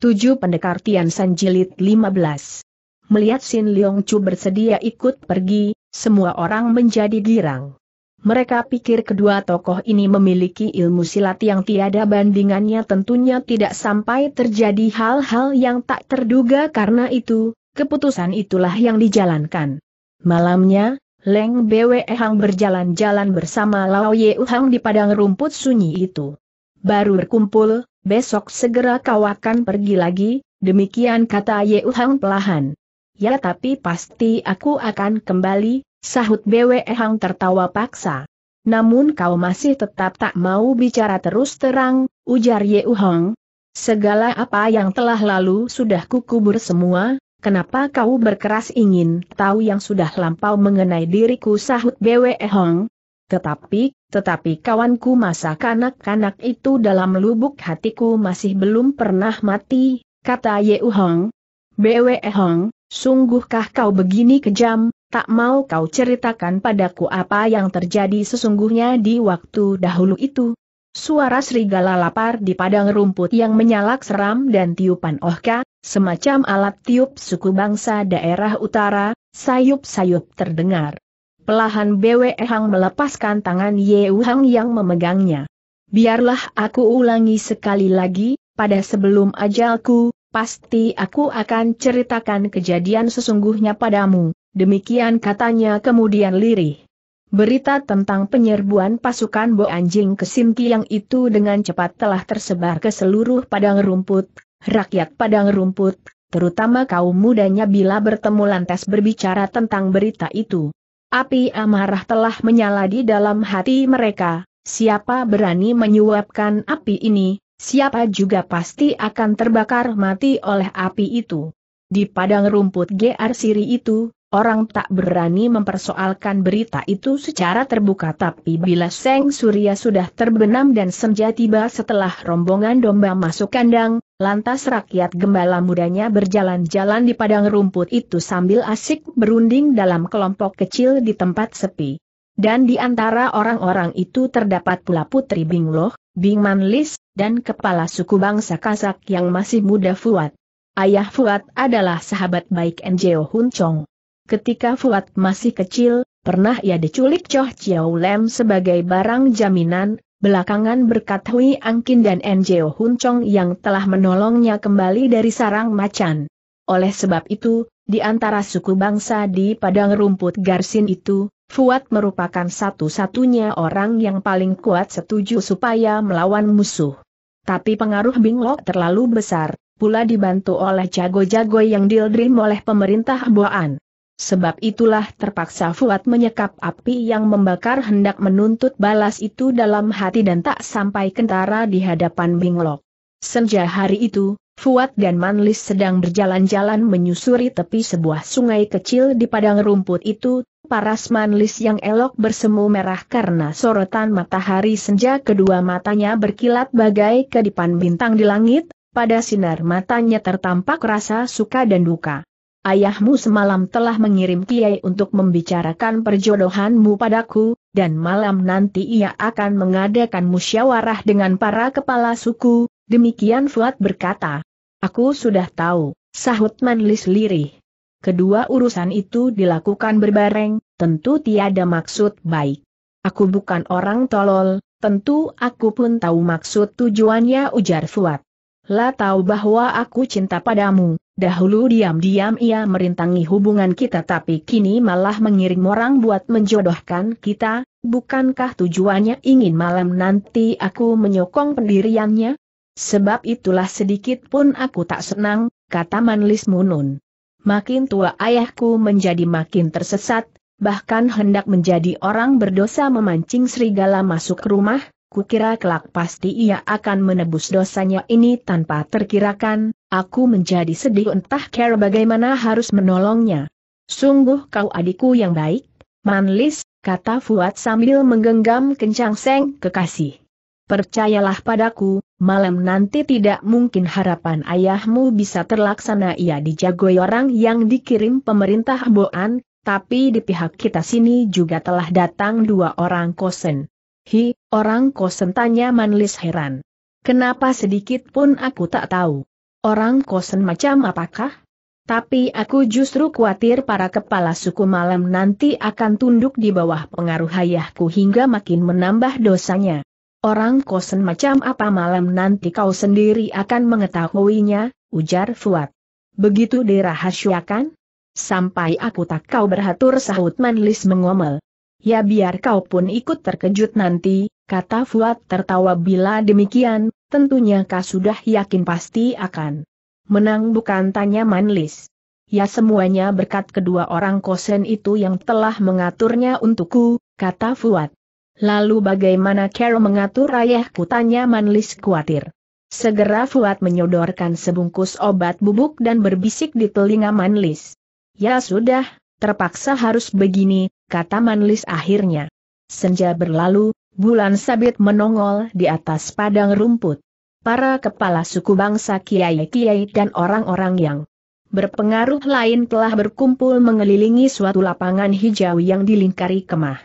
Tujuh Pendekar Tian San Jilid 15 Melihat Sin Leong Chu bersedia ikut pergi, semua orang menjadi girang. Mereka pikir kedua tokoh ini memiliki ilmu silat yang tiada bandingannya tentunya tidak sampai terjadi hal-hal yang tak terduga karena itu, keputusan itulah yang dijalankan. Malamnya, Leng Bwe Hang berjalan-jalan bersama Lao Ye Hang di padang rumput sunyi itu. Baru berkumpul, besok segera kau akan pergi lagi, demikian kata Ye Hang pelahan. Ya tapi pasti aku akan kembali, sahut Bwe Hang tertawa paksa. Namun kau masih tetap tak mau bicara terus terang, ujar Ye Hang. Segala apa yang telah lalu sudah kukubur semua, Kenapa kau berkeras ingin tahu yang sudah lampau mengenai diriku sahut Bwe Hang? Tetapi, tetapi kawanku masa kanak-kanak itu dalam lubuk hatiku masih belum pernah mati, kata Yeu Hong. Bwe Hong, sungguhkah kau begini kejam, tak mau kau ceritakan padaku apa yang terjadi sesungguhnya di waktu dahulu itu? Suara serigala lapar di padang rumput yang menyalak seram dan tiupan ohka, semacam alat tiup suku bangsa daerah utara, sayup-sayup terdengar. Pelahan Bwe Hang melepaskan tangan Ye Hang yang memegangnya. Biarlah aku ulangi sekali lagi, pada sebelum ajalku, pasti aku akan ceritakan kejadian sesungguhnya padamu, demikian katanya kemudian lirih. Berita tentang penyerbuan pasukan Bo Anjing ke Simki yang itu dengan cepat telah tersebar ke seluruh padang rumput, rakyat padang rumput, terutama kaum mudanya bila bertemu lantas berbicara tentang berita itu. Api amarah telah menyala di dalam hati mereka, siapa berani menyuapkan api ini, siapa juga pasti akan terbakar mati oleh api itu. Di padang rumput GR Siri itu, Orang tak berani mempersoalkan berita itu secara terbuka tapi bila Seng Surya sudah terbenam dan senja tiba setelah rombongan domba masuk kandang, lantas rakyat gembala mudanya berjalan-jalan di padang rumput itu sambil asik berunding dalam kelompok kecil di tempat sepi. Dan di antara orang-orang itu terdapat pula Putri Bingloh, Bing Manlis, dan kepala suku bangsa Kasak yang masih muda Fuat. Ayah Fuat adalah sahabat baik NJO Hun Chong. Ketika Fuad masih kecil, pernah ia diculik Choh Chiao Lem sebagai barang jaminan, belakangan berkat Hui Angkin dan Njeo Hun Chong yang telah menolongnya kembali dari sarang macan. Oleh sebab itu, di antara suku bangsa di padang rumput Garsin itu, Fuad merupakan satu-satunya orang yang paling kuat setuju supaya melawan musuh. Tapi pengaruh Binglok terlalu besar, pula dibantu oleh jago-jago yang dildrim oleh pemerintah Boan. Sebab itulah terpaksa Fuad menyekap api yang membakar hendak menuntut balas itu dalam hati dan tak sampai kentara di hadapan Binglok. Senja hari itu, Fuad dan Manlis sedang berjalan-jalan menyusuri tepi sebuah sungai kecil di padang rumput itu, paras Manlis yang elok bersemu merah karena sorotan matahari senja kedua matanya berkilat bagai kedipan bintang di langit, pada sinar matanya tertampak rasa suka dan duka. Ayahmu semalam telah mengirim Kiai untuk membicarakan perjodohanmu padaku, dan malam nanti ia akan mengadakan musyawarah dengan para kepala suku, demikian Fuad berkata. Aku sudah tahu, sahut Manlis lirih. Kedua urusan itu dilakukan berbareng, tentu tiada maksud baik. Aku bukan orang tolol, tentu aku pun tahu maksud tujuannya ujar Fuad. La tahu bahwa aku cinta padamu. Dahulu diam-diam ia merintangi hubungan kita tapi kini malah mengirim orang buat menjodohkan kita, bukankah tujuannya ingin malam nanti aku menyokong pendiriannya? Sebab itulah sedikit pun aku tak senang, kata Manlis Munun. Makin tua ayahku menjadi makin tersesat, bahkan hendak menjadi orang berdosa memancing serigala masuk rumah, Kukira kelak pasti ia akan menebus dosanya ini tanpa terkirakan, aku menjadi sedih entah kira bagaimana harus menolongnya. Sungguh kau adikku yang baik, Manlis, kata Fuad sambil menggenggam kencang seng kekasih. Percayalah padaku, malam nanti tidak mungkin harapan ayahmu bisa terlaksana ia dijagoi orang yang dikirim pemerintah Boan, tapi di pihak kita sini juga telah datang dua orang kosen. Hi, orang kosen tanya Manlis heran. Kenapa sedikit pun aku tak tahu. Orang kosen macam apakah? Tapi aku justru khawatir para kepala suku malam nanti akan tunduk di bawah pengaruh ayahku hingga makin menambah dosanya. Orang kosen macam apa malam nanti kau sendiri akan mengetahuinya, ujar Fuad. Begitu dirahasiakan? Sampai aku tak kau berhatur sahut Manlis mengomel. Ya biar kau pun ikut terkejut nanti, kata Fuad tertawa bila demikian, tentunya kau sudah yakin pasti akan. Menang bukan tanya Manlis. Ya semuanya berkat kedua orang kosen itu yang telah mengaturnya untukku, kata Fuad. Lalu bagaimana Carol mengatur ayahku tanya Manlis khawatir. Segera Fuad menyodorkan sebungkus obat bubuk dan berbisik di telinga Manlis. Ya sudah, terpaksa harus begini, kata Manlis akhirnya. Senja berlalu, bulan sabit menongol di atas padang rumput. Para kepala suku bangsa kiai-kiai dan orang-orang yang berpengaruh lain telah berkumpul mengelilingi suatu lapangan hijau yang dilingkari kemah.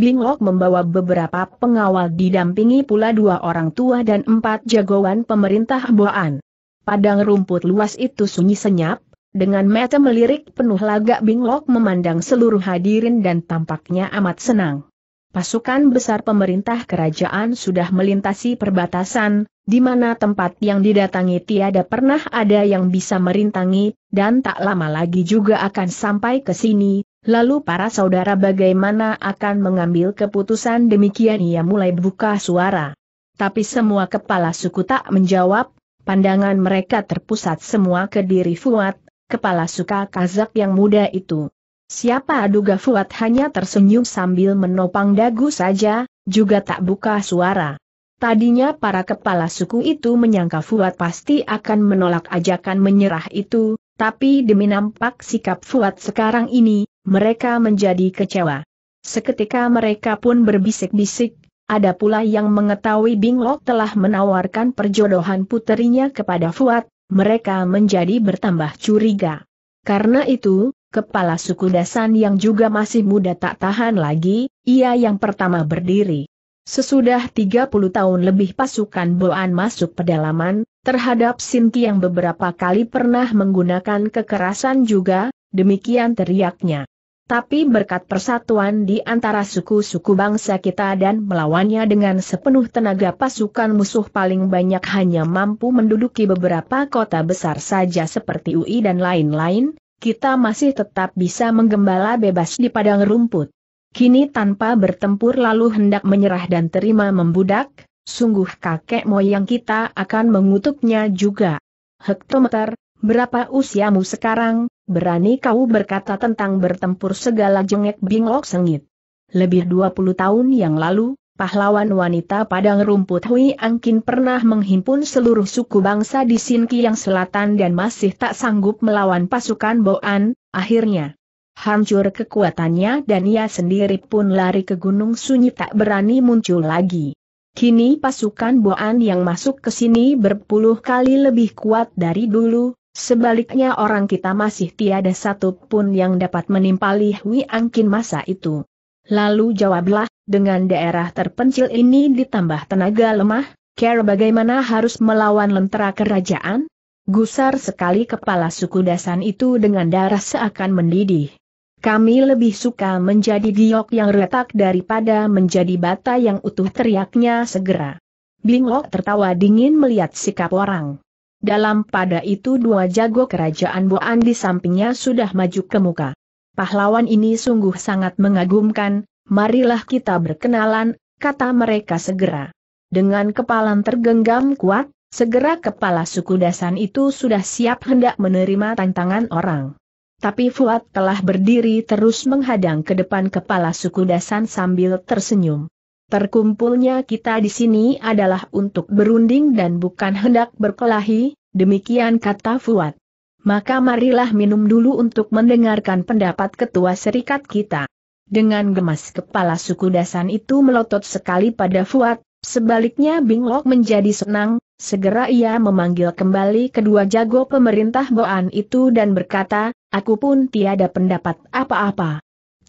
Binglok membawa beberapa pengawal didampingi pula dua orang tua dan empat jagoan pemerintah Boan. Padang rumput luas itu sunyi senyap, dengan mata melirik penuh lagak Binglok memandang seluruh hadirin dan tampaknya amat senang. Pasukan besar pemerintah kerajaan sudah melintasi perbatasan, di mana tempat yang didatangi tiada pernah ada yang bisa merintangi, dan tak lama lagi juga akan sampai ke sini, Lalu para saudara bagaimana akan mengambil keputusan demikian ia mulai buka suara. Tapi semua kepala suku tak menjawab, pandangan mereka terpusat semua ke diri Fuad, kepala suka Kazak yang muda itu. Siapa duga Fuad hanya tersenyum sambil menopang dagu saja, juga tak buka suara. Tadinya para kepala suku itu menyangka Fuad pasti akan menolak ajakan menyerah itu, tapi demi nampak sikap Fuad sekarang ini, mereka menjadi kecewa. Seketika mereka pun berbisik-bisik, ada pula yang mengetahui Binglok telah menawarkan perjodohan puterinya kepada Fuad, mereka menjadi bertambah curiga. Karena itu, kepala suku Dasan yang juga masih muda tak tahan lagi, ia yang pertama berdiri. Sesudah 30 tahun lebih pasukan Boan masuk pedalaman, terhadap Sinti yang beberapa kali pernah menggunakan kekerasan juga, demikian teriaknya tapi berkat persatuan di antara suku-suku bangsa kita dan melawannya dengan sepenuh tenaga pasukan musuh paling banyak hanya mampu menduduki beberapa kota besar saja seperti UI dan lain-lain, kita masih tetap bisa menggembala bebas di padang rumput. Kini tanpa bertempur lalu hendak menyerah dan terima membudak, sungguh kakek moyang kita akan mengutuknya juga. Hektometer, berapa usiamu sekarang, berani kau berkata tentang bertempur segala jengek binglok sengit. Lebih 20 tahun yang lalu, pahlawan wanita padang rumput Hui Angkin pernah menghimpun seluruh suku bangsa di Sinki yang Selatan dan masih tak sanggup melawan pasukan Boan, akhirnya hancur kekuatannya dan ia sendiri pun lari ke Gunung Sunyi tak berani muncul lagi. Kini pasukan Boan yang masuk ke sini berpuluh kali lebih kuat dari dulu, Sebaliknya orang kita masih tiada satu pun yang dapat menimpali Hui Angkin masa itu. Lalu jawablah, dengan daerah terpencil ini ditambah tenaga lemah, kira bagaimana harus melawan lentera kerajaan? Gusar sekali kepala suku Dasan itu dengan darah seakan mendidih. Kami lebih suka menjadi giok yang retak daripada menjadi bata yang utuh teriaknya segera. Binglok tertawa dingin melihat sikap orang. Dalam pada itu dua jago kerajaan Boan di sampingnya sudah maju ke muka. Pahlawan ini sungguh sangat mengagumkan, marilah kita berkenalan, kata mereka segera. Dengan kepalan tergenggam kuat, segera kepala suku Dasan itu sudah siap hendak menerima tantangan orang. Tapi Fuad telah berdiri terus menghadang ke depan kepala suku Dasan sambil tersenyum. Terkumpulnya kita di sini adalah untuk berunding dan bukan hendak berkelahi, demikian kata Fuad. Maka marilah minum dulu untuk mendengarkan pendapat ketua serikat kita. Dengan gemas kepala suku Dasan itu melotot sekali pada Fuad, sebaliknya Binglok menjadi senang, segera ia memanggil kembali kedua jago pemerintah Boan itu dan berkata, aku pun tiada pendapat apa-apa.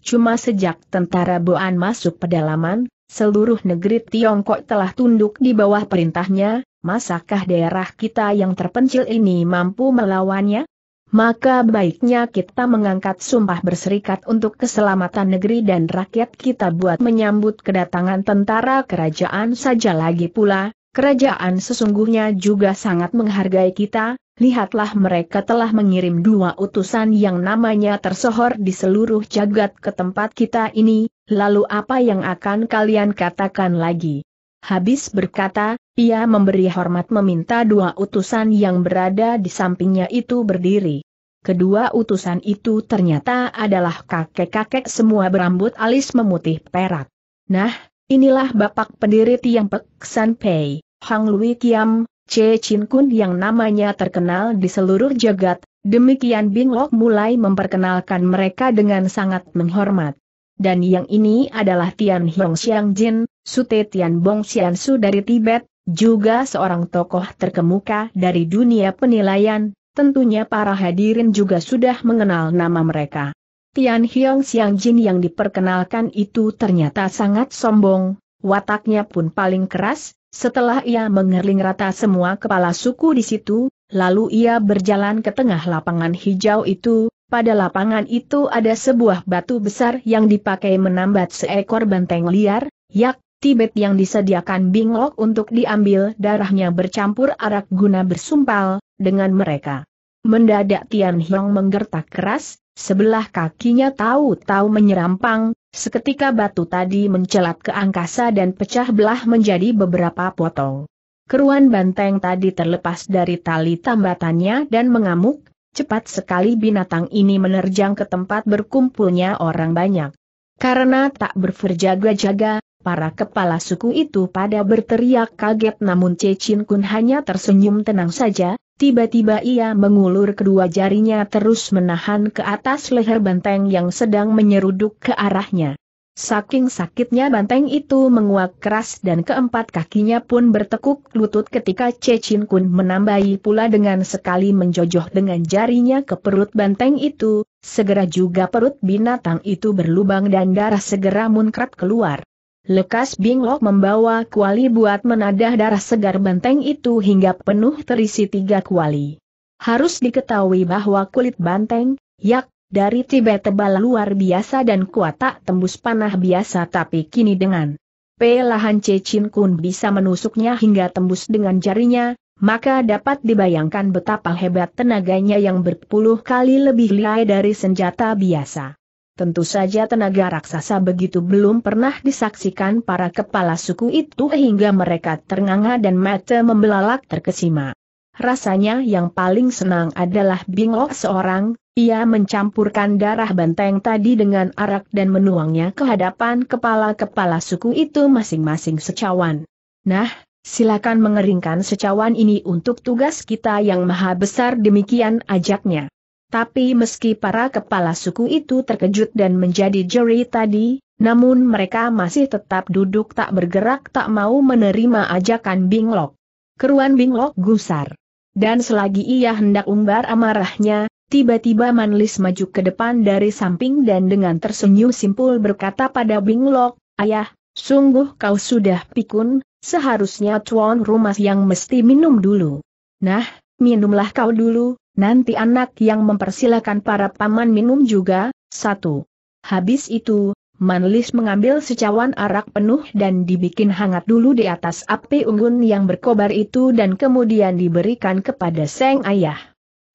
Cuma sejak tentara Boan masuk pedalaman, seluruh negeri Tiongkok telah tunduk di bawah perintahnya, masakah daerah kita yang terpencil ini mampu melawannya? Maka baiknya kita mengangkat sumpah berserikat untuk keselamatan negeri dan rakyat kita buat menyambut kedatangan tentara kerajaan saja lagi pula, kerajaan sesungguhnya juga sangat menghargai kita, lihatlah mereka telah mengirim dua utusan yang namanya tersohor di seluruh jagat ke tempat kita ini, lalu apa yang akan kalian katakan lagi? Habis berkata, ia memberi hormat meminta dua utusan yang berada di sampingnya itu berdiri. Kedua utusan itu ternyata adalah kakek-kakek semua berambut alis memutih perak. Nah, inilah bapak pendiri Tiang Pek San Pei, Hang Lui Kiam, Che Chin Kun yang namanya terkenal di seluruh jagat, demikian Bing Lok mulai memperkenalkan mereka dengan sangat menghormat. Dan yang ini adalah Tian Hiong Xiang Jin, Sute Tian Bong Xian Su dari Tibet, juga seorang tokoh terkemuka dari dunia penilaian, tentunya para hadirin juga sudah mengenal nama mereka. Tian Hiong Xiang Jin yang diperkenalkan itu ternyata sangat sombong, wataknya pun paling keras, setelah ia mengerling rata semua kepala suku di situ, lalu ia berjalan ke tengah lapangan hijau itu, pada lapangan itu ada sebuah batu besar yang dipakai menambat seekor benteng liar, yak, Tibet yang disediakan Binglok untuk diambil darahnya bercampur arak guna bersumpal, dengan mereka. Mendadak Tian Hiong menggertak keras, sebelah kakinya tahu-tahu menyerampang, seketika batu tadi mencelat ke angkasa dan pecah belah menjadi beberapa potong. Keruan banteng tadi terlepas dari tali tambatannya dan mengamuk, cepat sekali binatang ini menerjang ke tempat berkumpulnya orang banyak. Karena tak berferjaga jaga para kepala suku itu pada berteriak kaget namun Cecin Kun hanya tersenyum tenang saja, Tiba-tiba ia mengulur kedua jarinya terus menahan ke atas leher banteng yang sedang menyeruduk ke arahnya. Saking sakitnya banteng itu menguak keras dan keempat kakinya pun bertekuk lutut ketika Cecin Kun menambahi pula dengan sekali menjojoh dengan jarinya ke perut banteng itu, segera juga perut binatang itu berlubang dan darah segera munkrat keluar. Lekas Binglok membawa kuali buat menadah darah segar banteng itu hingga penuh terisi tiga kuali. Harus diketahui bahwa kulit banteng, yak, dari Tibet tebal luar biasa dan kuat tak tembus panah biasa tapi kini dengan pelahan Cecin Kun bisa menusuknya hingga tembus dengan jarinya, maka dapat dibayangkan betapa hebat tenaganya yang berpuluh kali lebih lihai dari senjata biasa. Tentu saja tenaga raksasa begitu belum pernah disaksikan para kepala suku itu hingga mereka ternganga dan mata membelalak terkesima. Rasanya yang paling senang adalah Bingo seorang, ia mencampurkan darah banteng tadi dengan arak dan menuangnya ke hadapan kepala-kepala suku itu masing-masing secawan. Nah, silakan mengeringkan secawan ini untuk tugas kita yang maha besar demikian ajaknya. Tapi meski para kepala suku itu terkejut dan menjadi jeri tadi, namun mereka masih tetap duduk tak bergerak tak mau menerima ajakan Binglok. Keruan Binglok gusar. Dan selagi ia hendak umbar amarahnya, tiba-tiba Manlis maju ke depan dari samping dan dengan tersenyum simpul berkata pada Binglok, Ayah, sungguh kau sudah pikun, seharusnya tuan rumah yang mesti minum dulu. Nah, minumlah kau dulu, Nanti anak yang mempersilahkan para paman minum juga, satu. Habis itu, Manlis mengambil secawan arak penuh dan dibikin hangat dulu di atas api unggun yang berkobar itu dan kemudian diberikan kepada Seng Ayah.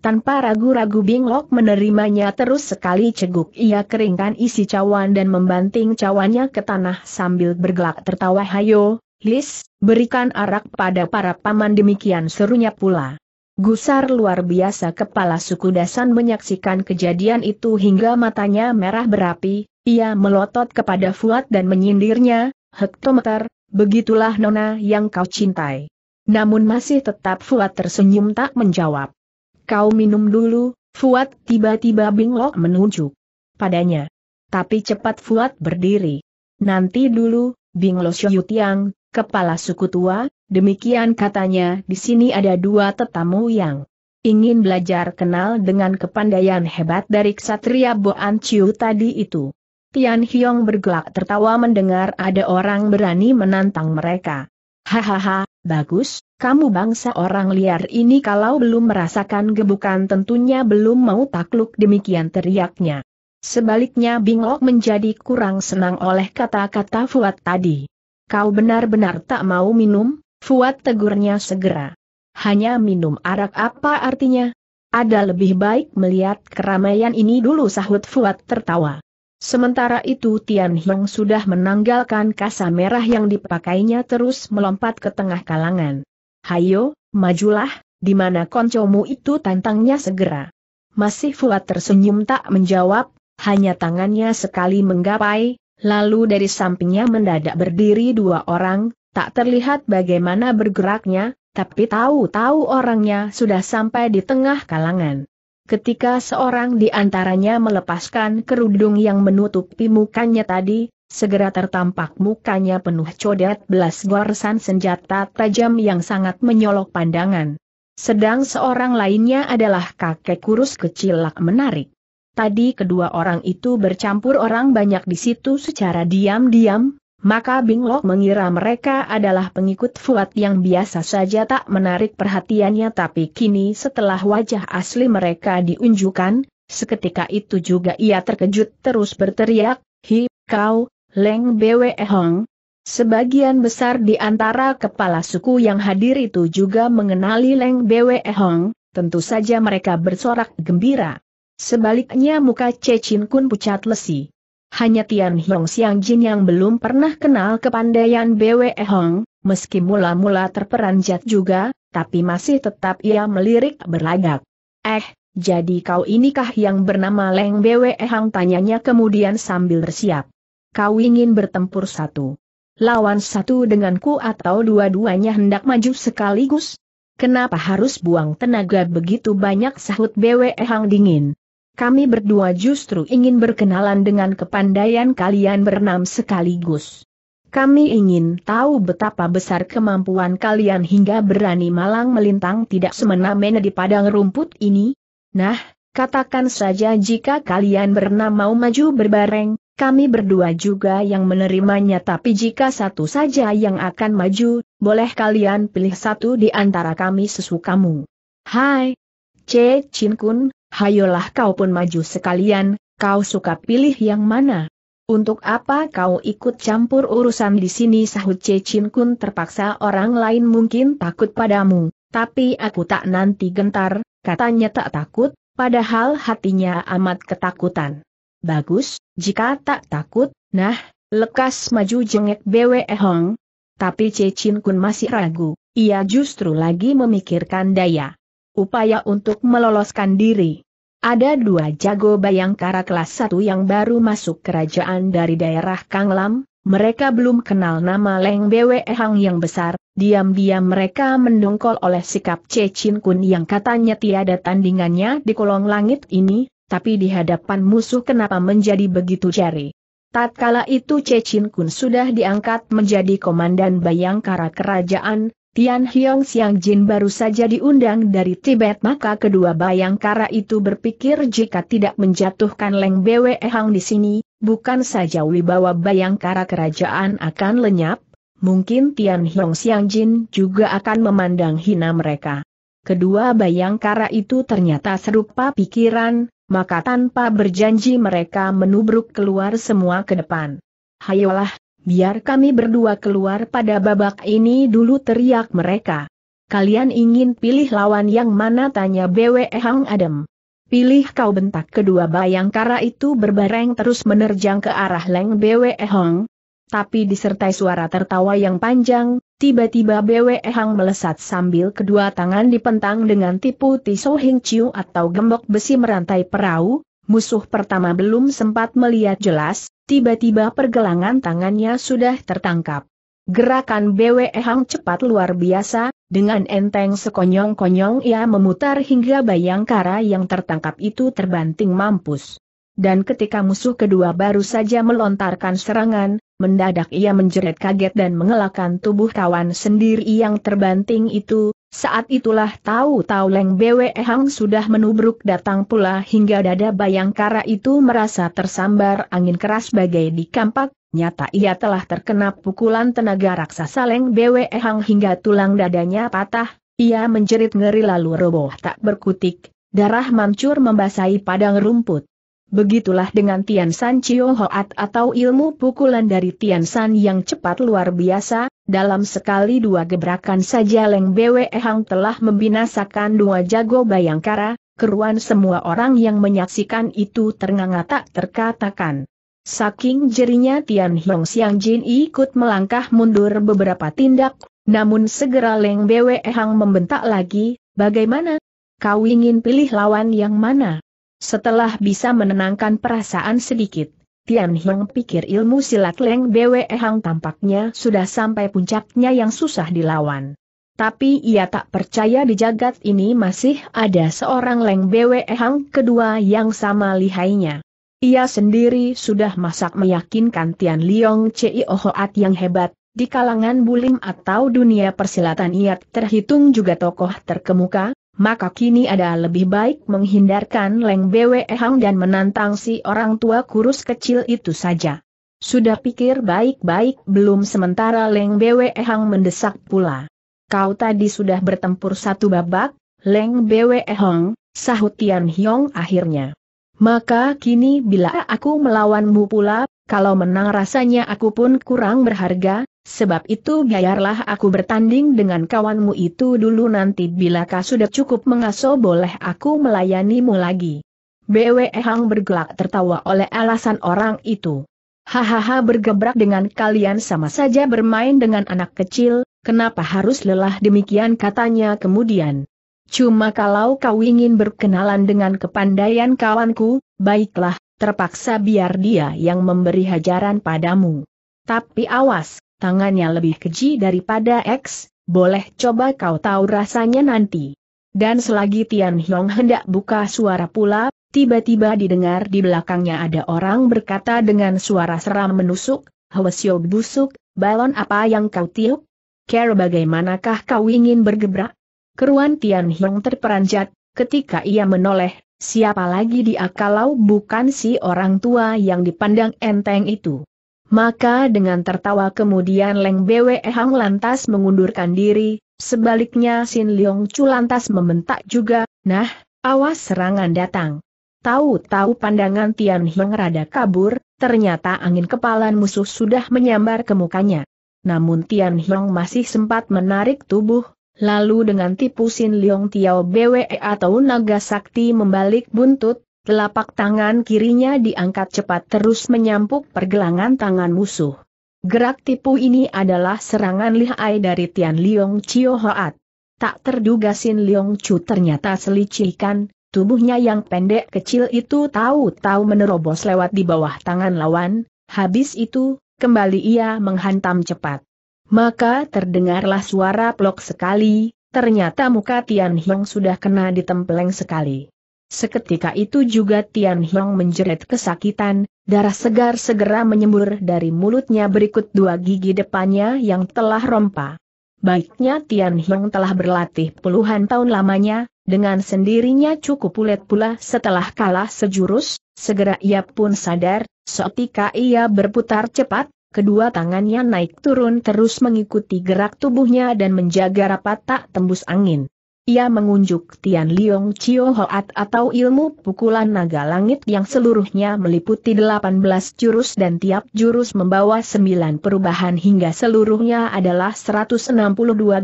Tanpa ragu-ragu Binglok menerimanya terus sekali ceguk ia keringkan isi cawan dan membanting cawannya ke tanah sambil bergelak tertawa hayo, Lis, berikan arak pada para paman demikian serunya pula. Gusar luar biasa kepala suku Dasan menyaksikan kejadian itu hingga matanya merah berapi, ia melotot kepada Fuad dan menyindirnya, hektometer, begitulah nona yang kau cintai. Namun masih tetap Fuad tersenyum tak menjawab. Kau minum dulu, Fuad tiba-tiba binglok menunjuk padanya. Tapi cepat Fuad berdiri. Nanti dulu, Binglo Yutiang, kepala suku tua, Demikian katanya, di sini ada dua tetamu yang ingin belajar kenal dengan kepandaian hebat dari Ksatria Boan Chiu tadi itu. Tian Hiong bergelak tertawa mendengar ada orang berani menantang mereka. Hahaha, bagus, kamu bangsa orang liar ini kalau belum merasakan gebukan tentunya belum mau takluk demikian teriaknya. Sebaliknya Bingok menjadi kurang senang oleh kata-kata Fuad tadi. Kau benar-benar tak mau minum? Fuad tegurnya segera. Hanya minum arak apa artinya? Ada lebih baik melihat keramaian ini dulu sahut Fuad tertawa. Sementara itu Tian Hiong sudah menanggalkan kasa merah yang dipakainya terus melompat ke tengah kalangan. Hayo, majulah, di mana koncomu itu tantangnya segera. Masih Fuad tersenyum tak menjawab, hanya tangannya sekali menggapai, lalu dari sampingnya mendadak berdiri dua orang, tak terlihat bagaimana bergeraknya, tapi tahu-tahu orangnya sudah sampai di tengah kalangan. Ketika seorang di antaranya melepaskan kerudung yang menutupi mukanya tadi, segera tertampak mukanya penuh codet belas gorsan senjata tajam yang sangat menyolok pandangan. Sedang seorang lainnya adalah kakek kurus kecil lak menarik. Tadi kedua orang itu bercampur orang banyak di situ secara diam-diam, maka Binglo mengira mereka adalah pengikut Fuad yang biasa saja tak menarik perhatiannya tapi kini setelah wajah asli mereka diunjukkan, seketika itu juga ia terkejut terus berteriak, Hi, kau, Leng Bwe Hong. Sebagian besar di antara kepala suku yang hadir itu juga mengenali Leng Bwe Hong, tentu saja mereka bersorak gembira. Sebaliknya muka Cecin Kun pucat lesi hanya Tian Hong Xiang Jin yang belum pernah kenal kepandaian BWE Hong, meski mula-mula terperanjat juga, tapi masih tetap ia melirik berlagak. Eh, jadi kau inikah yang bernama Leng BWE Hong tanyanya kemudian sambil bersiap. Kau ingin bertempur satu. Lawan satu denganku atau dua-duanya hendak maju sekaligus? Kenapa harus buang tenaga begitu banyak sahut BWE Hong dingin? kami berdua justru ingin berkenalan dengan kepandaian kalian bernama sekaligus. Kami ingin tahu betapa besar kemampuan kalian hingga berani malang melintang tidak semena-mena di padang rumput ini. Nah, katakan saja jika kalian bernama mau maju berbareng, kami berdua juga yang menerimanya tapi jika satu saja yang akan maju, boleh kalian pilih satu di antara kami sesukamu. Hai, C. Chin Kun, hayolah kau pun maju sekalian, kau suka pilih yang mana. Untuk apa kau ikut campur urusan di sini sahut Cecin Kun terpaksa orang lain mungkin takut padamu, tapi aku tak nanti gentar, katanya tak takut, padahal hatinya amat ketakutan. Bagus, jika tak takut, nah, lekas maju jengek BWE Hong. Tapi Cecin Kun masih ragu, ia justru lagi memikirkan daya upaya untuk meloloskan diri. Ada dua jago bayangkara kelas satu yang baru masuk kerajaan dari daerah Kanglam, mereka belum kenal nama Leng Bwe Hang yang besar, diam-diam mereka mendongkol oleh sikap Che Chin Kun yang katanya tiada tandingannya di kolong langit ini, tapi di hadapan musuh kenapa menjadi begitu jari. Tatkala itu Che Chin Kun sudah diangkat menjadi komandan bayangkara kerajaan, Tian Hiong Xiang Jin baru saja diundang dari Tibet maka kedua bayangkara itu berpikir jika tidak menjatuhkan Leng Bwe Hang di sini, bukan saja wibawa bayangkara kerajaan akan lenyap, mungkin Tian Hiong Xiang Jin juga akan memandang hina mereka. Kedua bayangkara itu ternyata serupa pikiran, maka tanpa berjanji mereka menubruk keluar semua ke depan. Hayolah, biar kami berdua keluar pada babak ini dulu teriak mereka. Kalian ingin pilih lawan yang mana tanya BWE Hang Adam Pilih kau bentak kedua bayangkara itu berbareng terus menerjang ke arah Leng BWE Hang. Tapi disertai suara tertawa yang panjang, tiba-tiba BWE Hang melesat sambil kedua tangan dipentang dengan tipu tiso hing ciu atau gembok besi merantai perahu, musuh pertama belum sempat melihat jelas, Tiba-tiba pergelangan tangannya sudah tertangkap. Gerakan BWE Hang cepat luar biasa, dengan enteng sekonyong-konyong ia memutar hingga bayangkara yang tertangkap itu terbanting mampus. Dan ketika musuh kedua baru saja melontarkan serangan, mendadak ia menjerit kaget dan mengelakkan tubuh kawan sendiri yang terbanting itu, saat itulah tahu-tahu Leng Bwe Hang sudah menubruk datang pula hingga dada Bayangkara itu merasa tersambar angin keras bagai di kampak, nyata ia telah terkena pukulan tenaga raksasa Leng Bwe Hang hingga tulang dadanya patah, ia menjerit ngeri lalu roboh tak berkutik, darah mancur membasahi padang rumput. Begitulah dengan Tian San Chio Hoat atau ilmu pukulan dari Tian San yang cepat luar biasa, dalam sekali dua gebrakan saja Leng Bwe Hang telah membinasakan dua jago bayangkara, keruan semua orang yang menyaksikan itu ternganga tak terkatakan. Saking jerinya Tian Hiong Xiang Jin ikut melangkah mundur beberapa tindak, namun segera Leng Bwe Hang membentak lagi, bagaimana? Kau ingin pilih lawan yang mana? Setelah bisa menenangkan perasaan sedikit, Tian Hong pikir ilmu silat Leng Bwe Hang tampaknya sudah sampai puncaknya yang susah dilawan. Tapi ia tak percaya di jagat ini masih ada seorang Leng Bwe Hang kedua yang sama lihainya. Ia sendiri sudah masak meyakinkan Tian Liong Chei Ohoat yang hebat, di kalangan bulim atau dunia persilatan ia terhitung juga tokoh terkemuka, maka kini ada lebih baik menghindarkan Leng Bwe Hang dan menantang si orang tua kurus kecil itu saja. Sudah pikir baik-baik belum sementara Leng Bwe Hang mendesak pula. Kau tadi sudah bertempur satu babak, Leng Bwe Hang, sahut Tian Hiong akhirnya. Maka kini bila aku melawanmu pula, kalau menang rasanya aku pun kurang berharga, Sebab itu biarlah aku bertanding dengan kawanmu itu dulu nanti bila kau sudah cukup mengaso boleh aku melayanimu lagi. BW Hang bergelak tertawa oleh alasan orang itu. Hahaha bergebrak dengan kalian sama saja bermain dengan anak kecil, kenapa harus lelah demikian katanya kemudian. Cuma kalau kau ingin berkenalan dengan kepandaian kawanku, baiklah, terpaksa biar dia yang memberi hajaran padamu. Tapi awas, tangannya lebih keji daripada X, boleh coba kau tahu rasanya nanti. Dan selagi Tian Hiong hendak buka suara pula, tiba-tiba didengar di belakangnya ada orang berkata dengan suara seram menusuk, Hwasyo busuk, balon apa yang kau tiup? Care bagaimanakah kau ingin bergebrak? Keruan Tian Hiong terperanjat, ketika ia menoleh, siapa lagi dia kalau bukan si orang tua yang dipandang enteng itu. Maka dengan tertawa kemudian Leng Bwe Hang lantas mengundurkan diri, sebaliknya Sin Leong Chu lantas membentak juga, nah, awas serangan datang. Tahu-tahu pandangan Tian Heng rada kabur, ternyata angin kepalan musuh sudah menyambar ke mukanya. Namun Tian Heng masih sempat menarik tubuh, lalu dengan tipu Sin Leong Tiao Bwe atau naga sakti membalik buntut, Telapak tangan kirinya diangkat cepat terus menyampuk pergelangan tangan musuh. Gerak tipu ini adalah serangan lihai dari Tian Liong Chio Hoat. Tak terduga Sin Liong Chu ternyata selicikan, tubuhnya yang pendek kecil itu tahu-tahu menerobos lewat di bawah tangan lawan, habis itu, kembali ia menghantam cepat. Maka terdengarlah suara plok sekali, ternyata muka Tian Hiong sudah kena ditempeleng sekali. Seketika itu juga Tian Hiong menjerit kesakitan, darah segar segera menyembur dari mulutnya berikut dua gigi depannya yang telah rompa. Baiknya Tian Hiong telah berlatih puluhan tahun lamanya, dengan sendirinya cukup pulet pula setelah kalah sejurus, segera ia pun sadar, seketika ia berputar cepat, kedua tangannya naik turun terus mengikuti gerak tubuhnya dan menjaga rapat tak tembus angin. Ia mengunjuk Tian Liong Chio Hoat atau ilmu pukulan naga langit yang seluruhnya meliputi 18 jurus dan tiap jurus membawa 9 perubahan hingga seluruhnya adalah 162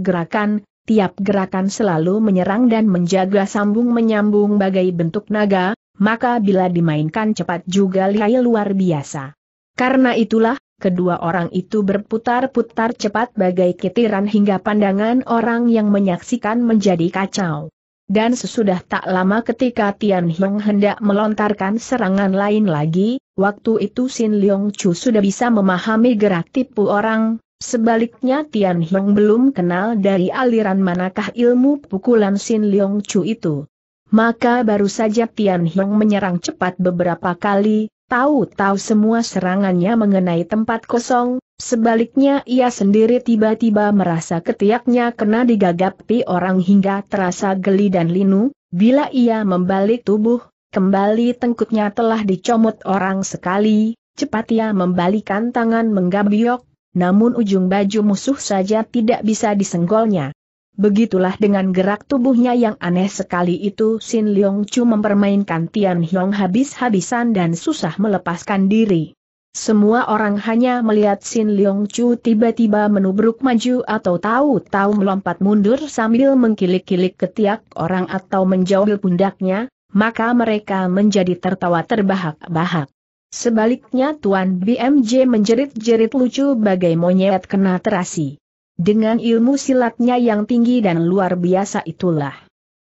gerakan, tiap gerakan selalu menyerang dan menjaga sambung menyambung bagai bentuk naga, maka bila dimainkan cepat juga lihai luar biasa. Karena itulah, Kedua orang itu berputar-putar cepat bagai ketiran hingga pandangan orang yang menyaksikan menjadi kacau. Dan sesudah tak lama ketika Tian Hong hendak melontarkan serangan lain lagi, waktu itu Sin Leong Chu sudah bisa memahami gerak tipu orang, sebaliknya Tian Hong belum kenal dari aliran manakah ilmu pukulan Sin Leong Chu itu. Maka baru saja Tian Hong menyerang cepat beberapa kali, Tahu-tahu semua serangannya mengenai tempat kosong, sebaliknya ia sendiri tiba-tiba merasa ketiaknya kena digagapi orang hingga terasa geli dan linu, bila ia membalik tubuh, kembali tengkutnya telah dicomot orang sekali, cepat ia membalikan tangan menggabiok, namun ujung baju musuh saja tidak bisa disenggolnya. Begitulah dengan gerak tubuhnya yang aneh sekali itu Sin Leong Chu mempermainkan Tian Hiong habis-habisan dan susah melepaskan diri. Semua orang hanya melihat Sin Leong Chu tiba-tiba menubruk maju atau tahu-tahu melompat mundur sambil mengkilik-kilik ketiak orang atau menjauhi pundaknya, maka mereka menjadi tertawa terbahak-bahak. Sebaliknya Tuan BMJ menjerit-jerit lucu bagai monyet kena terasi. Dengan ilmu silatnya yang tinggi dan luar biasa itulah.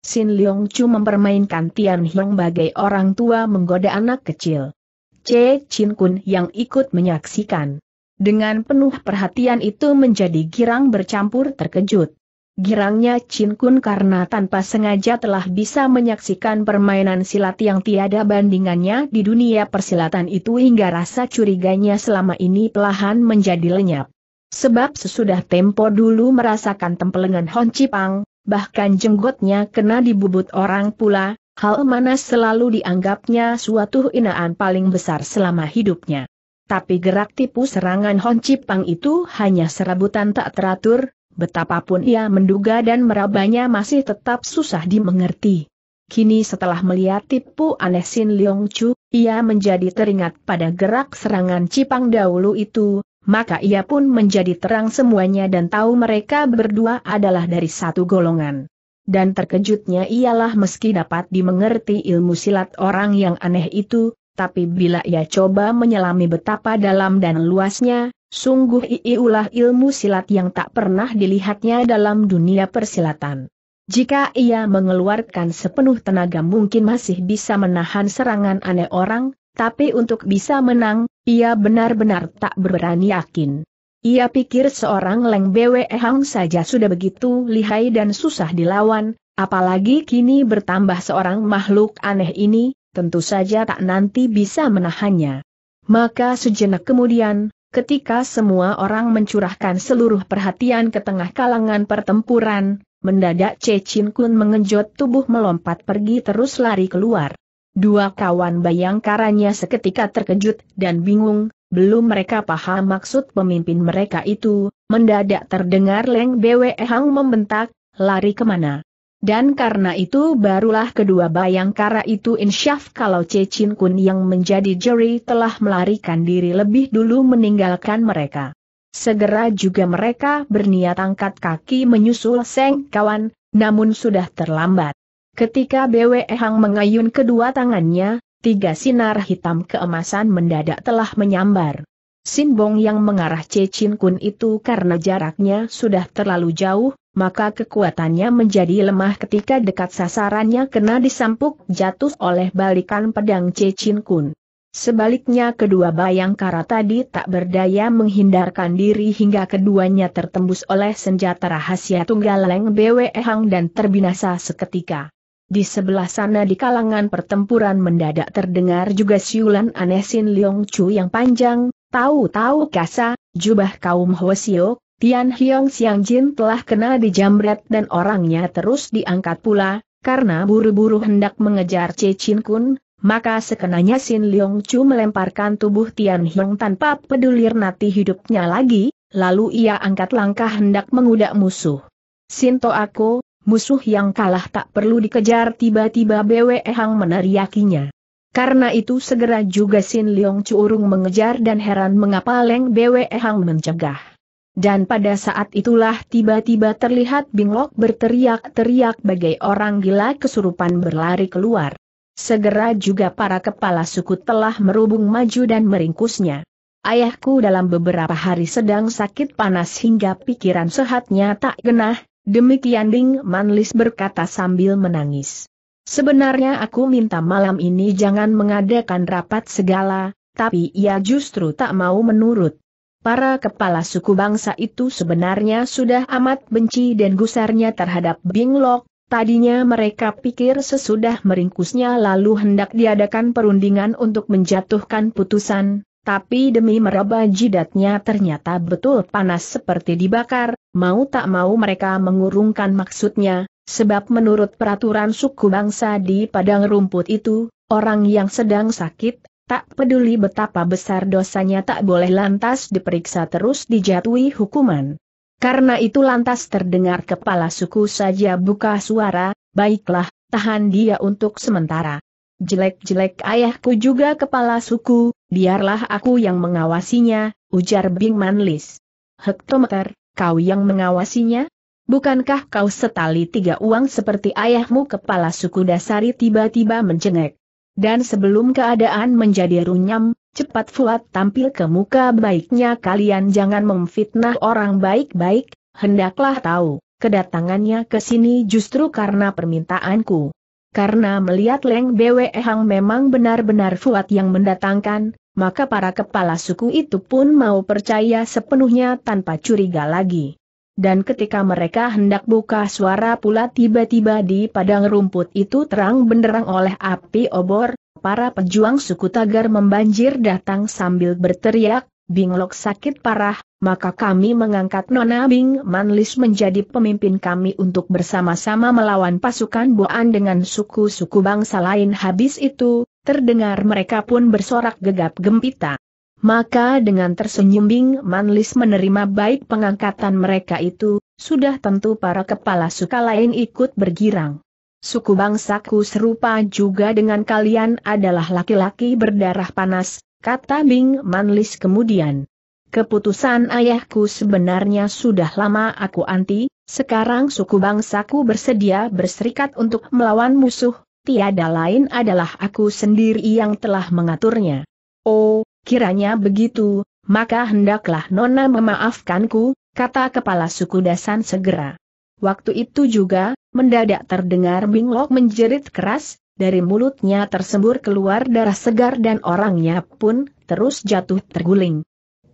Sin Leong Chu mempermainkan Tian Hiong bagai orang tua menggoda anak kecil. Che Chin Kun yang ikut menyaksikan. Dengan penuh perhatian itu menjadi girang bercampur terkejut. Girangnya Chin Kun karena tanpa sengaja telah bisa menyaksikan permainan silat yang tiada bandingannya di dunia persilatan itu hingga rasa curiganya selama ini pelahan menjadi lenyap. Sebab sesudah tempo dulu merasakan tempelengan Hon Cipang, bahkan jenggotnya kena dibubut orang pula, hal mana selalu dianggapnya suatu inaan paling besar selama hidupnya. Tapi gerak tipu serangan Hon Cipang itu hanya serabutan tak teratur, betapapun ia menduga dan merabanya masih tetap susah dimengerti. Kini setelah melihat tipu aneh Sin Leong Chu, ia menjadi teringat pada gerak serangan Cipang dahulu itu, maka ia pun menjadi terang semuanya dan tahu mereka berdua adalah dari satu golongan. Dan terkejutnya ialah meski dapat dimengerti ilmu silat orang yang aneh itu, tapi bila ia coba menyelami betapa dalam dan luasnya, sungguh iulah ilmu silat yang tak pernah dilihatnya dalam dunia persilatan. Jika ia mengeluarkan sepenuh tenaga mungkin masih bisa menahan serangan aneh orang, tapi untuk bisa menang, ia benar-benar tak berani yakin. Ia pikir seorang Leng Bwe Hang saja sudah begitu lihai dan susah dilawan, apalagi kini bertambah seorang makhluk aneh ini, tentu saja tak nanti bisa menahannya. Maka sejenak kemudian, ketika semua orang mencurahkan seluruh perhatian ke tengah kalangan pertempuran, mendadak Cecin Kun mengenjot tubuh melompat pergi terus lari keluar. Dua kawan bayangkaranya seketika terkejut dan bingung, belum mereka paham maksud pemimpin mereka itu, mendadak terdengar Leng Bwe Hang membentak, lari kemana. Dan karena itu barulah kedua bayangkara itu insyaf kalau Cecin Kun yang menjadi juri telah melarikan diri lebih dulu meninggalkan mereka. Segera juga mereka berniat angkat kaki menyusul Seng Kawan, namun sudah terlambat. Ketika BWE Hang mengayun kedua tangannya, tiga sinar hitam keemasan mendadak telah menyambar. Sinbong yang mengarah Cecin Kun itu karena jaraknya sudah terlalu jauh, maka kekuatannya menjadi lemah ketika dekat sasarannya kena disampuk jatuh oleh balikan pedang Cecin Kun. Sebaliknya kedua bayangkara tadi tak berdaya menghindarkan diri hingga keduanya tertembus oleh senjata rahasia tunggal Leng Bwe Hang dan terbinasa seketika. Di sebelah sana di kalangan pertempuran mendadak terdengar juga siulan aneh Sin Leong Chu yang panjang, tahu-tahu kasa, jubah kaum Hwasio, Tian Hiong Siang Jin telah kena dijamret dan orangnya terus diangkat pula, karena buru-buru hendak mengejar Che Chin Kun, maka sekenanya Sin Leong Chu melemparkan tubuh Tian Hiong tanpa peduli nanti hidupnya lagi, lalu ia angkat langkah hendak mengudak musuh. Sinto aku, musuh yang kalah tak perlu dikejar tiba-tiba BWE Hang meneriakinya. Karena itu segera juga Sin Leong Curung mengejar dan heran mengapa Leng BWE Hang mencegah. Dan pada saat itulah tiba-tiba terlihat Binglok berteriak-teriak bagai orang gila kesurupan berlari keluar. Segera juga para kepala suku telah merubung maju dan meringkusnya. Ayahku dalam beberapa hari sedang sakit panas hingga pikiran sehatnya tak genah, Demikian Ding Manlis berkata sambil menangis. Sebenarnya aku minta malam ini jangan mengadakan rapat segala, tapi ia justru tak mau menurut. Para kepala suku bangsa itu sebenarnya sudah amat benci dan gusarnya terhadap Binglok, tadinya mereka pikir sesudah meringkusnya lalu hendak diadakan perundingan untuk menjatuhkan putusan, tapi demi meraba jidatnya ternyata betul panas seperti dibakar, mau tak mau mereka mengurungkan maksudnya, sebab menurut peraturan suku bangsa di padang rumput itu, orang yang sedang sakit, tak peduli betapa besar dosanya tak boleh lantas diperiksa terus dijatuhi hukuman. Karena itu lantas terdengar kepala suku saja buka suara, baiklah, tahan dia untuk sementara. Jelek-jelek ayahku juga kepala suku, Biarlah aku yang mengawasinya, ujar Bing Manlis. Hektometer, kau yang mengawasinya? Bukankah kau setali tiga uang seperti ayahmu kepala suku dasari tiba-tiba menjengek? Dan sebelum keadaan menjadi runyam, cepat Fuad tampil ke muka baiknya kalian jangan memfitnah orang baik-baik, hendaklah tahu, kedatangannya ke sini justru karena permintaanku karena melihat Leng Bwe Hang memang benar-benar fuat yang mendatangkan, maka para kepala suku itu pun mau percaya sepenuhnya tanpa curiga lagi. Dan ketika mereka hendak buka suara pula tiba-tiba di padang rumput itu terang benderang oleh api obor, para pejuang suku Tagar membanjir datang sambil berteriak, Binglok sakit parah, maka kami mengangkat Nona Bing Manlis menjadi pemimpin kami untuk bersama-sama melawan pasukan Boan dengan suku-suku bangsa lain habis itu, terdengar mereka pun bersorak gegap gempita. Maka dengan tersenyum Bing Manlis menerima baik pengangkatan mereka itu, sudah tentu para kepala suka lain ikut bergirang. Suku bangsaku serupa juga dengan kalian adalah laki-laki berdarah panas, kata Bing Manlis kemudian. Keputusan ayahku sebenarnya sudah lama aku anti, sekarang suku bangsaku bersedia berserikat untuk melawan musuh, tiada lain adalah aku sendiri yang telah mengaturnya. Oh, kiranya begitu, maka hendaklah Nona memaafkanku, kata kepala suku Dasan segera. Waktu itu juga, mendadak terdengar Binglok menjerit keras, dari mulutnya tersembur keluar darah segar dan orangnya pun terus jatuh terguling.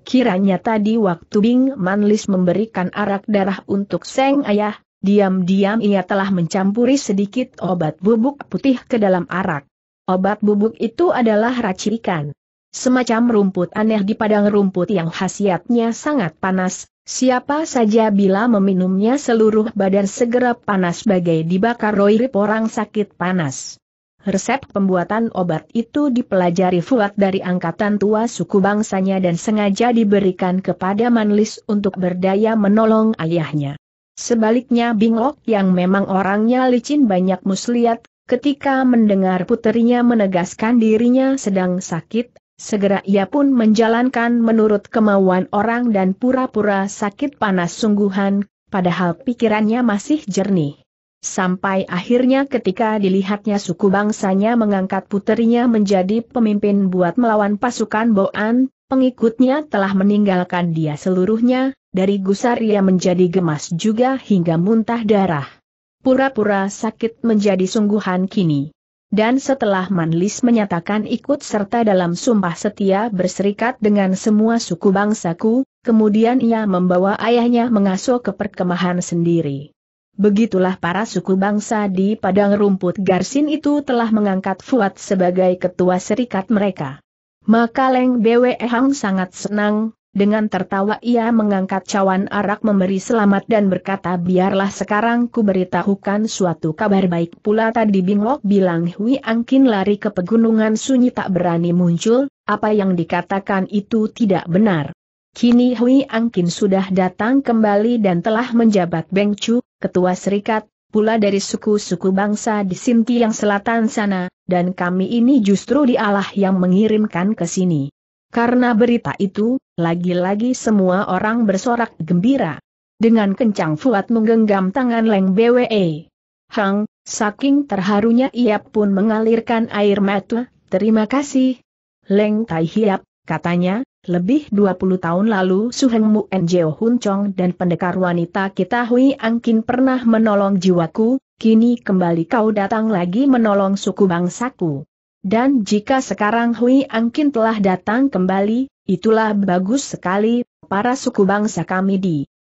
Kiranya tadi waktu Bing Manlis memberikan arak darah untuk Seng Ayah, diam-diam ia telah mencampuri sedikit obat bubuk putih ke dalam arak. Obat bubuk itu adalah racikan. Semacam rumput aneh di padang rumput yang khasiatnya sangat panas, siapa saja bila meminumnya seluruh badan segera panas bagai dibakar roirip orang sakit panas. Resep pembuatan obat itu dipelajari Fuad dari angkatan tua suku bangsanya dan sengaja diberikan kepada Manlis untuk berdaya menolong ayahnya. Sebaliknya Binglok yang memang orangnya licin banyak muslihat, ketika mendengar puterinya menegaskan dirinya sedang sakit, segera ia pun menjalankan menurut kemauan orang dan pura-pura sakit panas sungguhan, padahal pikirannya masih jernih. Sampai akhirnya ketika dilihatnya suku bangsanya mengangkat puterinya menjadi pemimpin buat melawan pasukan Boan, pengikutnya telah meninggalkan dia seluruhnya, dari gusar ia menjadi gemas juga hingga muntah darah. Pura-pura sakit menjadi sungguhan kini. Dan setelah Manlis menyatakan ikut serta dalam sumpah setia berserikat dengan semua suku bangsaku, kemudian ia membawa ayahnya mengasuh ke perkemahan sendiri. Begitulah para suku bangsa di padang rumput Garsin itu telah mengangkat Fuad sebagai ketua serikat mereka. Maka Leng Bwe Hang sangat senang, dengan tertawa ia mengangkat cawan arak memberi selamat dan berkata biarlah sekarang ku beritahukan suatu kabar baik pula tadi Binglok bilang Hui Angkin lari ke pegunungan sunyi tak berani muncul, apa yang dikatakan itu tidak benar. Kini Hui Angkin sudah datang kembali dan telah menjabat Beng Chu, ketua serikat, pula dari suku-suku bangsa di Sinti yang selatan sana, dan kami ini justru dialah yang mengirimkan ke sini. Karena berita itu, lagi-lagi semua orang bersorak gembira. Dengan kencang Fuad menggenggam tangan Leng BWE. Hang, saking terharunya ia pun mengalirkan air mata, terima kasih. Leng Tai Hiap, Katanya, lebih 20 tahun lalu Heng Mu Jeo Hun Chong dan pendekar wanita kita Hui Angkin pernah menolong jiwaku, kini kembali kau datang lagi menolong suku bangsaku. Dan jika sekarang Hui Angkin telah datang kembali, itulah bagus sekali, para suku bangsa kami di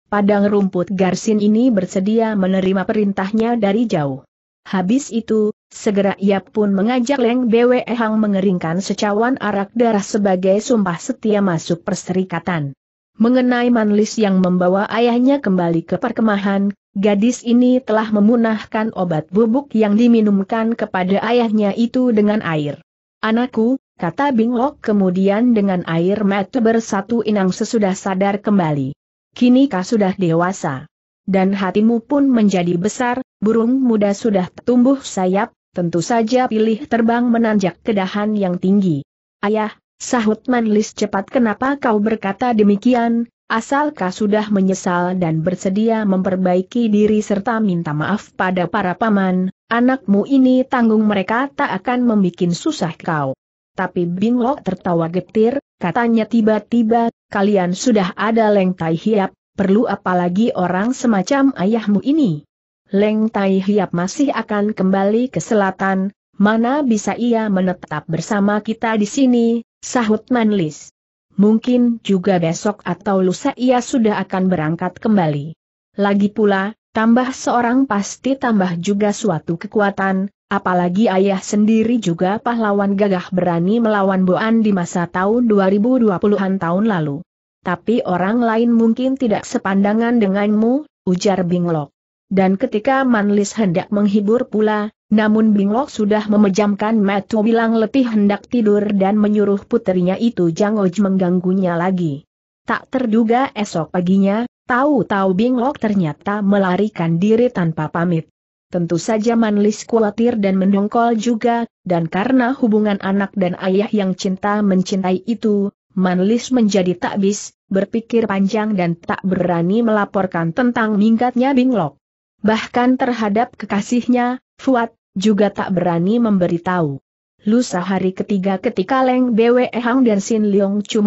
padang rumput Garsin ini bersedia menerima perintahnya dari jauh. Habis itu, Segera ia pun mengajak Leng Bwe Hang mengeringkan secawan arak darah sebagai sumpah setia masuk perserikatan. Mengenai Manlis yang membawa ayahnya kembali ke perkemahan, gadis ini telah memunahkan obat bubuk yang diminumkan kepada ayahnya itu dengan air. Anakku, kata Binglok kemudian dengan air mata bersatu inang sesudah sadar kembali. Kini kau sudah dewasa. Dan hatimu pun menjadi besar, burung muda sudah tumbuh sayap, tentu saja pilih terbang menanjak ke dahan yang tinggi. Ayah, sahut Manlis cepat kenapa kau berkata demikian, asalkah sudah menyesal dan bersedia memperbaiki diri serta minta maaf pada para paman, anakmu ini tanggung mereka tak akan membuat susah kau. Tapi Binglok tertawa getir, katanya tiba-tiba, kalian sudah ada lengtai hiap, perlu apalagi orang semacam ayahmu ini. Leng Tai Hiap masih akan kembali ke selatan, mana bisa ia menetap bersama kita di sini, sahut Manlis. Mungkin juga besok atau lusa ia sudah akan berangkat kembali. Lagi pula, tambah seorang pasti tambah juga suatu kekuatan, apalagi ayah sendiri juga pahlawan gagah berani melawan Boan di masa tahun 2020-an tahun lalu. Tapi orang lain mungkin tidak sepandangan denganmu, ujar Binglok. Dan ketika Manlis hendak menghibur pula, namun Binglok sudah memejamkan mata bilang lebih hendak tidur dan menyuruh putrinya itu Oj mengganggunya lagi. Tak terduga esok paginya, tahu-tahu Binglok ternyata melarikan diri tanpa pamit. Tentu saja Manlis khawatir dan mendongkol juga, dan karena hubungan anak dan ayah yang cinta mencintai itu, Manlis menjadi takbis, berpikir panjang dan tak berani melaporkan tentang minggatnya Binglok bahkan terhadap kekasihnya, Fuad, juga tak berani memberitahu. Lusa hari ketiga ketika Leng Bwe Hang dan Sin Leong Chu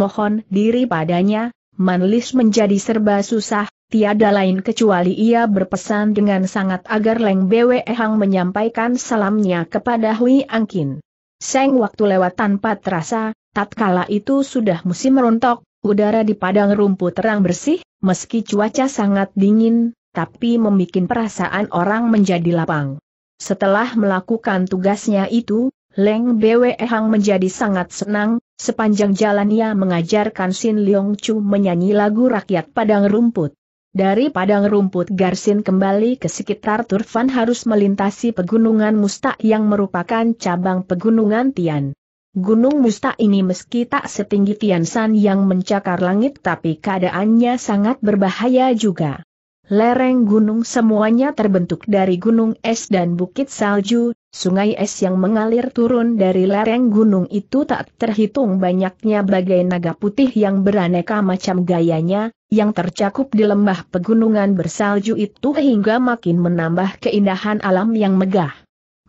diri padanya, Manlis menjadi serba susah, tiada lain kecuali ia berpesan dengan sangat agar Leng Bwe Hang menyampaikan salamnya kepada Hui Angkin. Seng waktu lewat tanpa terasa, tatkala itu sudah musim rontok, udara di padang rumput terang bersih, meski cuaca sangat dingin, tapi membuat perasaan orang menjadi lapang. Setelah melakukan tugasnya itu, Leng Bwe Hang menjadi sangat senang, sepanjang jalan ia mengajarkan Sin Leong Chu menyanyi lagu rakyat Padang Rumput. Dari padang rumput Garsin kembali ke sekitar Turfan harus melintasi pegunungan Musta yang merupakan cabang pegunungan Tian. Gunung Musta ini meski tak setinggi Tian San yang mencakar langit tapi keadaannya sangat berbahaya juga. Lereng gunung semuanya terbentuk dari gunung es dan bukit salju, sungai es yang mengalir turun dari lereng gunung itu tak terhitung banyaknya bagai naga putih yang beraneka macam gayanya, yang tercakup di lembah pegunungan bersalju itu hingga makin menambah keindahan alam yang megah.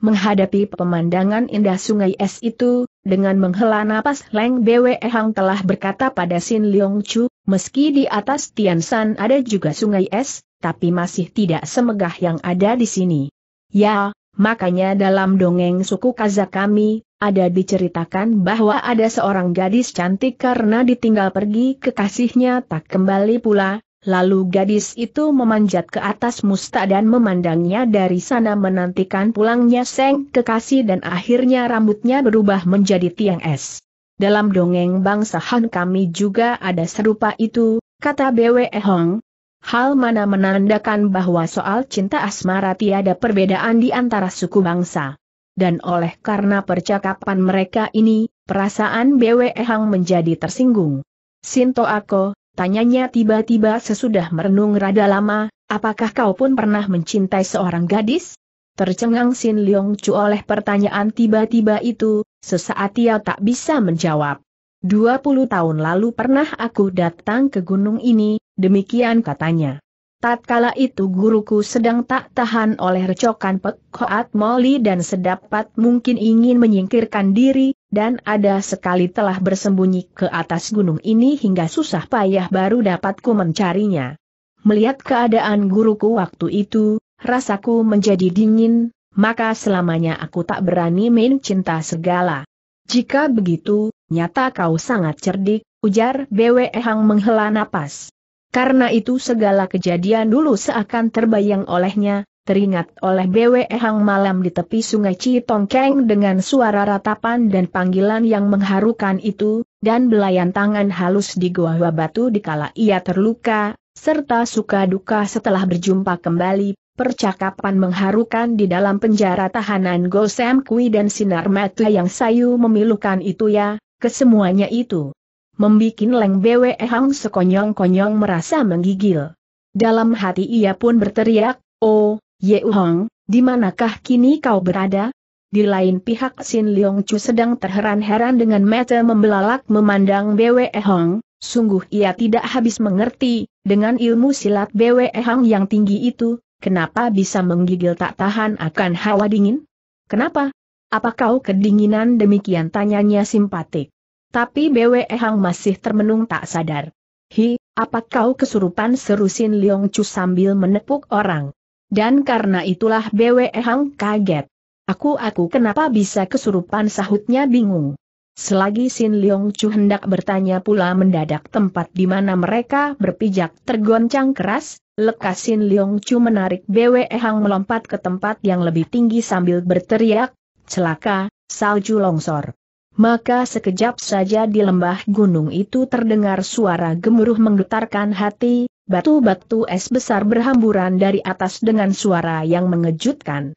Menghadapi pemandangan indah sungai es itu, dengan menghela napas Leng Bwe Hang telah berkata pada Sin Leong Chu, meski di atas Tian San ada juga sungai es, tapi masih tidak semegah yang ada di sini. Ya, makanya dalam dongeng suku Kazak kami, ada diceritakan bahwa ada seorang gadis cantik karena ditinggal pergi kekasihnya tak kembali pula, lalu gadis itu memanjat ke atas musta dan memandangnya dari sana menantikan pulangnya seng kekasih dan akhirnya rambutnya berubah menjadi tiang es. Dalam dongeng bangsa Han kami juga ada serupa itu, kata BWE Hong, hal mana menandakan bahwa soal cinta asmara tiada perbedaan di antara suku bangsa. Dan oleh karena percakapan mereka ini, perasaan BWE Hang menjadi tersinggung. Sinto Ako, tanyanya tiba-tiba sesudah merenung rada lama, apakah kau pun pernah mencintai seorang gadis? Tercengang Sin Leong Chu oleh pertanyaan tiba-tiba itu, sesaat ia tak bisa menjawab. 20 tahun lalu pernah aku datang ke gunung ini, demikian katanya. Tatkala itu guruku sedang tak tahan oleh recokan pekkoat Molly Moli dan sedapat mungkin ingin menyingkirkan diri, dan ada sekali telah bersembunyi ke atas gunung ini hingga susah payah baru dapatku mencarinya. Melihat keadaan guruku waktu itu, rasaku menjadi dingin, maka selamanya aku tak berani main cinta segala. Jika begitu, Nyata kau sangat cerdik, ujar Bwe Hang menghela napas. Karena itu segala kejadian dulu seakan terbayang olehnya, teringat oleh Bwe Hang malam di tepi sungai Citongkeng dengan suara ratapan dan panggilan yang mengharukan itu, dan belayan tangan halus di Goa Batu dikala ia terluka, serta suka duka setelah berjumpa kembali, percakapan mengharukan di dalam penjara tahanan Gosem Kui dan sinar mata yang sayu memilukan itu ya, Kesemuanya itu membikin Leng Bwe Hang sekonyong-konyong merasa menggigil. Dalam hati ia pun berteriak, Oh, Ye Hong, di manakah kini kau berada? Di lain pihak Sin Leong Chu sedang terheran-heran dengan mata membelalak memandang Bwe Hang, sungguh ia tidak habis mengerti, dengan ilmu silat Bwe Hang yang tinggi itu, kenapa bisa menggigil tak tahan akan hawa dingin? Kenapa? Apa kau kedinginan demikian tanyanya simpatik? Tapi BWE Hang masih termenung tak sadar. Hi, apa kau kesurupan Serusin Sin Leong Chu sambil menepuk orang? Dan karena itulah BWE Hang kaget. Aku-aku kenapa bisa kesurupan sahutnya bingung. Selagi Sin Leong Chu hendak bertanya pula mendadak tempat di mana mereka berpijak tergoncang keras, lekas Sin Leong Chu menarik BWE Hang melompat ke tempat yang lebih tinggi sambil berteriak, celaka, salju longsor. Maka sekejap saja di lembah gunung itu terdengar suara gemuruh menggetarkan hati, batu-batu es besar berhamburan dari atas dengan suara yang mengejutkan.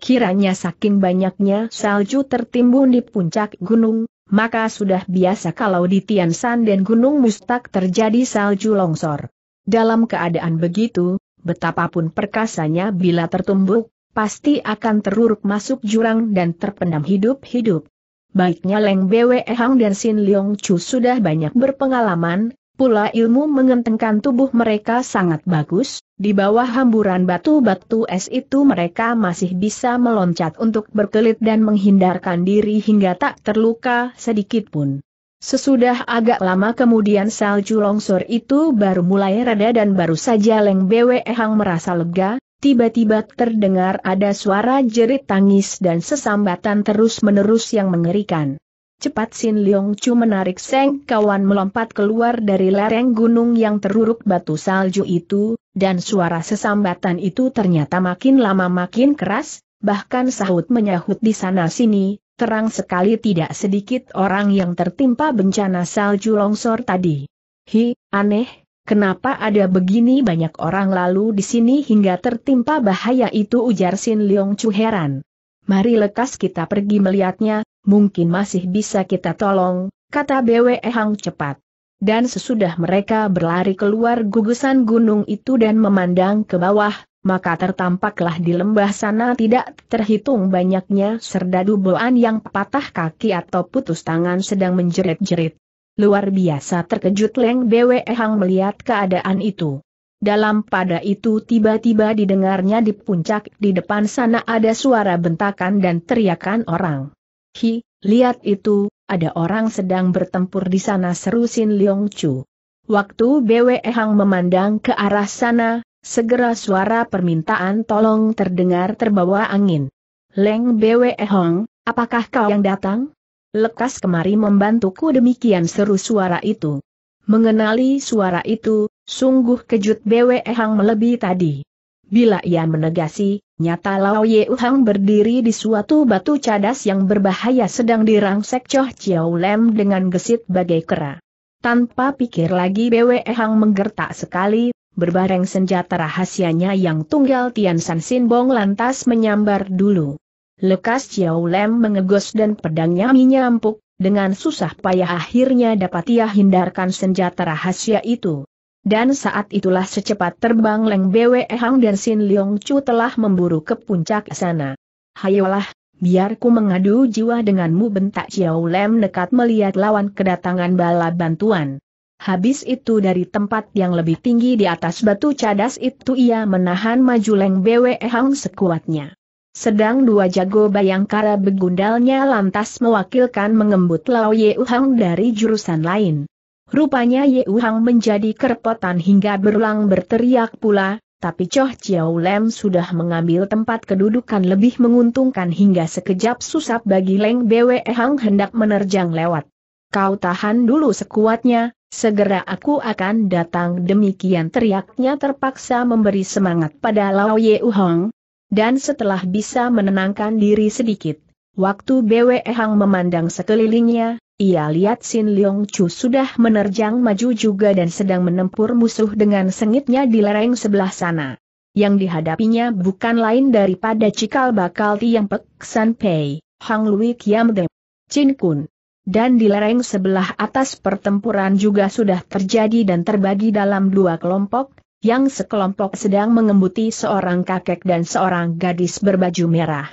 Kiranya saking banyaknya salju tertimbun di puncak gunung, maka sudah biasa kalau di Tiansan dan Gunung Mustak terjadi salju longsor. Dalam keadaan begitu, betapapun perkasanya bila tertumbuk, pasti akan teruruk masuk jurang dan terpendam hidup-hidup. Baiknya Leng Bwe Hang dan Sin Leong Chu sudah banyak berpengalaman, pula ilmu mengentengkan tubuh mereka sangat bagus, di bawah hamburan batu-batu es itu mereka masih bisa meloncat untuk berkelit dan menghindarkan diri hingga tak terluka sedikit pun. Sesudah agak lama kemudian salju longsor itu baru mulai reda dan baru saja Leng Bwe Hang merasa lega, Tiba-tiba terdengar ada suara jerit tangis dan sesambatan terus-menerus yang mengerikan. Cepat Sin Leong Chu menarik Seng kawan melompat keluar dari lereng gunung yang teruruk batu salju itu, dan suara sesambatan itu ternyata makin lama makin keras, bahkan sahut menyahut di sana-sini, terang sekali tidak sedikit orang yang tertimpa bencana salju longsor tadi. Hi, aneh, Kenapa ada begini banyak orang lalu di sini hingga tertimpa bahaya itu ujar Sin Leong Chu heran. Mari lekas kita pergi melihatnya, mungkin masih bisa kita tolong, kata BWE Hang cepat. Dan sesudah mereka berlari keluar gugusan gunung itu dan memandang ke bawah, maka tertampaklah di lembah sana tidak terhitung banyaknya serdadu boan yang patah kaki atau putus tangan sedang menjerit-jerit. Luar biasa terkejut Leng Bwe Hang melihat keadaan itu. Dalam pada itu tiba-tiba didengarnya di puncak di depan sana ada suara bentakan dan teriakan orang. Hi, lihat itu, ada orang sedang bertempur di sana seru Sin Leong Chu. Waktu Bwe Hang memandang ke arah sana, segera suara permintaan tolong terdengar terbawa angin. Leng Bwe Hang, apakah kau yang datang? Lekas kemari membantuku demikian seru suara itu. Mengenali suara itu, sungguh kejut Bwe Hang melebihi tadi. Bila ia menegasi, nyata Lao Ye Uhang berdiri di suatu batu cadas yang berbahaya sedang dirangsek Choh Chiao Lem dengan gesit bagai kera. Tanpa pikir lagi Bwe Hang menggertak sekali, berbareng senjata rahasianya yang tunggal Tian San Sin Bong lantas menyambar dulu. Lekas Xiao Lem mengegos dan pedangnya menyampuk, dengan susah payah akhirnya dapat ia hindarkan senjata rahasia itu. Dan saat itulah secepat terbang Leng Bwe Hang dan Sin Leong Chu telah memburu ke puncak sana. Hayolah, biar ku mengadu jiwa denganmu bentak Xiao Lem nekat melihat lawan kedatangan bala bantuan. Habis itu dari tempat yang lebih tinggi di atas batu cadas itu ia menahan maju Leng Bwe Hang sekuatnya sedang dua jago bayangkara begundalnya lantas mewakilkan mengembut Lao Ye Uhang dari jurusan lain. Rupanya Ye Uhang menjadi kerepotan hingga berulang berteriak pula, tapi Choh Chiao Lem sudah mengambil tempat kedudukan lebih menguntungkan hingga sekejap susap bagi Leng Bwe Hang hendak menerjang lewat. Kau tahan dulu sekuatnya, segera aku akan datang demikian teriaknya terpaksa memberi semangat pada Lao Ye Uhang, dan setelah bisa menenangkan diri sedikit, waktu Bwe Hang memandang sekelilingnya, ia lihat Sin Leong Chu sudah menerjang maju juga dan sedang menempur musuh dengan sengitnya di lereng sebelah sana. Yang dihadapinya bukan lain daripada cikal bakal Tiang Pek San Pei, Hang Lui Kiam Dem, Chin Kun. Dan di lereng sebelah atas pertempuran juga sudah terjadi dan terbagi dalam dua kelompok, yang sekelompok sedang mengembuti seorang kakek dan seorang gadis berbaju merah.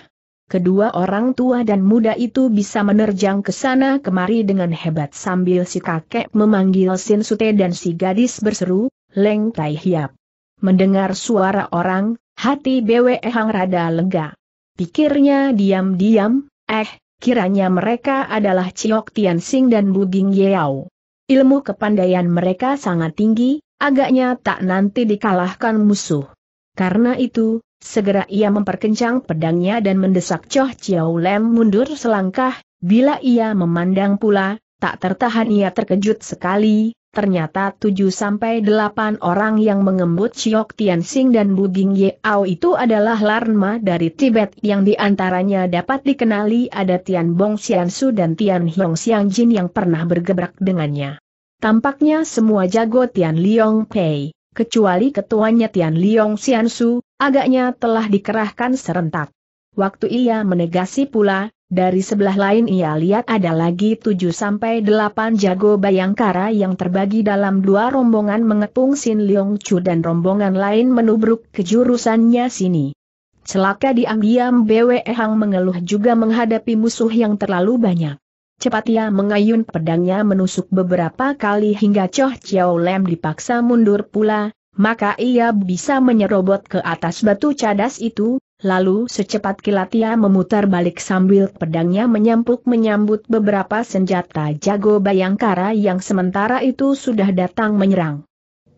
Kedua orang tua dan muda itu bisa menerjang ke sana kemari dengan hebat sambil si kakek memanggil Sin Sute dan si gadis berseru, Leng Tai Hiap. Mendengar suara orang, hati Bwe Hang rada lega. Pikirnya diam-diam, eh, kiranya mereka adalah Ciok Tian Sing dan Buging Yeao. Ilmu kepandaian mereka sangat tinggi, agaknya tak nanti dikalahkan musuh. Karena itu, segera ia memperkencang pedangnya dan mendesak Choh Chiao Lem mundur selangkah, bila ia memandang pula, tak tertahan ia terkejut sekali, ternyata 7 sampai delapan orang yang mengembut Chiok Tianxing dan Buging Ao itu adalah larma dari Tibet yang diantaranya dapat dikenali ada Tian Bong Xiansu dan Tian Hiong Jin yang pernah bergebrak dengannya. Tampaknya semua jago Tian Liong Pei, kecuali ketuanya Tian Liong Xiansu, agaknya telah dikerahkan serentak. Waktu ia menegasi pula, dari sebelah lain ia lihat ada lagi 7-8 jago bayangkara yang terbagi dalam dua rombongan mengepung Sin Liong Chu dan rombongan lain menubruk ke jurusannya sini. Celaka diam-diam BWE Hang mengeluh juga menghadapi musuh yang terlalu banyak. Cepat ia mengayun pedangnya menusuk beberapa kali hingga Choh Chiao Lem dipaksa mundur pula, maka ia bisa menyerobot ke atas batu cadas itu, lalu secepat kilat ia memutar balik sambil pedangnya menyampuk menyambut beberapa senjata jago Bayangkara yang sementara itu sudah datang menyerang.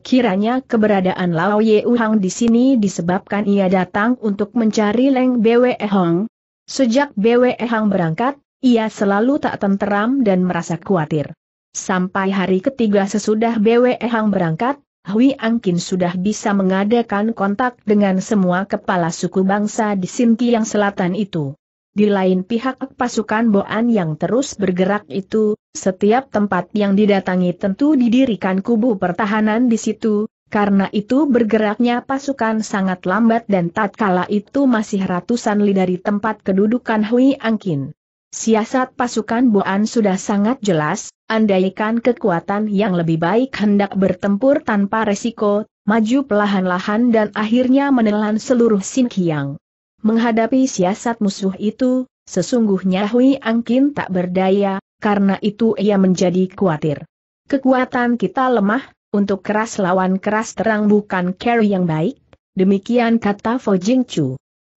Kiranya keberadaan Lao Ye Uhang di sini disebabkan ia datang untuk mencari Leng Bwe Hong. Sejak Bwe Hong berangkat, ia selalu tak tenteram dan merasa khawatir. Sampai hari ketiga sesudah BWE Hang berangkat, Hui Angkin sudah bisa mengadakan kontak dengan semua kepala suku bangsa di Sinki yang Selatan itu. Di lain pihak pasukan Boan yang terus bergerak itu, setiap tempat yang didatangi tentu didirikan kubu pertahanan di situ, karena itu bergeraknya pasukan sangat lambat dan tatkala itu masih ratusan li dari tempat kedudukan Hui Angkin. Siasat pasukan Boan sudah sangat jelas, andaikan kekuatan yang lebih baik hendak bertempur tanpa resiko, maju pelahan-lahan dan akhirnya menelan seluruh sin Kiang. Menghadapi siasat musuh itu, sesungguhnya Hui Angkin tak berdaya, karena itu ia menjadi khawatir. Kekuatan kita lemah, untuk keras lawan keras terang bukan carry yang baik, demikian kata Fo Jing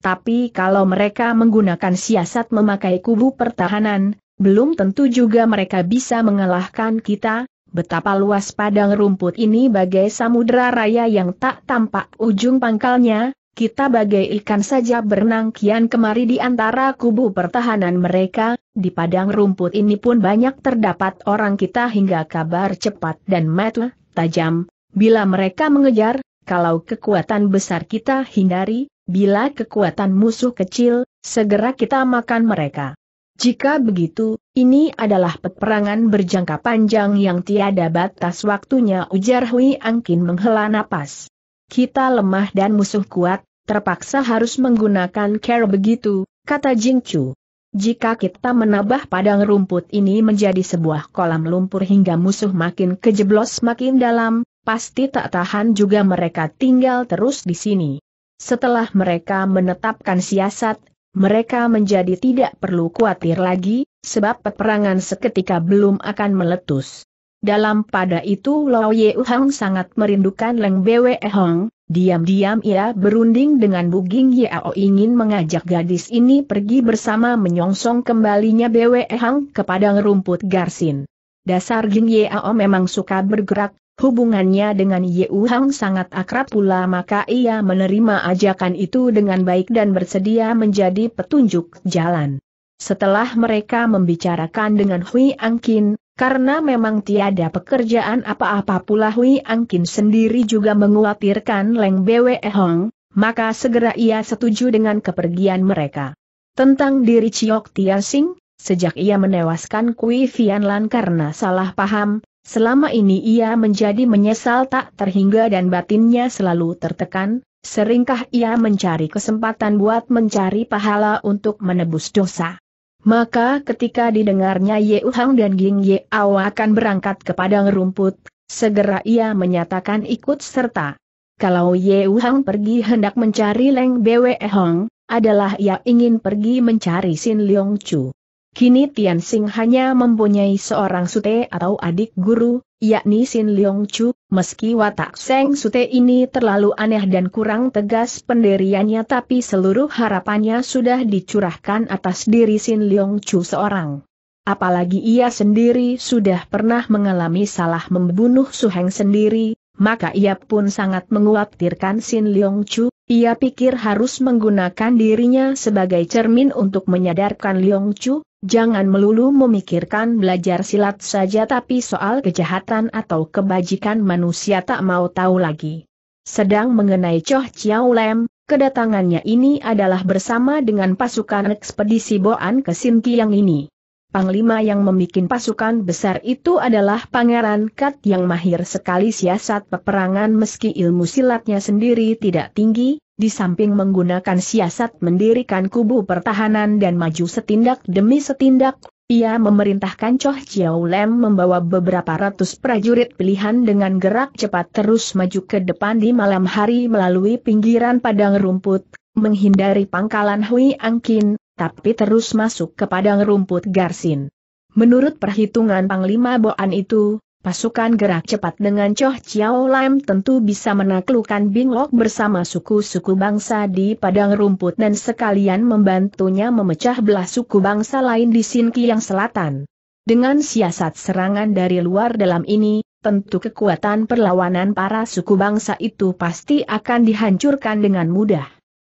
tapi kalau mereka menggunakan siasat memakai kubu pertahanan, belum tentu juga mereka bisa mengalahkan kita, betapa luas padang rumput ini bagai samudera raya yang tak tampak ujung pangkalnya, kita bagai ikan saja berenang kian kemari di antara kubu pertahanan mereka, di padang rumput ini pun banyak terdapat orang kita hingga kabar cepat dan mata, tajam, bila mereka mengejar, kalau kekuatan besar kita hindari, Bila kekuatan musuh kecil, segera kita makan mereka. Jika begitu, ini adalah peperangan berjangka panjang yang tiada batas waktunya ujar Hui Angkin menghela napas. Kita lemah dan musuh kuat, terpaksa harus menggunakan care begitu, kata Jing Chu. Jika kita menambah padang rumput ini menjadi sebuah kolam lumpur hingga musuh makin kejeblos makin dalam, pasti tak tahan juga mereka tinggal terus di sini. Setelah mereka menetapkan siasat, mereka menjadi tidak perlu khawatir lagi, sebab peperangan seketika belum akan meletus. Dalam pada itu Lao Ye Hong sangat merindukan Leng Bwe Hong, diam-diam ia berunding dengan Bu Buging Yao ingin mengajak gadis ini pergi bersama menyongsong kembalinya Bwe Hong padang rumput Garsin. Dasar Ging Yao memang suka bergerak, Hubungannya dengan Yu Hang sangat akrab pula maka ia menerima ajakan itu dengan baik dan bersedia menjadi petunjuk jalan. Setelah mereka membicarakan dengan Hui Angkin, karena memang tiada pekerjaan apa-apa pula Hui Angkin sendiri juga menguatirkan Leng Bwe Hong, maka segera ia setuju dengan kepergian mereka. Tentang diri Chiok Tiasing, sejak ia menewaskan Kui Fianlan karena salah paham, Selama ini ia menjadi menyesal tak terhingga dan batinnya selalu tertekan, seringkah ia mencari kesempatan buat mencari pahala untuk menebus dosa. Maka ketika didengarnya Ye Uhang dan Ging Ye Ao akan berangkat ke padang rumput, segera ia menyatakan ikut serta. Kalau Ye Uhang pergi hendak mencari Leng Bwe Hong, adalah ia ingin pergi mencari Sin Leong Chu. Kini Tian Sing hanya mempunyai seorang sute atau adik guru, yakni Sin Leong Chu, meski watak Seng Sute ini terlalu aneh dan kurang tegas pendiriannya tapi seluruh harapannya sudah dicurahkan atas diri Sin Leong Chu seorang. Apalagi ia sendiri sudah pernah mengalami salah membunuh Su Heng sendiri, maka ia pun sangat menguatirkan Sin Leong Chu, ia pikir harus menggunakan dirinya sebagai cermin untuk menyadarkan Leong Chu, Jangan melulu memikirkan belajar silat saja tapi soal kejahatan atau kebajikan manusia tak mau tahu lagi. Sedang mengenai Choh Chiao Lem, kedatangannya ini adalah bersama dengan pasukan ekspedisi Boan ke yang ini. Panglima yang memikin pasukan besar itu adalah Pangeran Kat yang mahir sekali siasat peperangan meski ilmu silatnya sendiri tidak tinggi, di samping menggunakan siasat mendirikan kubu pertahanan dan maju setindak demi setindak, ia memerintahkan Choh Chiao Lem membawa beberapa ratus prajurit pilihan dengan gerak cepat terus maju ke depan di malam hari melalui pinggiran padang rumput, menghindari pangkalan Hui Angkin, tapi terus masuk ke padang rumput Garsin. Menurut perhitungan Panglima Boan itu, pasukan gerak cepat dengan Choh Chiao Lam tentu bisa menaklukkan Binglok bersama suku-suku bangsa di padang rumput dan sekalian membantunya memecah belah suku bangsa lain di yang Selatan. Dengan siasat serangan dari luar dalam ini, tentu kekuatan perlawanan para suku bangsa itu pasti akan dihancurkan dengan mudah.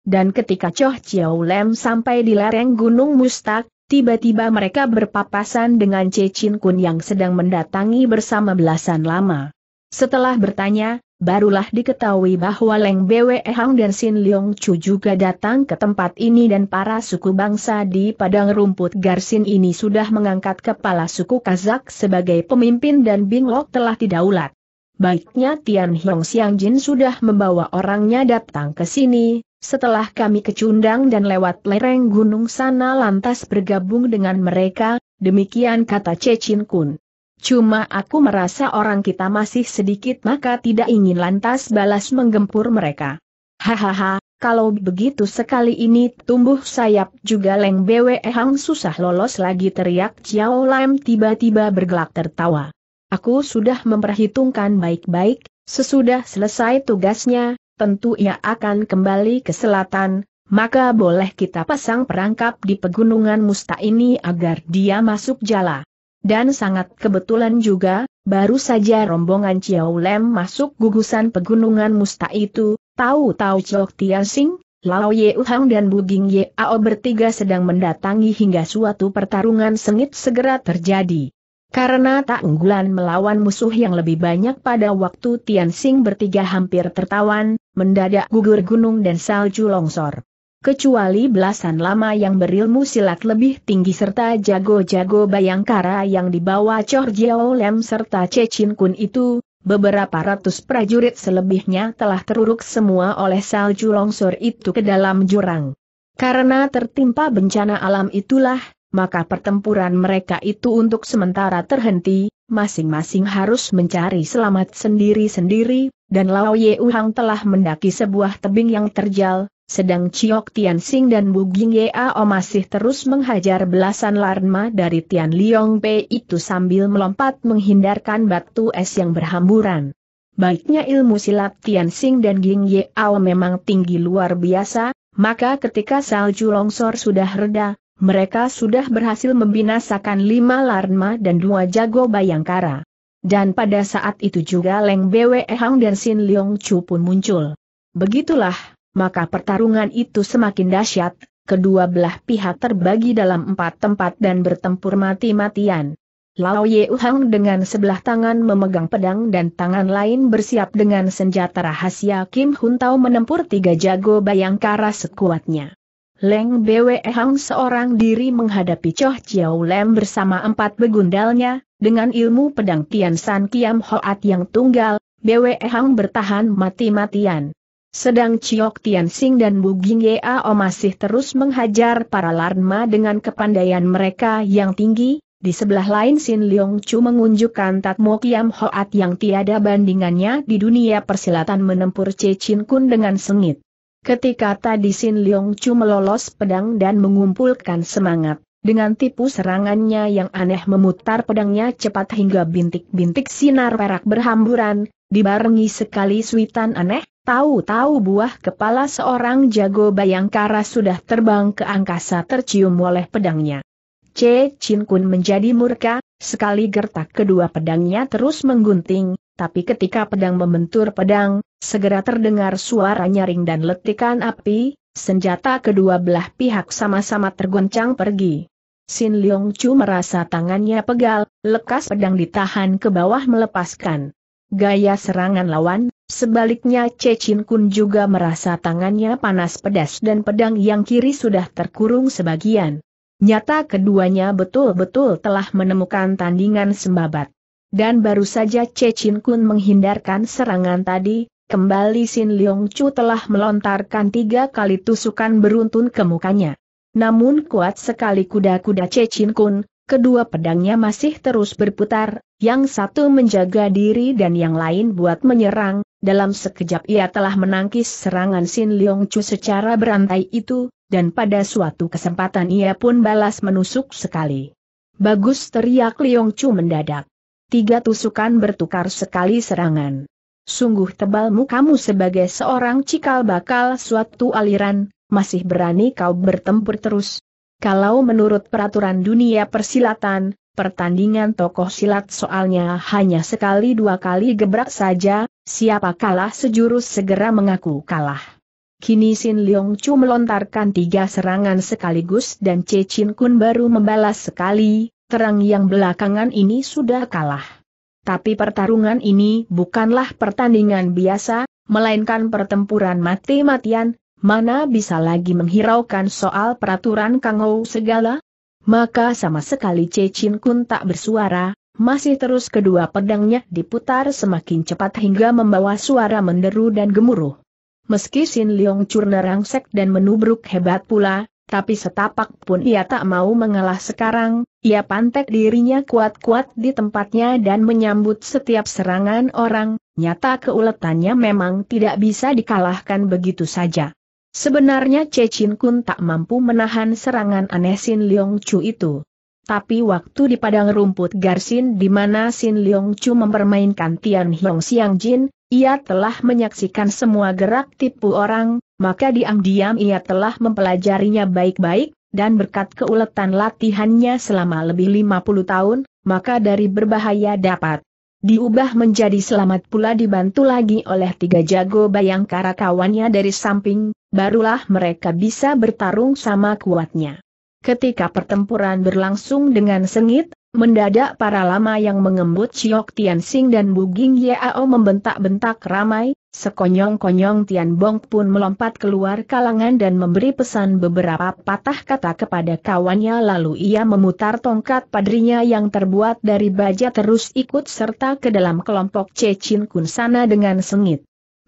Dan ketika Choh Chiao Lem sampai di lereng Gunung Mustak, tiba-tiba mereka berpapasan dengan Che Chin Kun yang sedang mendatangi bersama belasan lama. Setelah bertanya, barulah diketahui bahwa Leng Bwe Hang dan Sin Leong Chu juga datang ke tempat ini dan para suku bangsa di padang rumput Garsin ini sudah mengangkat kepala suku Kazak sebagai pemimpin dan Binglok telah didaulat. Baiknya Tian Hong Siang Jin sudah membawa orangnya datang ke sini, setelah kami kecundang dan lewat lereng gunung sana lantas bergabung dengan mereka, demikian kata Cecin Kun. Cuma aku merasa orang kita masih sedikit maka tidak ingin lantas balas menggempur mereka. Hahaha, kalau begitu sekali ini tumbuh sayap juga Leng Bwe Hang susah lolos lagi teriak Chiao Lam tiba-tiba bergelak tertawa. Aku sudah memperhitungkan baik-baik, sesudah selesai tugasnya, tentu ia akan kembali ke selatan, maka boleh kita pasang perangkap di pegunungan Musta ini agar dia masuk jala. Dan sangat kebetulan juga, baru saja rombongan Chiao Lem masuk gugusan pegunungan Musta itu, tahu-tahu Chok Tianxing, Sing, Lao Ye Uhang dan Buging Ye Ao bertiga sedang mendatangi hingga suatu pertarungan sengit segera terjadi. Karena tak unggulan melawan musuh yang lebih banyak pada waktu Tian Sing bertiga hampir tertawan, mendadak gugur gunung dan salju longsor. Kecuali belasan lama yang berilmu silat lebih tinggi serta jago-jago bayangkara yang dibawa Chor Jiao Lem serta Cecin Kun itu, beberapa ratus prajurit selebihnya telah teruruk semua oleh salju longsor itu ke dalam jurang. Karena tertimpa bencana alam itulah, maka pertempuran mereka itu untuk sementara terhenti, masing-masing harus mencari selamat sendiri-sendiri, dan Lao Ye Uhang telah mendaki sebuah tebing yang terjal, sedang Chiok Tian Sing dan Bu Ging Ao masih terus menghajar belasan larma dari Tian Liong Pei itu sambil melompat menghindarkan batu es yang berhamburan. Baiknya ilmu silat Tian Sing dan Ging Ao memang tinggi luar biasa, maka ketika salju longsor sudah reda, mereka sudah berhasil membinasakan lima larma dan dua jago bayangkara. Dan pada saat itu juga Leng Bwe Hang dan Sin Leong Chu pun muncul. Begitulah, maka pertarungan itu semakin dahsyat, kedua belah pihak terbagi dalam empat tempat dan bertempur mati-matian. Lao Ye Hang dengan sebelah tangan memegang pedang dan tangan lain bersiap dengan senjata rahasia Kim Hun Tao menempur tiga jago bayangkara sekuatnya. Leng Bwe Hang seorang diri menghadapi Choh Chiao Lem bersama empat begundalnya, dengan ilmu pedang Tian San Kiam Hoat yang tunggal, Bwe Hang bertahan mati-matian. Sedang Chiok Tian Sing dan Bu Ging Yao masih terus menghajar para Larma dengan kepandaian mereka yang tinggi, di sebelah lain Sin Leong Chu mengunjukkan Tatmo Kiam Hoat yang tiada bandingannya di dunia persilatan menempur Che Chin Kun dengan sengit. Ketika tadi Sin Leong Chu melolos pedang dan mengumpulkan semangat, dengan tipu serangannya yang aneh memutar pedangnya cepat hingga bintik-bintik sinar perak berhamburan, dibarengi sekali suitan aneh, tahu-tahu buah kepala seorang jago bayangkara sudah terbang ke angkasa tercium oleh pedangnya. C. Chin Kun menjadi murka, sekali gertak kedua pedangnya terus menggunting, tapi ketika pedang membentur pedang, Segera terdengar suara nyaring dan letikan api, senjata kedua belah pihak sama-sama tergoncang pergi. Sin Leong Chu merasa tangannya pegal, lekas pedang ditahan ke bawah melepaskan. Gaya serangan lawan, sebaliknya Che Chin Kun juga merasa tangannya panas pedas dan pedang yang kiri sudah terkurung sebagian. Nyata keduanya betul-betul telah menemukan tandingan sembabat. Dan baru saja Che Chin Kun menghindarkan serangan tadi, Kembali Sin Leong Chu telah melontarkan tiga kali tusukan beruntun ke mukanya. Namun kuat sekali kuda-kuda Cecin Kun, kedua pedangnya masih terus berputar, yang satu menjaga diri dan yang lain buat menyerang, dalam sekejap ia telah menangkis serangan Sin Leong Chu secara berantai itu, dan pada suatu kesempatan ia pun balas menusuk sekali. Bagus teriak Leong Chu mendadak. Tiga tusukan bertukar sekali serangan. Sungguh tebal mukamu sebagai seorang cikal bakal suatu aliran, masih berani kau bertempur terus. Kalau menurut peraturan dunia persilatan, pertandingan tokoh silat soalnya hanya sekali dua kali gebrak saja, siapa kalah sejurus segera mengaku kalah. Kini Sin Leong Chu melontarkan tiga serangan sekaligus dan Che Chin Kun baru membalas sekali, terang yang belakangan ini sudah kalah. Tapi pertarungan ini bukanlah pertandingan biasa, melainkan pertempuran mati-matian, mana bisa lagi menghiraukan soal peraturan Kangou segala? Maka sama sekali Cecin Kun tak bersuara, masih terus kedua pedangnya diputar semakin cepat hingga membawa suara menderu dan gemuruh. Meski Sin Leong Chur nerangsek dan menubruk hebat pula, tapi setapak pun ia tak mau mengalah sekarang, ia pantek dirinya kuat-kuat di tempatnya dan menyambut setiap serangan orang, nyata keuletannya memang tidak bisa dikalahkan begitu saja. Sebenarnya Cecin Kun tak mampu menahan serangan aneh Sin Leong Chu itu. Tapi waktu di padang rumput Garsin di mana Sin Leong Chu mempermainkan Tian Hiong Siang Jin, ia telah menyaksikan semua gerak tipu orang, maka diam-diam ia telah mempelajarinya baik-baik, dan berkat keuletan latihannya selama lebih 50 tahun, maka dari berbahaya dapat diubah menjadi selamat pula dibantu lagi oleh tiga jago bayangkara kawannya dari samping, barulah mereka bisa bertarung sama kuatnya. Ketika pertempuran berlangsung dengan sengit, Mendadak para lama yang mengembut Siok Tian Sing dan Buging Yao membentak-bentak ramai, sekonyong-konyong Tian Bong pun melompat keluar kalangan dan memberi pesan beberapa patah kata kepada kawannya lalu ia memutar tongkat padrinya yang terbuat dari baja terus ikut serta ke dalam kelompok Cecin Kun sana dengan sengit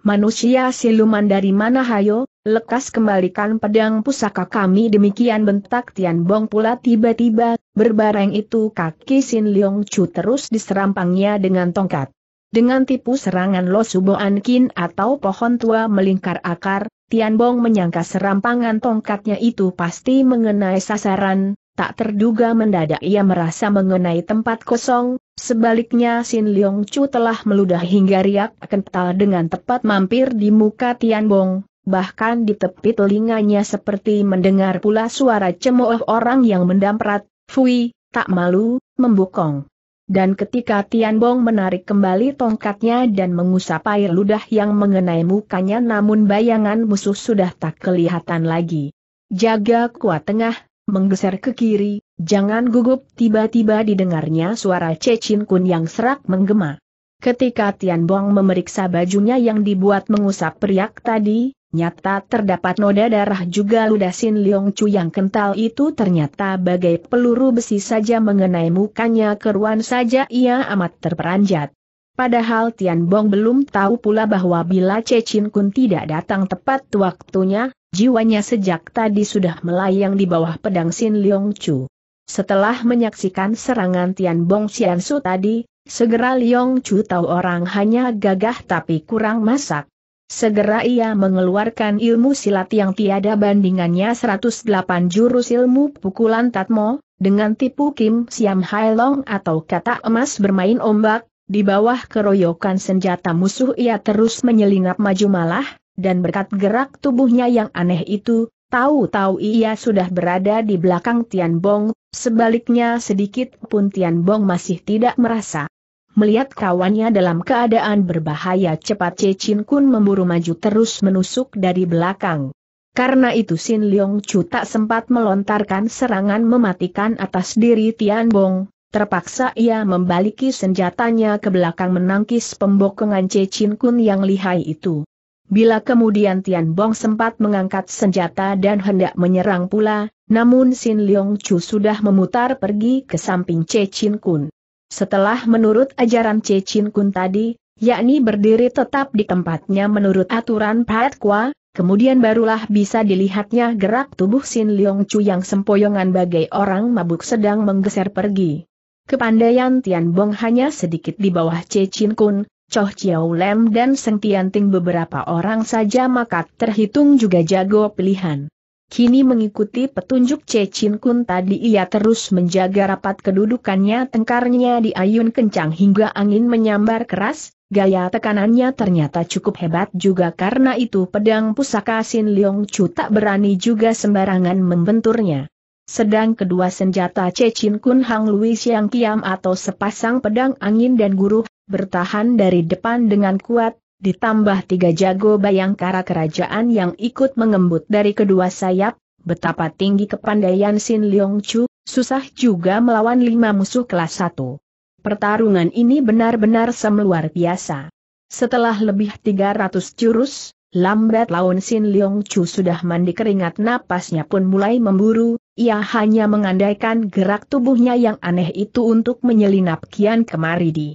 manusia siluman dari mana hayo, lekas kembalikan pedang pusaka kami demikian bentak Tian Bong pula tiba-tiba, berbareng itu kaki Sin Leong Chu terus diserampangnya dengan tongkat. Dengan tipu serangan Lo Subo Ankin atau pohon tua melingkar akar, Tian Bong menyangka serampangan tongkatnya itu pasti mengenai sasaran, Tak terduga mendadak ia merasa mengenai tempat kosong, sebaliknya Sin Leong Chu telah meludah hingga riak kental dengan tepat mampir di muka Tian Bong, bahkan di tepi telinganya seperti mendengar pula suara cemooh orang yang mendamprat, Fui, tak malu, membukong. Dan ketika Tian Bong menarik kembali tongkatnya dan mengusap air ludah yang mengenai mukanya namun bayangan musuh sudah tak kelihatan lagi. Jaga kuat tengah, menggeser ke kiri, jangan gugup tiba-tiba didengarnya suara Cecin Kun yang serak menggema. Ketika Tian Bong memeriksa bajunya yang dibuat mengusap periak tadi, nyata terdapat noda darah juga ludasin Liong Chu yang kental itu ternyata bagai peluru besi saja mengenai mukanya keruan saja ia amat terperanjat. Padahal Tian Bong belum tahu pula bahwa bila Cecin Kun tidak datang tepat waktunya, Jiwanya sejak tadi sudah melayang di bawah pedang Sin Leong Chu. Setelah menyaksikan serangan Tian Bong Xian Su tadi, segera Leong Chu tahu orang hanya gagah tapi kurang masak. Segera ia mengeluarkan ilmu silat yang tiada bandingannya 108 jurus ilmu pukulan Tatmo, dengan tipu Kim Siam Hai Long atau kata emas bermain ombak, di bawah keroyokan senjata musuh ia terus menyelinap maju malah, dan berkat gerak tubuhnya yang aneh itu, tahu-tahu ia sudah berada di belakang Tian Bong, sebaliknya sedikit pun Tian Bong masih tidak merasa. Melihat kawannya dalam keadaan berbahaya cepat Cecin Kun memburu maju terus menusuk dari belakang. Karena itu Sin Leong Chu tak sempat melontarkan serangan mematikan atas diri Tian Bong, terpaksa ia membaliki senjatanya ke belakang menangkis pembokongan Cecin Kun yang lihai itu. Bila kemudian Tian Bong sempat mengangkat senjata dan hendak menyerang pula, namun Sin Leong Chu sudah memutar pergi ke samping Che Chin Kun. Setelah menurut ajaran Che Chin Kun tadi, yakni berdiri tetap di tempatnya menurut aturan Pat Kwa, kemudian barulah bisa dilihatnya gerak tubuh Sin Leong Chu yang sempoyongan bagai orang mabuk sedang menggeser pergi. Kepandaian Tian Bong hanya sedikit di bawah Che Chin Kun, Choh Chiao Lem dan Seng Tianting beberapa orang saja maka terhitung juga jago pilihan. Kini mengikuti petunjuk Che Chin Kun tadi ia terus menjaga rapat kedudukannya tengkarnya diayun kencang hingga angin menyambar keras, gaya tekanannya ternyata cukup hebat juga karena itu pedang pusaka Sin Leong Chu tak berani juga sembarangan membenturnya. Sedang kedua senjata Cecin Kun Hang Lui Siang Kiam atau sepasang pedang angin dan guru bertahan dari depan dengan kuat, ditambah tiga jago bayangkara kerajaan yang ikut mengembut dari kedua sayap, betapa tinggi kepandaian Sin Leong Chu, susah juga melawan lima musuh kelas satu. Pertarungan ini benar-benar semluar biasa. Setelah lebih 300 jurus, Lambat laun Sin Leong Chu sudah mandi keringat napasnya pun mulai memburu, ia hanya mengandaikan gerak tubuhnya yang aneh itu untuk menyelinap kian kemari di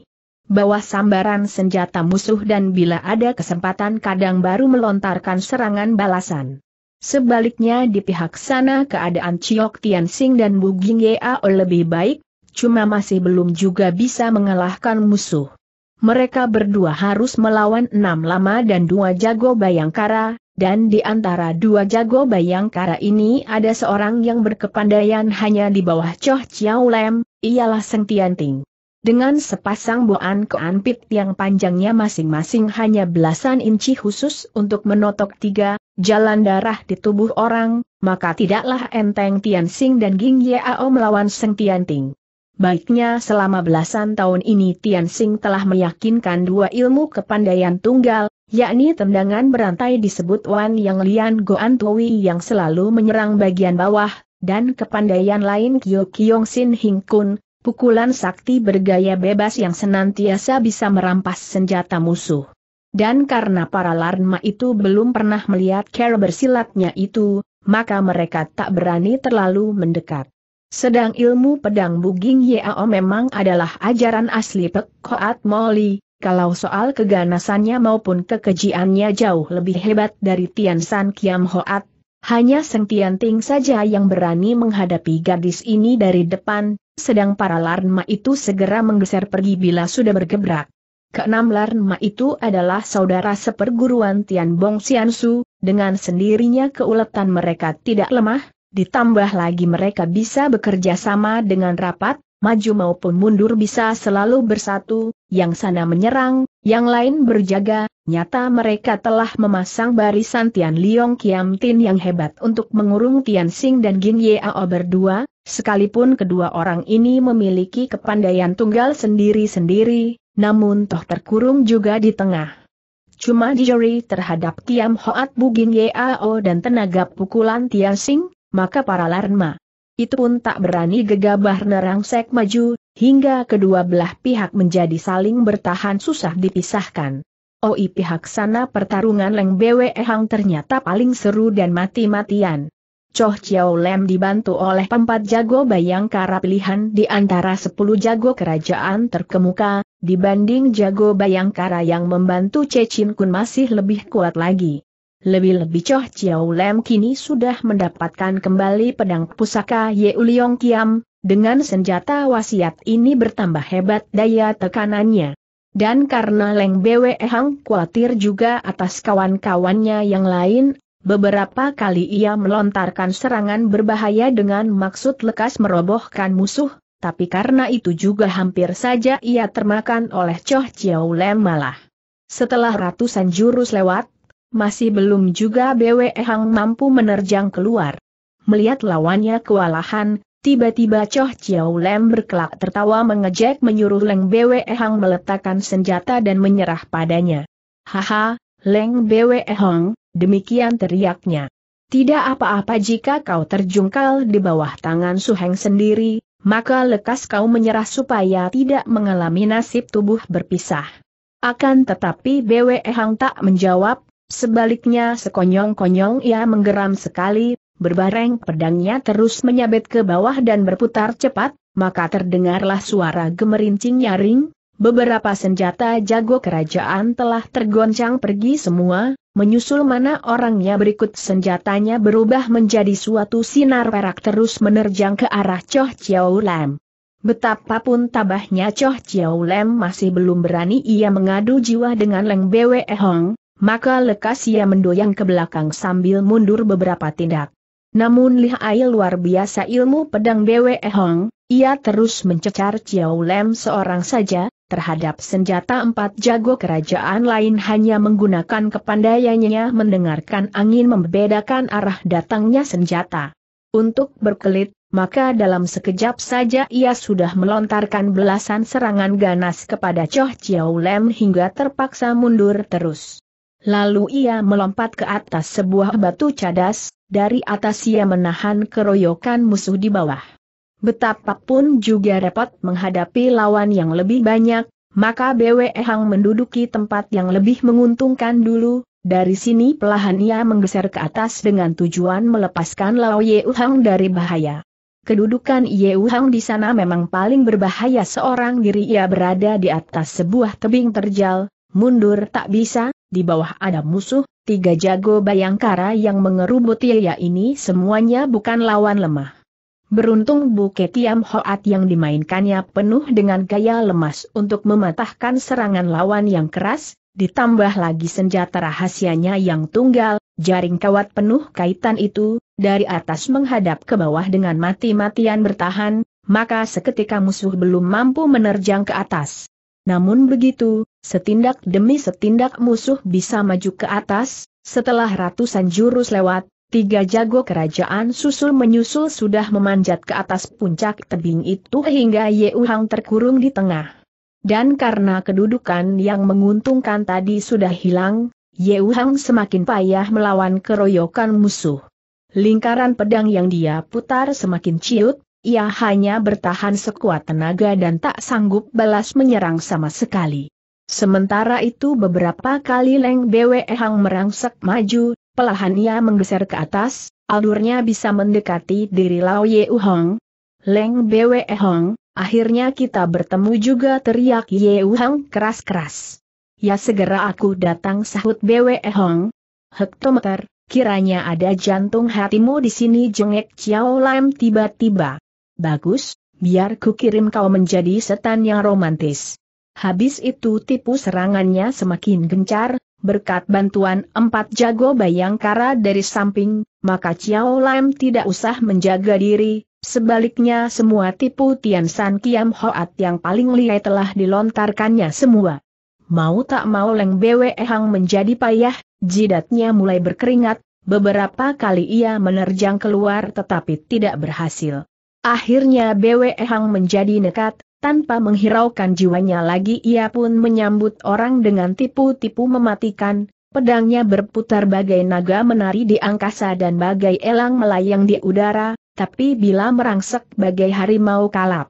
bawah sambaran senjata musuh dan bila ada kesempatan kadang baru melontarkan serangan balasan. Sebaliknya di pihak sana keadaan Chiok Tian Sing dan Bu Ging Yao lebih baik, cuma masih belum juga bisa mengalahkan musuh. Mereka berdua harus melawan enam lama dan dua jago bayangkara, dan di antara dua jago bayangkara ini ada seorang yang berkepandaian hanya di bawah Choh Chiao Lem, ialah Seng Ting dengan sepasang boan keanpit yang panjangnya masing-masing hanya belasan inci khusus untuk menotok tiga jalan darah di tubuh orang, maka tidaklah enteng Tian Sing dan Ging Yeao melawan Seng Tian Ting. Baiknya selama belasan tahun ini Tian Sing telah meyakinkan dua ilmu kepandaian tunggal, yakni tendangan berantai disebut Wan Yang Lian Goan Tui yang selalu menyerang bagian bawah, dan kepandaian lain Kyo Kyong Sin Hing Kun, pukulan sakti bergaya bebas yang senantiasa bisa merampas senjata musuh. Dan karena para larma itu belum pernah melihat cara bersilatnya itu, maka mereka tak berani terlalu mendekat. Sedang ilmu pedang Buging Yao memang adalah ajaran asli Pekoat Moli, kalau soal keganasannya maupun kekejiannya jauh lebih hebat dari Tian San Kiam Hoat, hanya Seng Tian Ting saja yang berani menghadapi gadis ini dari depan, sedang para Larnma itu segera menggeser pergi bila sudah bergebrak. Keenam Larnma itu adalah saudara seperguruan Tian Bong Xiansu, dengan sendirinya keuletan mereka tidak lemah, ditambah lagi mereka bisa bekerja sama dengan rapat, maju maupun mundur bisa selalu bersatu, yang sana menyerang, yang lain berjaga, nyata mereka telah memasang barisan Tian Liong Kiam Tin yang hebat untuk mengurung Tian Xing dan Ye Ao berdua, sekalipun kedua orang ini memiliki kepandaian tunggal sendiri-sendiri, namun toh terkurung juga di tengah. Cuma dijeri terhadap Kiam Hoat Bu Ye Ao dan tenaga pukulan Tian Xing, maka para larma itu pun tak berani gegabah nerangsek maju, hingga kedua belah pihak menjadi saling bertahan susah dipisahkan. Oi pihak sana pertarungan Leng Bwe Hang ternyata paling seru dan mati-matian. Choh Chiao Lem dibantu oleh empat jago bayangkara pilihan di antara sepuluh jago kerajaan terkemuka, dibanding jago bayangkara yang membantu Che Chin Kun masih lebih kuat lagi. Lebih-lebih Choh Chiao Lem kini sudah mendapatkan kembali pedang pusaka Ye Uliong Kiam, dengan senjata wasiat ini bertambah hebat daya tekanannya. Dan karena Leng Bwe Hang khawatir juga atas kawan-kawannya yang lain, beberapa kali ia melontarkan serangan berbahaya dengan maksud lekas merobohkan musuh, tapi karena itu juga hampir saja ia termakan oleh Choh Chiao Lem malah. Setelah ratusan jurus lewat, masih belum juga BWE Hang mampu menerjang keluar. Melihat lawannya kewalahan, tiba-tiba Choh Chiao Lem berkelak tertawa mengejek menyuruh Leng BWE Hang meletakkan senjata dan menyerah padanya. Haha, Leng BWE Hang, demikian teriaknya. Tidak apa-apa jika kau terjungkal di bawah tangan Suheng sendiri, maka lekas kau menyerah supaya tidak mengalami nasib tubuh berpisah. Akan tetapi BWE Hang tak menjawab, Sebaliknya sekonyong-konyong ia menggeram sekali, berbareng pedangnya terus menyabet ke bawah dan berputar cepat, maka terdengarlah suara gemerincing nyaring, beberapa senjata jago kerajaan telah tergoncang pergi semua, menyusul mana orangnya berikut senjatanya berubah menjadi suatu sinar perak terus menerjang ke arah Choh Chiao Lam. Betapapun tabahnya Choh Chiao Lam masih belum berani ia mengadu jiwa dengan Leng Bwe Hong, maka lekas ia mendoyang ke belakang sambil mundur beberapa tindak. Namun lihai luar biasa ilmu pedang Bwe Hong, ia terus mencecar Chiao Lem seorang saja, terhadap senjata empat jago kerajaan lain hanya menggunakan kepandaiannya mendengarkan angin membedakan arah datangnya senjata. Untuk berkelit, maka dalam sekejap saja ia sudah melontarkan belasan serangan ganas kepada Choh Chiao Lem hingga terpaksa mundur terus. Lalu ia melompat ke atas sebuah batu cadas, dari atas ia menahan keroyokan musuh di bawah. Betapapun juga repot menghadapi lawan yang lebih banyak, maka BW Hang menduduki tempat yang lebih menguntungkan dulu, dari sini pelahan ia menggeser ke atas dengan tujuan melepaskan Lao Ye Hang dari bahaya. Kedudukan Ye Hang di sana memang paling berbahaya seorang diri ia berada di atas sebuah tebing terjal, mundur tak bisa, di bawah ada musuh, tiga jago bayangkara yang mengerubut ya ini semuanya bukan lawan lemah. Beruntung buket Tiam Hoat yang dimainkannya penuh dengan gaya lemas untuk mematahkan serangan lawan yang keras, ditambah lagi senjata rahasianya yang tunggal, jaring kawat penuh kaitan itu, dari atas menghadap ke bawah dengan mati-matian bertahan, maka seketika musuh belum mampu menerjang ke atas. Namun begitu, setindak demi setindak musuh bisa maju ke atas, setelah ratusan jurus lewat, tiga jago kerajaan susul menyusul sudah memanjat ke atas puncak tebing itu hingga Ye Uhang terkurung di tengah. Dan karena kedudukan yang menguntungkan tadi sudah hilang, Ye Uhang semakin payah melawan keroyokan musuh. Lingkaran pedang yang dia putar semakin ciut, ia hanya bertahan sekuat tenaga dan tak sanggup balas menyerang sama sekali. Sementara itu beberapa kali Leng Bwe Hang merangsek maju, pelahan ia menggeser ke atas, alurnya bisa mendekati diri Lao Ye Hong. Leng Bwe Hong, akhirnya kita bertemu juga teriak Ye Hong keras-keras. Ya segera aku datang sahut Bwe Hong. Hektometer, kiranya ada jantung hatimu di sini jengek Chiao Lam tiba-tiba. Bagus, biar ku kirim kau menjadi setan yang romantis. Habis itu tipu serangannya semakin gencar, berkat bantuan empat jago bayangkara dari samping, maka Chiao Lam tidak usah menjaga diri, sebaliknya semua tipu Tian San Kiam Hoat yang paling lihai telah dilontarkannya semua. Mau tak mau Leng Bwe Hang menjadi payah, jidatnya mulai berkeringat, beberapa kali ia menerjang keluar tetapi tidak berhasil. Akhirnya Bwe Hang menjadi nekat, tanpa menghiraukan jiwanya lagi ia pun menyambut orang dengan tipu-tipu mematikan, Pedangnya berputar bagai naga menari di angkasa dan bagai elang melayang di udara, tapi bila merangsek bagai harimau kalap.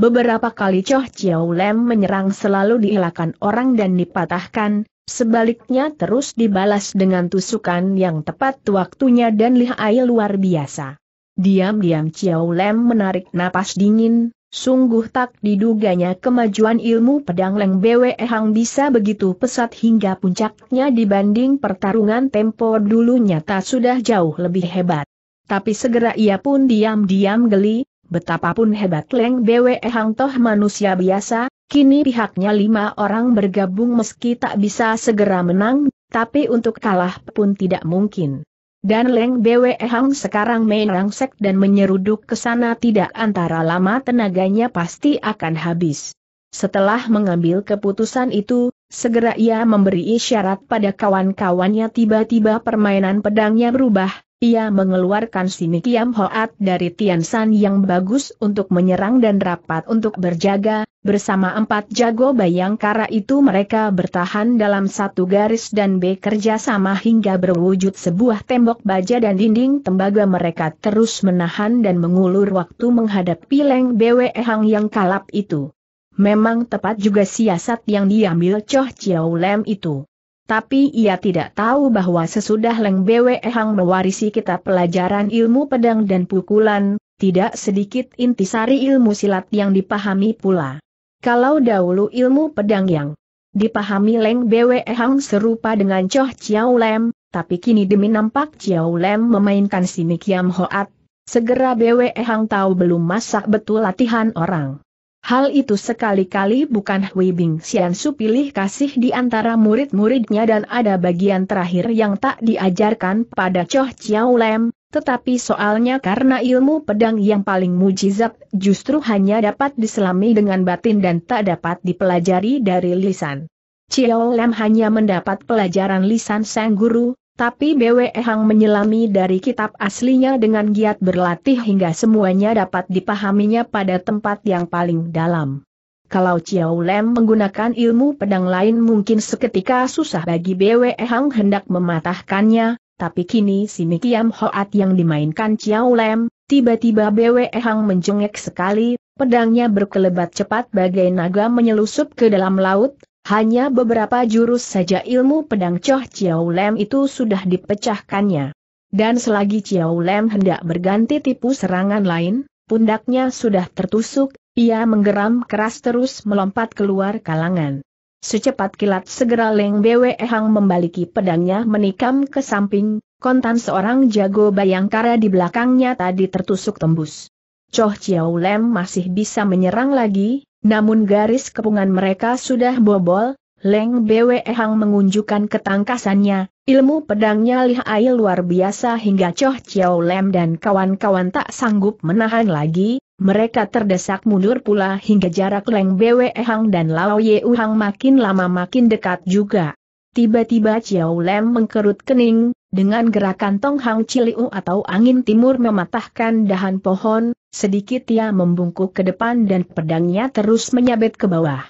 Beberapa kali Choh Chiao Lem menyerang selalu dielakkan orang dan dipatahkan, sebaliknya terus dibalas dengan tusukan yang tepat waktunya dan lihai luar biasa. Diam-diam Chiao Lem menarik napas dingin, sungguh tak diduganya kemajuan ilmu pedang Leng Bwe Hang bisa begitu pesat hingga puncaknya dibanding pertarungan tempo dulu nyata sudah jauh lebih hebat. Tapi segera ia pun diam-diam geli, betapapun hebat Leng Bwe Hang toh manusia biasa, Kini pihaknya lima orang bergabung meski tak bisa segera menang, tapi untuk kalah pun tidak mungkin. Dan Leng Bwe Hang sekarang main rangsek dan menyeruduk ke sana tidak antara lama tenaganya pasti akan habis. Setelah mengambil keputusan itu, segera ia memberi isyarat pada kawan-kawannya tiba-tiba permainan pedangnya berubah, ia mengeluarkan Simi Kiam Hoat dari Tian San yang bagus untuk menyerang dan rapat untuk berjaga, bersama empat jago bayangkara itu mereka bertahan dalam satu garis dan bekerja sama hingga berwujud sebuah tembok baja dan dinding tembaga mereka terus menahan dan mengulur waktu menghadapi Leng Bwe Hang yang kalap itu. Memang tepat juga siasat yang diambil Choh Chiao Lem itu tapi ia tidak tahu bahwa sesudah Leng Bwe Hang mewarisi kitab pelajaran ilmu pedang dan pukulan, tidak sedikit intisari ilmu silat yang dipahami pula. Kalau dahulu ilmu pedang yang dipahami Leng Bwe Hang serupa dengan Choh Chiao Lem, tapi kini demi nampak Chiao Lem memainkan si Mikiam Hoat, segera Bwe Hang tahu belum masak betul latihan orang. Hal itu sekali-kali bukan Hui Bing Xiansu pilih kasih di antara murid-muridnya dan ada bagian terakhir yang tak diajarkan pada Choh Chiao Lem, tetapi soalnya karena ilmu pedang yang paling mujizat justru hanya dapat diselami dengan batin dan tak dapat dipelajari dari lisan. Chiao Lem hanya mendapat pelajaran lisan sang guru, tapi BWE Hang menyelami dari kitab aslinya dengan giat berlatih hingga semuanya dapat dipahaminya pada tempat yang paling dalam. Kalau Chiao Lem menggunakan ilmu pedang lain mungkin seketika susah bagi BWE Hang hendak mematahkannya, tapi kini si Mikiam Hoat yang dimainkan Chiao Lem, tiba-tiba BWE Hang menjengek sekali, pedangnya berkelebat cepat bagai naga menyelusup ke dalam laut, hanya beberapa jurus saja ilmu pedang Choh Chiao Lem itu sudah dipecahkannya. Dan selagi Chiao Lem hendak berganti tipu serangan lain, pundaknya sudah tertusuk, ia menggeram keras terus melompat keluar kalangan. Secepat kilat segera Leng Bwe Hang membaliki pedangnya menikam ke samping, kontan seorang jago bayangkara di belakangnya tadi tertusuk tembus. Choh Chiao Lem masih bisa menyerang lagi, namun garis kepungan mereka sudah bobol, Leng Bwe Hang mengunjukkan ketangkasannya, ilmu pedangnya lihai luar biasa hingga Choh Chiao Lem dan kawan-kawan tak sanggup menahan lagi, mereka terdesak mundur pula hingga jarak Leng Bwe Hang dan Lao Ye Hang makin lama makin dekat juga. Tiba-tiba Chiao Lem mengkerut kening, dengan gerakan Tong Hang Ciliu atau angin timur mematahkan dahan pohon, sedikit ia membungkuk ke depan dan pedangnya terus menyabet ke bawah.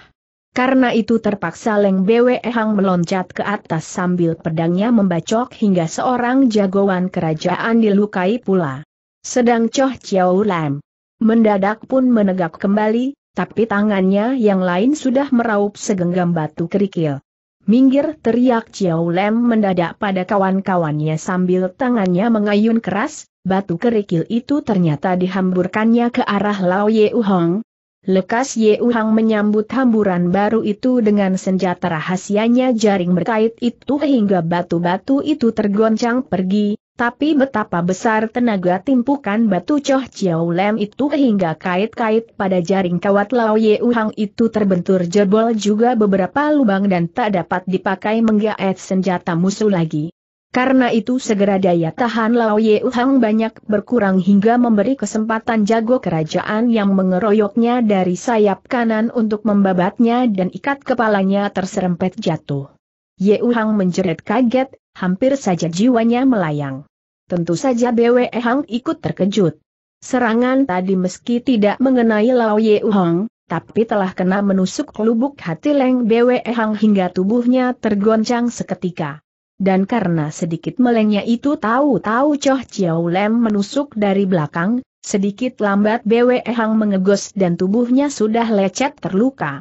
Karena itu terpaksa Leng Bwe Hang meloncat ke atas sambil pedangnya membacok hingga seorang jagoan kerajaan dilukai pula. Sedang Choh Chiao Lam mendadak pun menegak kembali, tapi tangannya yang lain sudah meraup segenggam batu kerikil. Minggir teriak Chiao Lem mendadak pada kawan-kawannya sambil tangannya mengayun keras, batu kerikil itu ternyata dihamburkannya ke arah Lao Ye Uhong. Lekas Ye Uhang menyambut hamburan baru itu dengan senjata rahasianya jaring berkait itu hingga batu-batu itu tergoncang pergi, tapi betapa besar tenaga timpukan batu Choh Chiao Lem itu hingga kait-kait pada jaring kawat Lao Ye Uhang itu terbentur jebol juga beberapa lubang dan tak dapat dipakai menggaet senjata musuh lagi. Karena itu segera daya tahan Lao Ye Uhang banyak berkurang hingga memberi kesempatan jago kerajaan yang mengeroyoknya dari sayap kanan untuk membabatnya dan ikat kepalanya terserempet jatuh. Ye Uhang menjerit kaget, hampir saja jiwanya melayang. Tentu saja BWE Hang ikut terkejut. Serangan tadi meski tidak mengenai Lao Ye Hong, tapi telah kena menusuk lubuk hati Leng BWE Hang hingga tubuhnya tergoncang seketika. Dan karena sedikit melengnya itu tahu-tahu Choh Chiao Lem menusuk dari belakang, sedikit lambat BWE Hang mengegos dan tubuhnya sudah lecet terluka.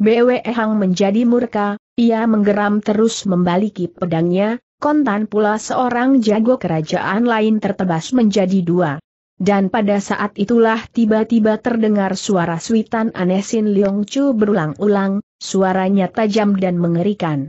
BWE Hang menjadi murka, ia menggeram terus membaliki pedangnya, kontan pula seorang jago kerajaan lain tertebas menjadi dua. Dan pada saat itulah tiba-tiba terdengar suara suitan aneh Sin Leong Chu berulang-ulang, suaranya tajam dan mengerikan.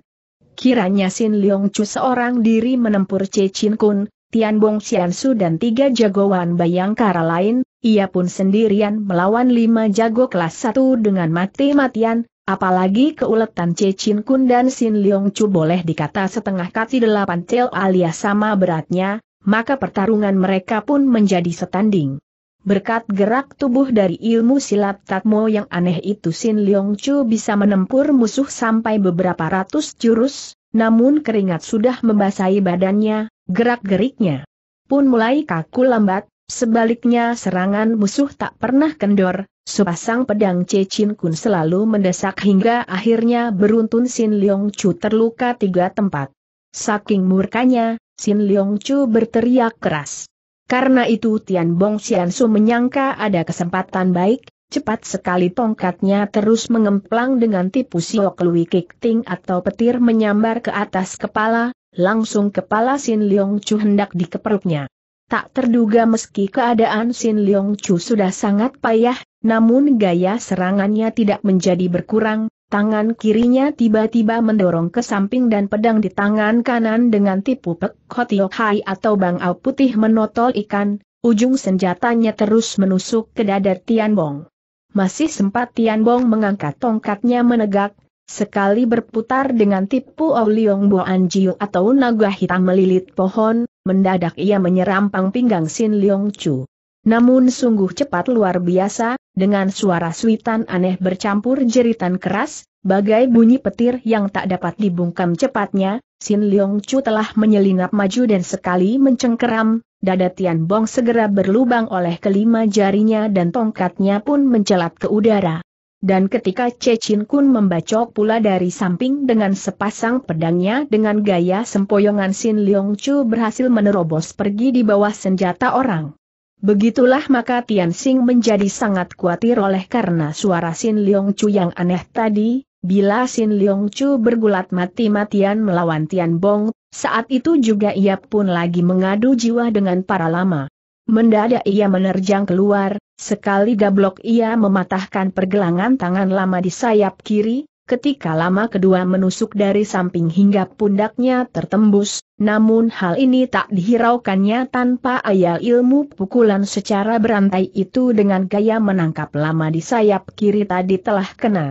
Kiranya Sin Leong Chu seorang diri menempur Che Chin Kun, Tian Bong Xian Su dan tiga jagoan bayangkara lain, ia pun sendirian melawan lima jago kelas satu dengan mati-matian, Apalagi keuletan Cecin Kun dan Sin Leong Chu boleh dikata setengah kati delapan cel alias sama beratnya, maka pertarungan mereka pun menjadi setanding. Berkat gerak tubuh dari ilmu silat Tatmo yang aneh itu Sin Leong Chu bisa menempur musuh sampai beberapa ratus jurus, namun keringat sudah membasahi badannya, gerak-geriknya pun mulai kaku lambat, Sebaliknya serangan musuh tak pernah kendor, sepasang pedang Cecin Kun selalu mendesak hingga akhirnya beruntun Sin Leong Chu terluka tiga tempat. Saking murkanya, Sin Leong Chu berteriak keras. Karena itu Tian Bong Xian Su menyangka ada kesempatan baik, Cepat sekali tongkatnya terus mengemplang dengan tipu siok Lui Kikting atau petir menyambar ke atas kepala, langsung kepala Sin Leong Chu hendak dikeperuknya. Tak terduga meski keadaan Sin Leong Chu sudah sangat payah, namun gaya serangannya tidak menjadi berkurang, tangan kirinya tiba-tiba mendorong ke samping dan pedang di tangan kanan dengan tipu pek kotiok hai atau bangau putih menotol ikan, ujung senjatanya terus menusuk ke dada Tian Bong. Masih sempat Tian Bong mengangkat tongkatnya menegak, sekali berputar dengan tipu Auliong Boan Jiu atau naga hitam melilit pohon, mendadak ia menyerampang pinggang Sin Leong Chu. Namun sungguh cepat luar biasa, dengan suara suitan aneh bercampur jeritan keras, bagai bunyi petir yang tak dapat dibungkam cepatnya, Sin Leong Chu telah menyelinap maju dan sekali mencengkeram, dada Tian Bong segera berlubang oleh kelima jarinya dan tongkatnya pun mencelat ke udara. Dan ketika Che Chin Kun membacok pula dari samping dengan sepasang pedangnya dengan gaya sempoyongan Sin Leong Chu berhasil menerobos pergi di bawah senjata orang. Begitulah maka Tian Sing menjadi sangat khawatir oleh karena suara Sin Leong Chu yang aneh tadi, bila Sin Leong Chu bergulat mati-matian melawan Tian Bong, saat itu juga ia pun lagi mengadu jiwa dengan para lama. Mendadak ia menerjang keluar, sekali gablok ia mematahkan pergelangan tangan lama di sayap kiri, ketika lama kedua menusuk dari samping hingga pundaknya tertembus, namun hal ini tak dihiraukannya tanpa ayal ilmu pukulan secara berantai itu dengan gaya menangkap lama di sayap kiri tadi telah kena.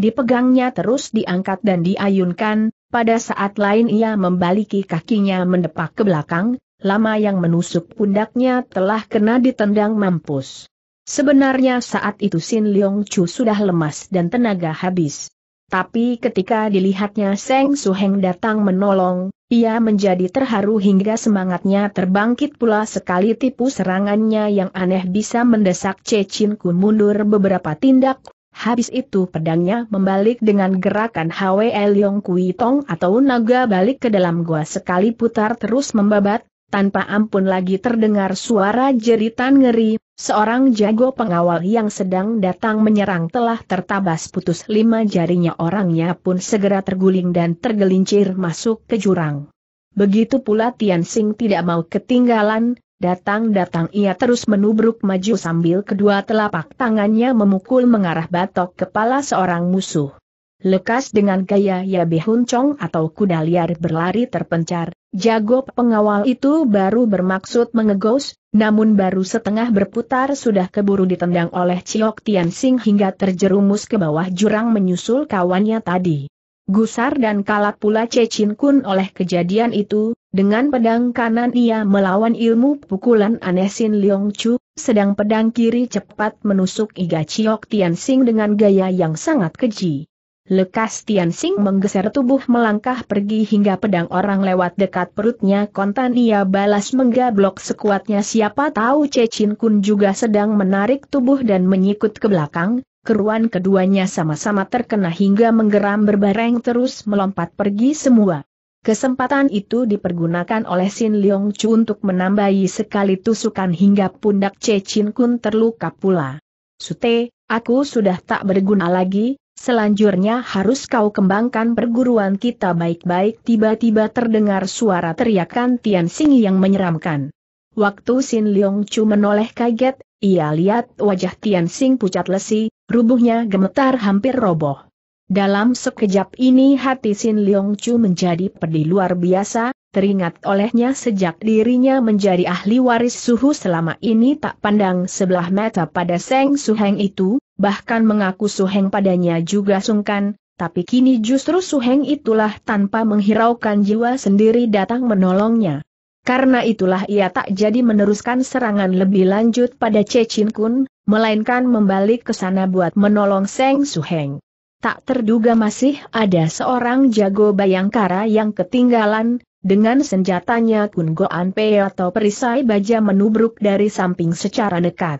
Dipegangnya terus diangkat dan diayunkan, pada saat lain ia membaliki kakinya mendepak ke belakang, lama yang menusuk pundaknya telah kena ditendang mampus. Sebenarnya saat itu Sin Leong Chu sudah lemas dan tenaga habis. Tapi ketika dilihatnya Seng Su Heng datang menolong, ia menjadi terharu hingga semangatnya terbangkit pula sekali tipu serangannya yang aneh bisa mendesak Cecin Kun mundur beberapa tindak. Habis itu pedangnya membalik dengan gerakan Hwe Leong Kui Tong atau naga balik ke dalam gua sekali putar terus membabat, tanpa ampun lagi terdengar suara jeritan ngeri, seorang jago pengawal yang sedang datang menyerang telah tertabas putus lima jarinya orangnya pun segera terguling dan tergelincir masuk ke jurang. Begitu pula Tian Sing tidak mau ketinggalan, Datang-datang ia terus menubruk maju sambil kedua telapak tangannya memukul mengarah batok kepala seorang musuh. Lekas dengan gaya Ya hun Chong atau kuda liar berlari terpencar, Jago pengawal itu baru bermaksud mengegos, namun baru setengah berputar sudah keburu ditendang oleh Ciok Tian Sing hingga terjerumus ke bawah jurang menyusul kawannya tadi. Gusar dan kalap pula Cecin Kun oleh kejadian itu, dengan pedang kanan ia melawan ilmu pukulan aneh Sin Leong Chu, sedang pedang kiri cepat menusuk iga Ciok Tian Sing dengan gaya yang sangat keji. Lekas Tian Sing menggeser tubuh melangkah pergi hingga pedang orang lewat dekat perutnya kontan ia balas menggablok sekuatnya siapa tahu Chin Kun juga sedang menarik tubuh dan menyikut ke belakang, keruan keduanya sama-sama terkena hingga menggeram berbareng terus melompat pergi semua. Kesempatan itu dipergunakan oleh Sin Leong Chu untuk menambahi sekali tusukan hingga pundak Chin Kun terluka pula. Sute, aku sudah tak berguna lagi, Selanjutnya harus kau kembangkan perguruan kita baik-baik tiba-tiba terdengar suara teriakan Tian Xing yang menyeramkan. Waktu Sin Leong Chu menoleh kaget, ia lihat wajah Tian Xing pucat lesi, rubuhnya gemetar hampir roboh. Dalam sekejap ini hati Sin Leong Chu menjadi pedih luar biasa, teringat olehnya sejak dirinya menjadi ahli waris suhu selama ini tak pandang sebelah mata pada Seng Suheng itu, bahkan mengaku Suheng padanya juga sungkan, tapi kini justru Suheng itulah tanpa menghiraukan jiwa sendiri datang menolongnya. Karena itulah ia tak jadi meneruskan serangan lebih lanjut pada Cecin Kun, melainkan membalik ke sana buat menolong Seng Suheng. Tak terduga masih ada seorang jago bayangkara yang ketinggalan, dengan senjatanya Kun Goan Pei atau perisai baja menubruk dari samping secara dekat.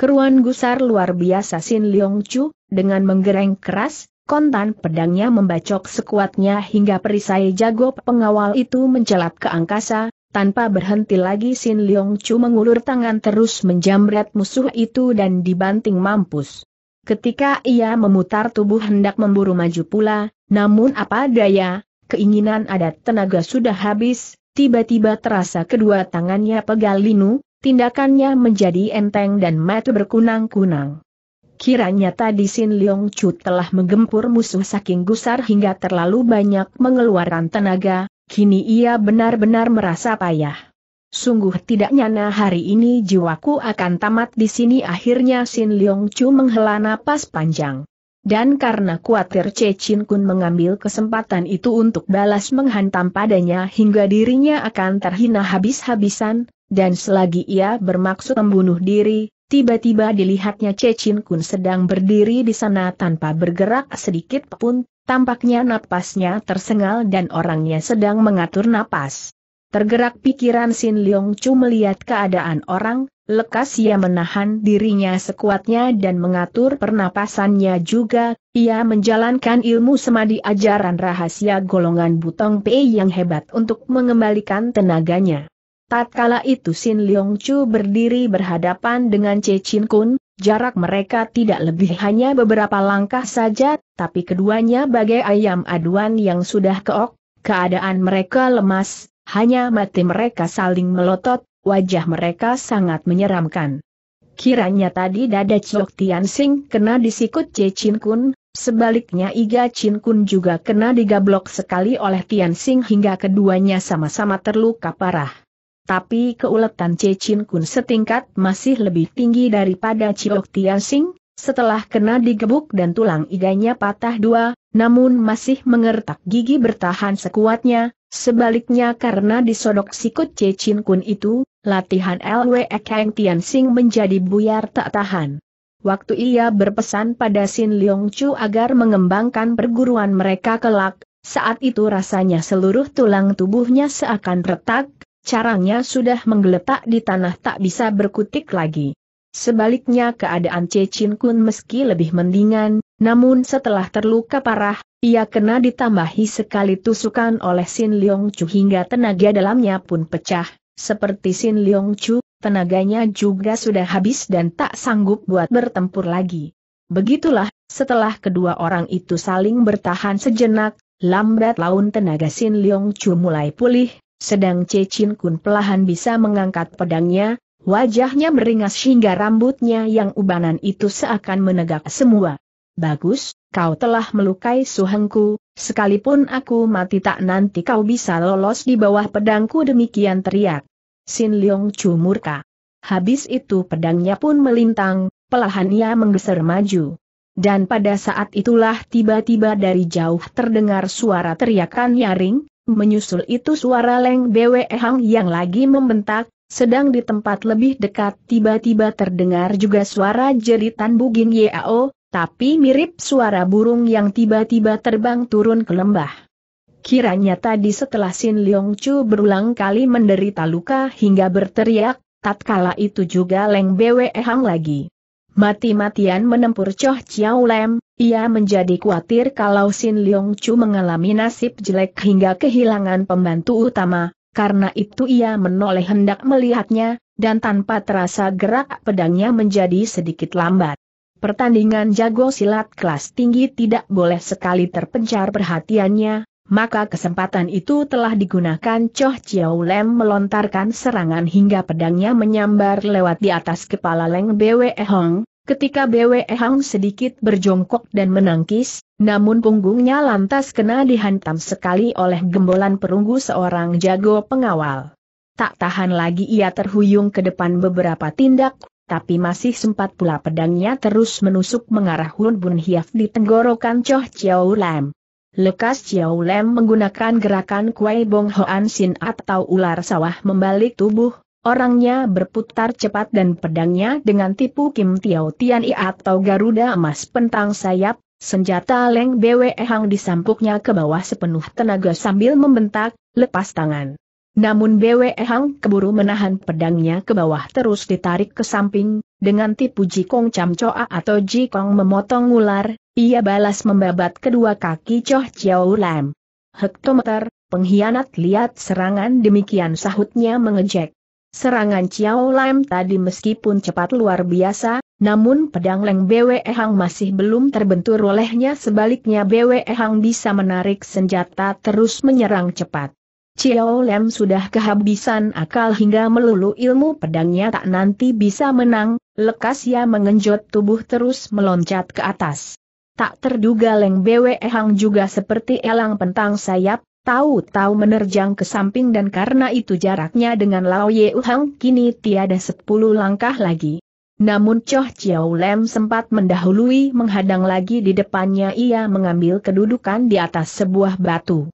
Keruan gusar luar biasa Sin Leong Chu, dengan menggereng keras, kontan pedangnya membacok sekuatnya hingga perisai jago pengawal itu mencelat ke angkasa, tanpa berhenti lagi Sin Leong Chu mengulur tangan terus menjamret musuh itu dan dibanting mampus. Ketika ia memutar tubuh hendak memburu maju pula, namun apa daya, keinginan adat tenaga sudah habis, tiba-tiba terasa kedua tangannya pegal linu, tindakannya menjadi enteng dan mata berkunang-kunang. Kiranya tadi Sin Leong Chu telah menggempur musuh saking gusar hingga terlalu banyak mengeluarkan tenaga, kini ia benar-benar merasa payah. Sungguh tidak nyana hari ini jiwaku akan tamat di sini akhirnya Sin Leong Chu menghela napas panjang. Dan karena kuatir Che Chin Kun mengambil kesempatan itu untuk balas menghantam padanya hingga dirinya akan terhina habis-habisan, dan selagi ia bermaksud membunuh diri, tiba-tiba dilihatnya Cecin Kun sedang berdiri di sana tanpa bergerak sedikit pun, tampaknya napasnya tersengal dan orangnya sedang mengatur napas. Tergerak pikiran Sin Leong Chu melihat keadaan orang, lekas ia menahan dirinya sekuatnya dan mengatur pernapasannya juga, ia menjalankan ilmu semadi ajaran rahasia golongan Butong Pei yang hebat untuk mengembalikan tenaganya. Tatkala itu Sin Leong Chu berdiri berhadapan dengan Che Chin Kun, jarak mereka tidak lebih hanya beberapa langkah saja, tapi keduanya bagai ayam aduan yang sudah keok, keadaan mereka lemas, hanya mati mereka saling melotot, wajah mereka sangat menyeramkan. Kiranya tadi dada Chok Tian Sing kena disikut Che Chin Kun, Sebaliknya Iga Chin Kun juga kena digablok sekali oleh Tian Sing hingga keduanya sama-sama terluka parah tapi keuletan Cecin Kun setingkat masih lebih tinggi daripada Ciok Tia setelah kena digebuk dan tulang iganya patah dua, namun masih mengertak gigi bertahan sekuatnya, sebaliknya karena disodok sikut Cecin Kun itu, latihan LWE Kang Tian menjadi buyar tak tahan. Waktu ia berpesan pada Sin Leong Chu agar mengembangkan perguruan mereka kelak, saat itu rasanya seluruh tulang tubuhnya seakan retak, Caranya sudah menggeletak di tanah tak bisa berkutik lagi. Sebaliknya keadaan Cecin Kun meski lebih mendingan, namun setelah terluka parah, ia kena ditambahi sekali tusukan oleh Sin Leong Chu hingga tenaga dalamnya pun pecah, seperti Sin Leong Chu, tenaganya juga sudah habis dan tak sanggup buat bertempur lagi. Begitulah, setelah kedua orang itu saling bertahan sejenak, lambat laun tenaga Sin Leong Chu mulai pulih, sedang Cecin Kun pelahan bisa mengangkat pedangnya, wajahnya meringas hingga rambutnya yang ubanan itu seakan menegak semua. Bagus, kau telah melukai suhengku, sekalipun aku mati tak nanti kau bisa lolos di bawah pedangku demikian teriak. Sin Leong Chu murka. Habis itu pedangnya pun melintang, pelahan ia menggeser maju. Dan pada saat itulah tiba-tiba dari jauh terdengar suara teriakan nyaring, Menyusul itu suara Leng Bwe Hang yang lagi membentak, sedang di tempat lebih dekat tiba-tiba terdengar juga suara jeritan Bugin Yao, tapi mirip suara burung yang tiba-tiba terbang turun ke lembah. Kiranya tadi setelah Sin Leong Chu berulang kali menderita luka hingga berteriak, tatkala itu juga Leng Bwe Hang lagi mati-matian menempur Choh Chiao Lem, ia menjadi khawatir kalau Sin Leong Chu mengalami nasib jelek hingga kehilangan pembantu utama, karena itu ia menoleh hendak melihatnya, dan tanpa terasa gerak pedangnya menjadi sedikit lambat. Pertandingan jago silat kelas tinggi tidak boleh sekali terpencar perhatiannya, maka kesempatan itu telah digunakan Choh Chiao Lem melontarkan serangan hingga pedangnya menyambar lewat di atas kepala Leng Bwe Hong, ketika Bwe Hong sedikit berjongkok dan menangkis, namun punggungnya lantas kena dihantam sekali oleh gembolan perunggu seorang jago pengawal. Tak tahan lagi ia terhuyung ke depan beberapa tindak, tapi masih sempat pula pedangnya terus menusuk mengarah Hun Bun Hiaf di tenggorokan Choh Chiao Lam. Lekas Xiao Lem menggunakan gerakan Kuai Bong Hoan Sin atau ular sawah membalik tubuh, orangnya berputar cepat dan pedangnya dengan tipu Kim Tiao Tian I atau Garuda emas pentang sayap, senjata Leng Bwe Hang disampuknya ke bawah sepenuh tenaga sambil membentak, lepas tangan. Namun Bwe Hang keburu menahan pedangnya ke bawah terus ditarik ke samping, dengan tipu jikong Choa atau jikong memotong ular, ia balas membabat kedua kaki Choh Chiao Lam. Hektometer, pengkhianat lihat serangan demikian sahutnya mengejek. Serangan Chiao Lam tadi meskipun cepat luar biasa, namun pedang Leng Bwe Hang masih belum terbentur olehnya sebaliknya Bwe Hang bisa menarik senjata terus menyerang cepat. Chiao Lem sudah kehabisan akal hingga melulu ilmu pedangnya tak nanti bisa menang, lekas ia mengenjot tubuh terus meloncat ke atas. Tak terduga Leng Bwe Hang juga seperti elang pentang sayap, tahu-tahu menerjang ke samping dan karena itu jaraknya dengan Lao Ye Hang kini tiada sepuluh langkah lagi. Namun Choh Chiao Lem sempat mendahului menghadang lagi di depannya ia mengambil kedudukan di atas sebuah batu.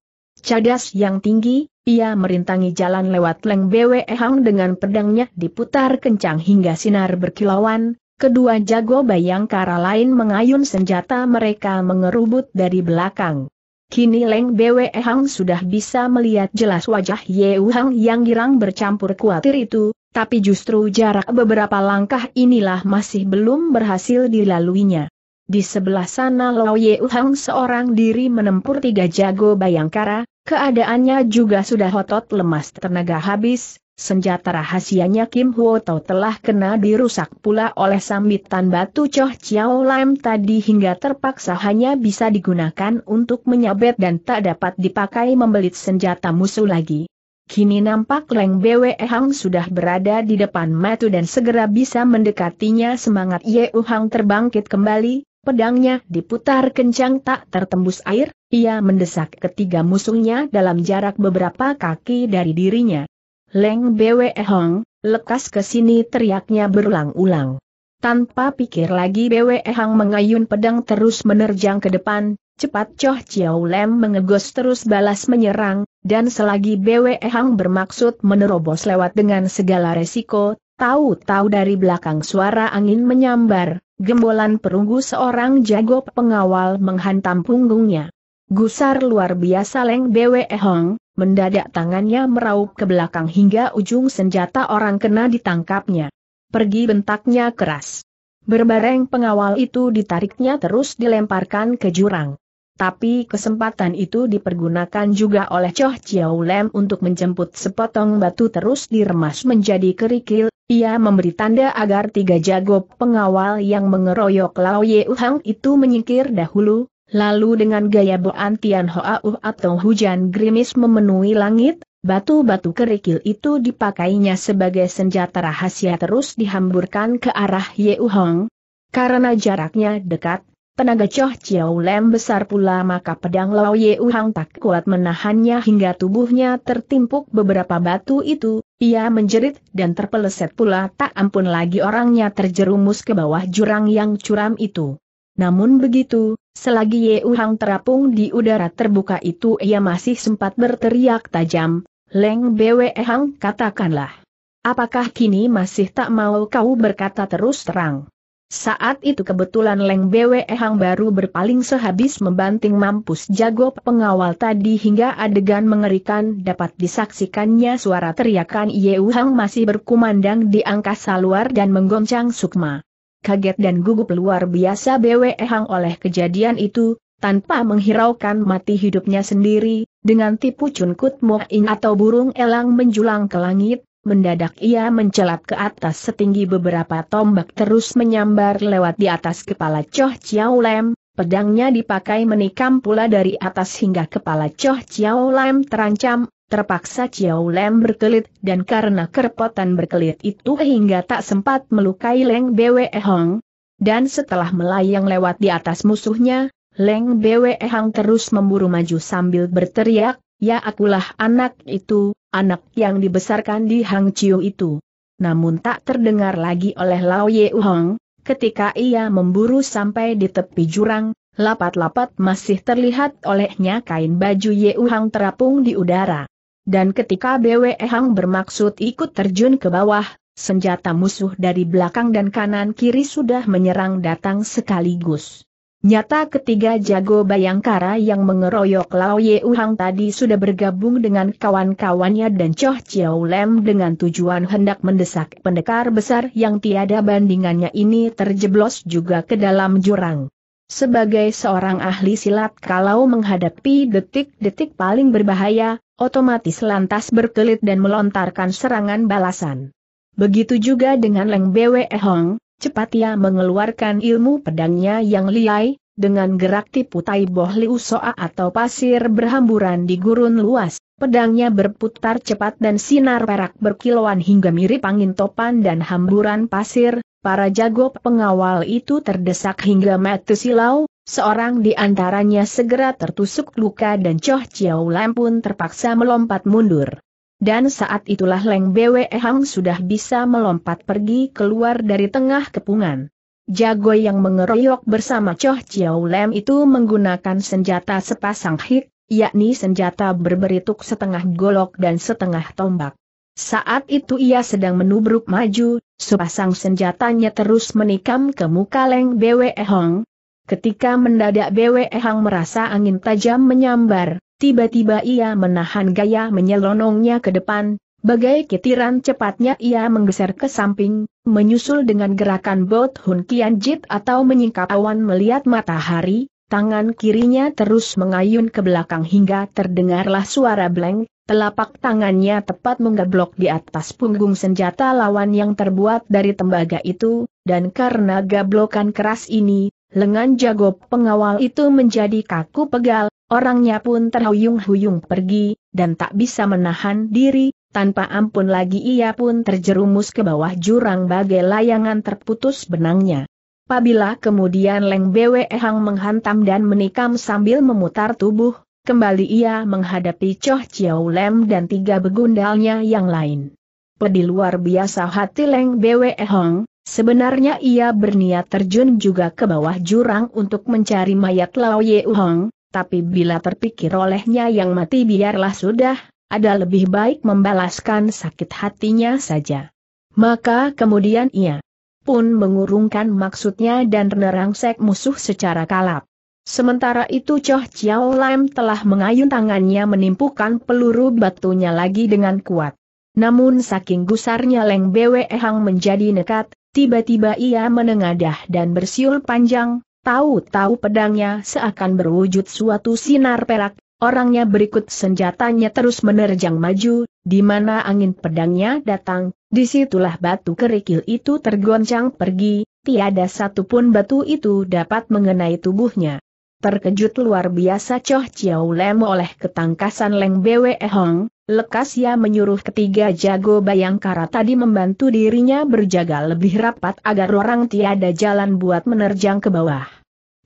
Cadas yang tinggi, ia merintangi jalan lewat Leng Bwe Hang dengan pedangnya diputar kencang hingga sinar berkilauan, kedua jago bayangkara lain mengayun senjata mereka mengerubut dari belakang. Kini Leng Bwe Hang sudah bisa melihat jelas wajah Ye Hang yang girang bercampur kuatir itu, tapi justru jarak beberapa langkah inilah masih belum berhasil dilaluinya. Di sebelah sana Lo Ye Uhang seorang diri menempur tiga jago bayangkara, keadaannya juga sudah otot lemas tenaga habis, senjata rahasianya Kim Huo Tau telah kena dirusak pula oleh sambitan batu Choh Chiao Lam tadi hingga terpaksa hanya bisa digunakan untuk menyabet dan tak dapat dipakai membelit senjata musuh lagi. Kini nampak Leng Bwe Hang sudah berada di depan Matu dan segera bisa mendekatinya semangat Ye Uhang terbangkit kembali, Pedangnya diputar kencang tak tertembus air, ia mendesak ketiga musuhnya dalam jarak beberapa kaki dari dirinya. Leng Bwe Hong, lekas ke sini teriaknya berulang-ulang. Tanpa pikir lagi Bwe Hong mengayun pedang terus menerjang ke depan, cepat Choh Chiao Lem mengegos terus balas menyerang, dan selagi Bwe Hong bermaksud menerobos lewat dengan segala resiko, Tahu-tahu dari belakang suara angin menyambar, gembolan perunggu seorang jago pengawal menghantam punggungnya. Gusar luar biasa Leng Bwe Hong, mendadak tangannya meraup ke belakang hingga ujung senjata orang kena ditangkapnya. Pergi bentaknya keras. Berbareng pengawal itu ditariknya terus dilemparkan ke jurang. Tapi kesempatan itu dipergunakan juga oleh Choh Chiao Lem untuk menjemput sepotong batu terus diremas menjadi kerikil, ia memberi tanda agar tiga jago pengawal yang mengeroyok Lao Ye Uhang itu menyingkir dahulu, lalu dengan gaya Boan Tian Hoa Uh atau hujan gerimis memenuhi langit, batu-batu kerikil itu dipakainya sebagai senjata rahasia terus dihamburkan ke arah Ye Uhang. Karena jaraknya dekat, tenaga Choh Chiao Lem besar pula maka pedang Lao Ye Uhang tak kuat menahannya hingga tubuhnya tertimpuk beberapa batu itu, ia menjerit dan terpeleset pula tak ampun lagi orangnya terjerumus ke bawah jurang yang curam itu. Namun begitu, selagi Ye Uhang terapung di udara terbuka itu ia masih sempat berteriak tajam, Leng Bwe Hang katakanlah. Apakah kini masih tak mau kau berkata terus terang? Saat itu kebetulan Leng Bwe Hang baru berpaling sehabis membanting mampus jago pengawal tadi hingga adegan mengerikan dapat disaksikannya suara teriakan Yeu Hang masih berkumandang di angkasa luar dan menggoncang Sukma. Kaget dan gugup luar biasa Bwe Hang oleh kejadian itu, tanpa menghiraukan mati hidupnya sendiri, dengan tipu cunkut moing atau burung elang menjulang ke langit, mendadak ia mencelat ke atas setinggi beberapa tombak terus menyambar lewat di atas kepala Choh Chiao Lam, pedangnya dipakai menikam pula dari atas hingga kepala Choh Chiao Lam terancam, terpaksa Chiao Lam berkelit dan karena kerepotan berkelit itu hingga tak sempat melukai Leng Bwe Hong. Dan setelah melayang lewat di atas musuhnya, Leng Bwe Hong terus memburu maju sambil berteriak, Ya akulah anak itu, anak yang dibesarkan di Hang Chiu itu. Namun tak terdengar lagi oleh Lao Ye Hong, ketika ia memburu sampai di tepi jurang, lapat-lapat masih terlihat olehnya kain baju Ye Hang terapung di udara. Dan ketika Bwe Hang bermaksud ikut terjun ke bawah, senjata musuh dari belakang dan kanan kiri sudah menyerang datang sekaligus. Nyata ketiga jago Bayangkara yang mengeroyok Lao Ye Uhang tadi sudah bergabung dengan kawan-kawannya dan Choh Chiao Lem dengan tujuan hendak mendesak pendekar besar yang tiada bandingannya ini terjeblos juga ke dalam jurang. Sebagai seorang ahli silat kalau menghadapi detik-detik paling berbahaya, otomatis lantas berkelit dan melontarkan serangan balasan. Begitu juga dengan Leng Bwe Hong, Cepat ia mengeluarkan ilmu pedangnya yang liai, dengan gerak tipu taiboh liu soa atau pasir berhamburan di gurun luas, pedangnya berputar cepat dan sinar perak berkilauan hingga mirip angin topan dan hamburan pasir, para jago pengawal itu terdesak hingga mati silau, seorang di antaranya segera tertusuk luka dan Choh Chiao Lam pun terpaksa melompat mundur. Dan saat itulah Leng Bwe Hang sudah bisa melompat pergi keluar dari tengah kepungan. Jago yang mengeroyok bersama Choh Chiao Lem itu menggunakan senjata sepasang hik, yakni senjata berberituk setengah golok dan setengah tombak. Saat itu ia sedang menubruk maju, sepasang senjatanya terus menikam ke muka Leng Bwe Hang. Ketika mendadak Bwe Hang merasa angin tajam menyambar, Tiba-tiba ia menahan gaya menyelonongnya ke depan, bagai ketiran cepatnya ia menggeser ke samping, menyusul dengan gerakan bot Hun Kian Jit atau menyingkap awan melihat matahari, tangan kirinya terus mengayun ke belakang hingga terdengarlah suara bleng, telapak tangannya tepat menggeblok di atas punggung senjata lawan yang terbuat dari tembaga itu, dan karena gablokan keras ini, lengan jago pengawal itu menjadi kaku pegal, Orangnya pun terhuyung-huyung pergi, dan tak bisa menahan diri, tanpa ampun lagi ia pun terjerumus ke bawah jurang bagai layangan terputus benangnya. Pabila kemudian Leng Bwe Hang menghantam dan menikam sambil memutar tubuh, kembali ia menghadapi Choh Chiao Lem dan tiga begundalnya yang lain. Pedi luar biasa hati Leng Bwe Hang, sebenarnya ia berniat terjun juga ke bawah jurang untuk mencari mayat Lao Ye Hong, tapi bila terpikir olehnya yang mati biarlah sudah, ada lebih baik membalaskan sakit hatinya saja. Maka kemudian ia pun mengurungkan maksudnya dan menerangsek musuh secara kalap. Sementara itu Choh Chiao Lam telah mengayun tangannya menimpukan peluru batunya lagi dengan kuat. Namun saking gusarnya Leng Bwe Hang menjadi nekat, tiba-tiba ia menengadah dan bersiul panjang, Tahu-tahu pedangnya seakan berwujud suatu sinar perak, orangnya berikut senjatanya terus menerjang maju, di mana angin pedangnya datang, disitulah batu kerikil itu tergoncang pergi, tiada satupun batu itu dapat mengenai tubuhnya. Terkejut luar biasa Choh Chiao Lem oleh ketangkasan Leng Bwe Hong, lekas ia menyuruh ketiga jago bayangkara tadi membantu dirinya berjaga lebih rapat agar orang tiada jalan buat menerjang ke bawah.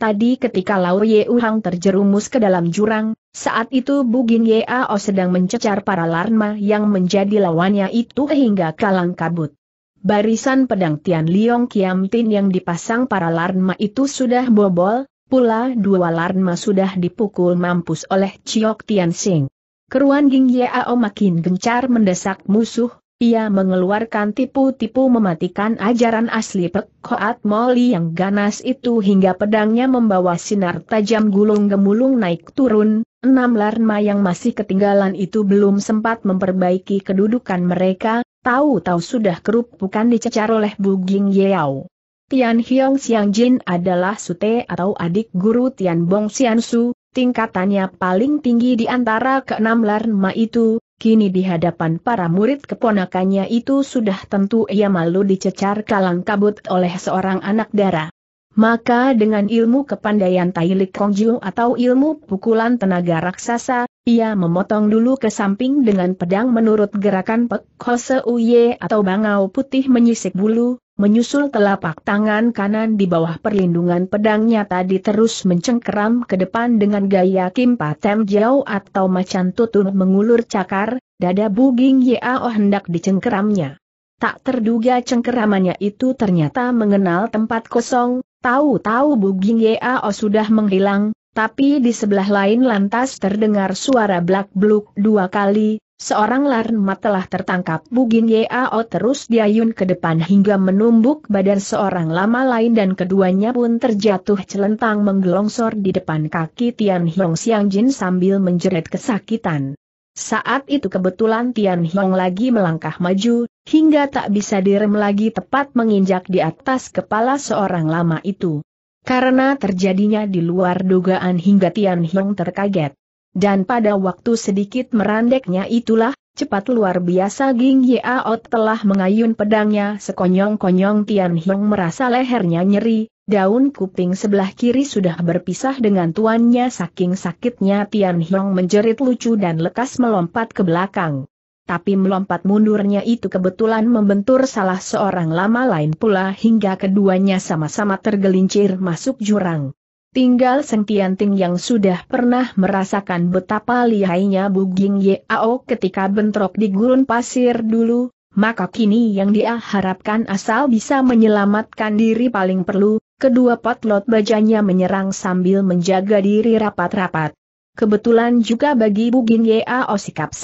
Tadi ketika Lao Ye Uhang terjerumus ke dalam jurang, saat itu Bugin Ao sedang mencecar para larma yang menjadi lawannya itu hingga kalang kabut. Barisan pedang Tian Liong Kiam Tin yang dipasang para larma itu sudah bobol, pula dua larma sudah dipukul mampus oleh Chiok Tian Sing. Keruan Ging Ao makin gencar mendesak musuh, ia mengeluarkan tipu-tipu mematikan ajaran asli Pek Koat Moli yang ganas itu hingga pedangnya membawa sinar tajam gulung gemulung naik turun, enam larma yang masih ketinggalan itu belum sempat memperbaiki kedudukan mereka, tahu-tahu sudah kerupukan dicecar oleh Buging Yeau. Tian Hiong Xiang Jin adalah sute atau adik guru Tian Bong Xian tingkatannya paling tinggi di antara keenam larma itu, Kini di hadapan para murid keponakannya itu sudah tentu ia malu dicecar kalang kabut oleh seorang anak darah. Maka dengan ilmu kepandaian Tailik Kongju atau ilmu pukulan tenaga raksasa, ia memotong dulu ke samping dengan pedang menurut gerakan Pek Hose Uye atau bangau putih menyisik bulu, menyusul telapak tangan kanan di bawah perlindungan pedangnya tadi terus mencengkeram ke depan dengan gaya Kim Patem Jiao atau macan tutun mengulur cakar, dada Buging Yao hendak dicengkeramnya. Tak terduga cengkeramannya itu ternyata mengenal tempat kosong, tahu-tahu Buging Yao sudah menghilang, tapi di sebelah lain lantas terdengar suara blak-bluk dua kali, Seorang larma telah tertangkap Bugin Yao terus diayun ke depan hingga menumbuk badan seorang lama lain dan keduanya pun terjatuh celentang menggelongsor di depan kaki Tian Hiong Xiang Jin sambil menjerit kesakitan. Saat itu kebetulan Tian Hiong lagi melangkah maju, hingga tak bisa direm lagi tepat menginjak di atas kepala seorang lama itu. Karena terjadinya di luar dugaan hingga Tian Hiong terkaget. Dan pada waktu sedikit merandeknya itulah, cepat luar biasa Ging Yaot telah mengayun pedangnya sekonyong-konyong Tian Hiong merasa lehernya nyeri, daun kuping sebelah kiri sudah berpisah dengan tuannya saking sakitnya Tian Hiong menjerit lucu dan lekas melompat ke belakang. Tapi melompat mundurnya itu kebetulan membentur salah seorang lama lain pula hingga keduanya sama-sama tergelincir masuk jurang. Tinggal Ting yang sudah pernah merasakan betapa lihainya Buging Yao ketika bentrok di gurun pasir dulu, maka kini yang dia harapkan asal bisa menyelamatkan diri paling perlu, kedua potlot bajanya menyerang sambil menjaga diri rapat-rapat. Kebetulan juga bagi Buging Yao sikap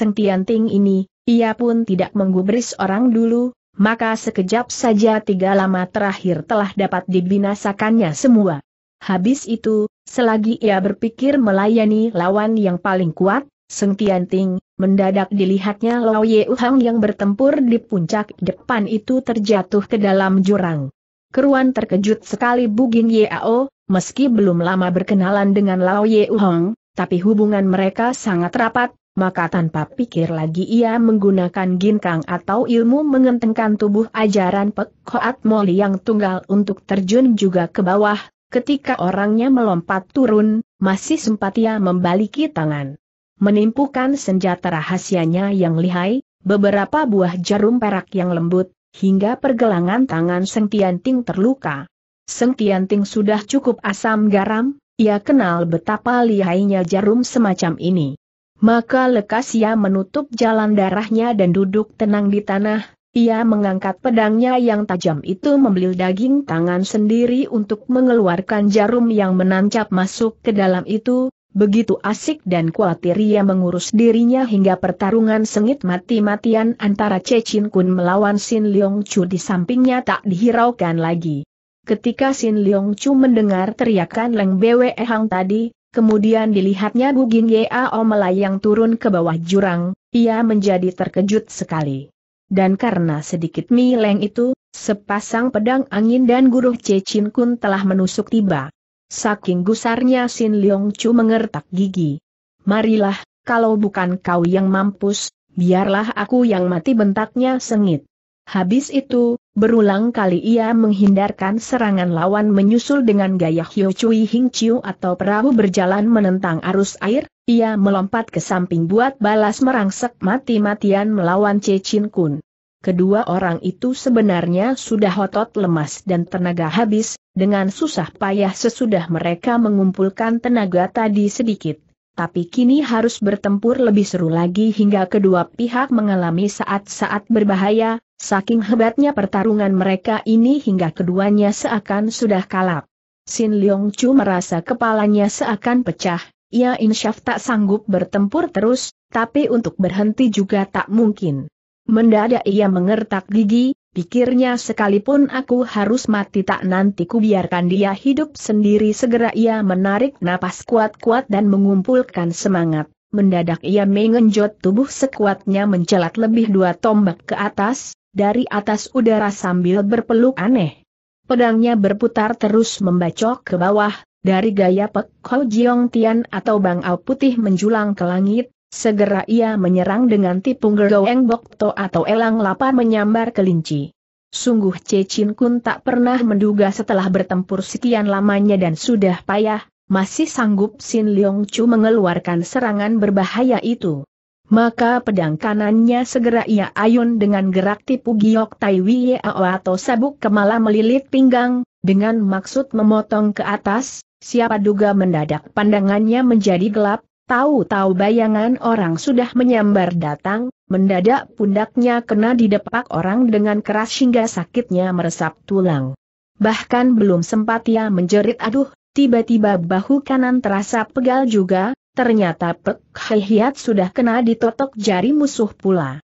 Ting ini, ia pun tidak menggubris orang dulu, maka sekejap saja tiga lama terakhir telah dapat dibinasakannya semua. Habis itu, selagi ia berpikir melayani lawan yang paling kuat, Seng Tianting, mendadak dilihatnya Lao Ye Uhang yang bertempur di puncak depan itu terjatuh ke dalam jurang. Keruan terkejut sekali Bugin Yao, meski belum lama berkenalan dengan Lao Ye Uhang, tapi hubungan mereka sangat rapat, maka tanpa pikir lagi ia menggunakan ginkang atau ilmu mengentengkan tubuh ajaran Pek Koat Moli yang tunggal untuk terjun juga ke bawah, Ketika orangnya melompat turun, masih sempat ia membaliki tangan. Menimpukan senjata rahasianya yang lihai, beberapa buah jarum perak yang lembut, hingga pergelangan tangan Seng Ting terluka. Seng Ting sudah cukup asam garam, ia kenal betapa lihainya jarum semacam ini. Maka lekas ia menutup jalan darahnya dan duduk tenang di tanah, ia mengangkat pedangnya yang tajam itu membelil daging tangan sendiri untuk mengeluarkan jarum yang menancap masuk ke dalam itu, begitu asik dan khawatir ia mengurus dirinya hingga pertarungan sengit mati-matian antara Che Chin Kun melawan Sin Leong Chu di sampingnya tak dihiraukan lagi. Ketika Sin Leong Chu mendengar teriakan Leng Bwe Hang tadi, Kemudian dilihatnya Bu Gin Yeo melayang turun ke bawah jurang, ia menjadi terkejut sekali. Dan karena sedikit mileng itu, sepasang pedang angin dan guruh Cecin Kun telah menusuk tiba. Saking gusarnya Sin Leong Chu mengertak gigi. Marilah, kalau bukan kau yang mampus, biarlah aku yang mati bentaknya sengit. Habis itu, berulang kali ia menghindarkan serangan lawan menyusul dengan gaya Hyo Chui Hing Chiu atau perahu berjalan menentang arus air, ia melompat ke samping buat balas merangsek mati-matian melawan Che Chin Kun. Kedua orang itu sebenarnya sudah otot lemas dan tenaga habis, dengan susah payah sesudah mereka mengumpulkan tenaga tadi sedikit tapi kini harus bertempur lebih seru lagi hingga kedua pihak mengalami saat-saat berbahaya, saking hebatnya pertarungan mereka ini hingga keduanya seakan sudah kalap. Sin Leong Chu merasa kepalanya seakan pecah, ia insyaf tak sanggup bertempur terus, tapi untuk berhenti juga tak mungkin. Mendadak ia mengertak gigi, Pikirnya sekalipun aku harus mati tak nanti ku biarkan dia hidup sendiri segera ia menarik napas kuat-kuat dan mengumpulkan semangat. Mendadak ia mengenjot tubuh sekuatnya mencelat lebih dua tombak ke atas, dari atas udara sambil berpeluk aneh. Pedangnya berputar terus membacok ke bawah, dari gaya Pek Ho Jiong Tian atau Bang Au Putih menjulang ke langit, Segera ia menyerang dengan tipung gergoeng bokto atau elang lapar menyambar kelinci. Sungguh Cecin Kun tak pernah menduga setelah bertempur sekian lamanya dan sudah payah, masih sanggup Sin Leong Chu mengeluarkan serangan berbahaya itu. Maka pedang kanannya segera ia ayun dengan gerak tipu giok tai wiao atau sabuk kemala melilit pinggang, dengan maksud memotong ke atas, siapa duga mendadak pandangannya menjadi gelap, Tahu-tahu bayangan orang sudah menyambar datang, mendadak pundaknya kena didepak orang dengan keras hingga sakitnya meresap tulang. Bahkan belum sempat ia menjerit aduh, tiba-tiba bahu kanan terasa pegal juga, ternyata Pek Hiat sudah kena ditotok jari musuh pula.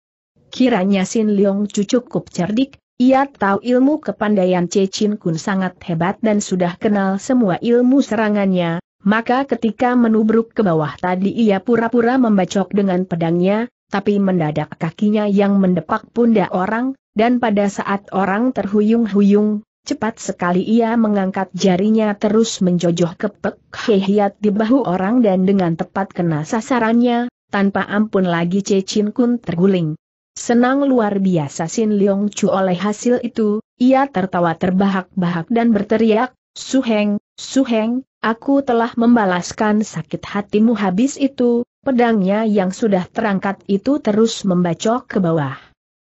Kiranya Sin Leong cukup cerdik, ia tahu ilmu kepandaian Cecin Kun sangat hebat dan sudah kenal semua ilmu serangannya, maka ketika menubruk ke bawah tadi ia pura-pura membacok dengan pedangnya, tapi mendadak kakinya yang mendepak pundak orang, dan pada saat orang terhuyung-huyung, cepat sekali ia mengangkat jarinya terus menjojoh ke pek hehiat di bahu orang dan dengan tepat kena sasarannya, tanpa ampun lagi Cecin Kun terguling. Senang luar biasa Sin Leong Chu oleh hasil itu, ia tertawa terbahak-bahak dan berteriak, Suheng, Suheng, aku telah membalaskan sakit hatimu habis itu, pedangnya yang sudah terangkat itu terus membacok ke bawah.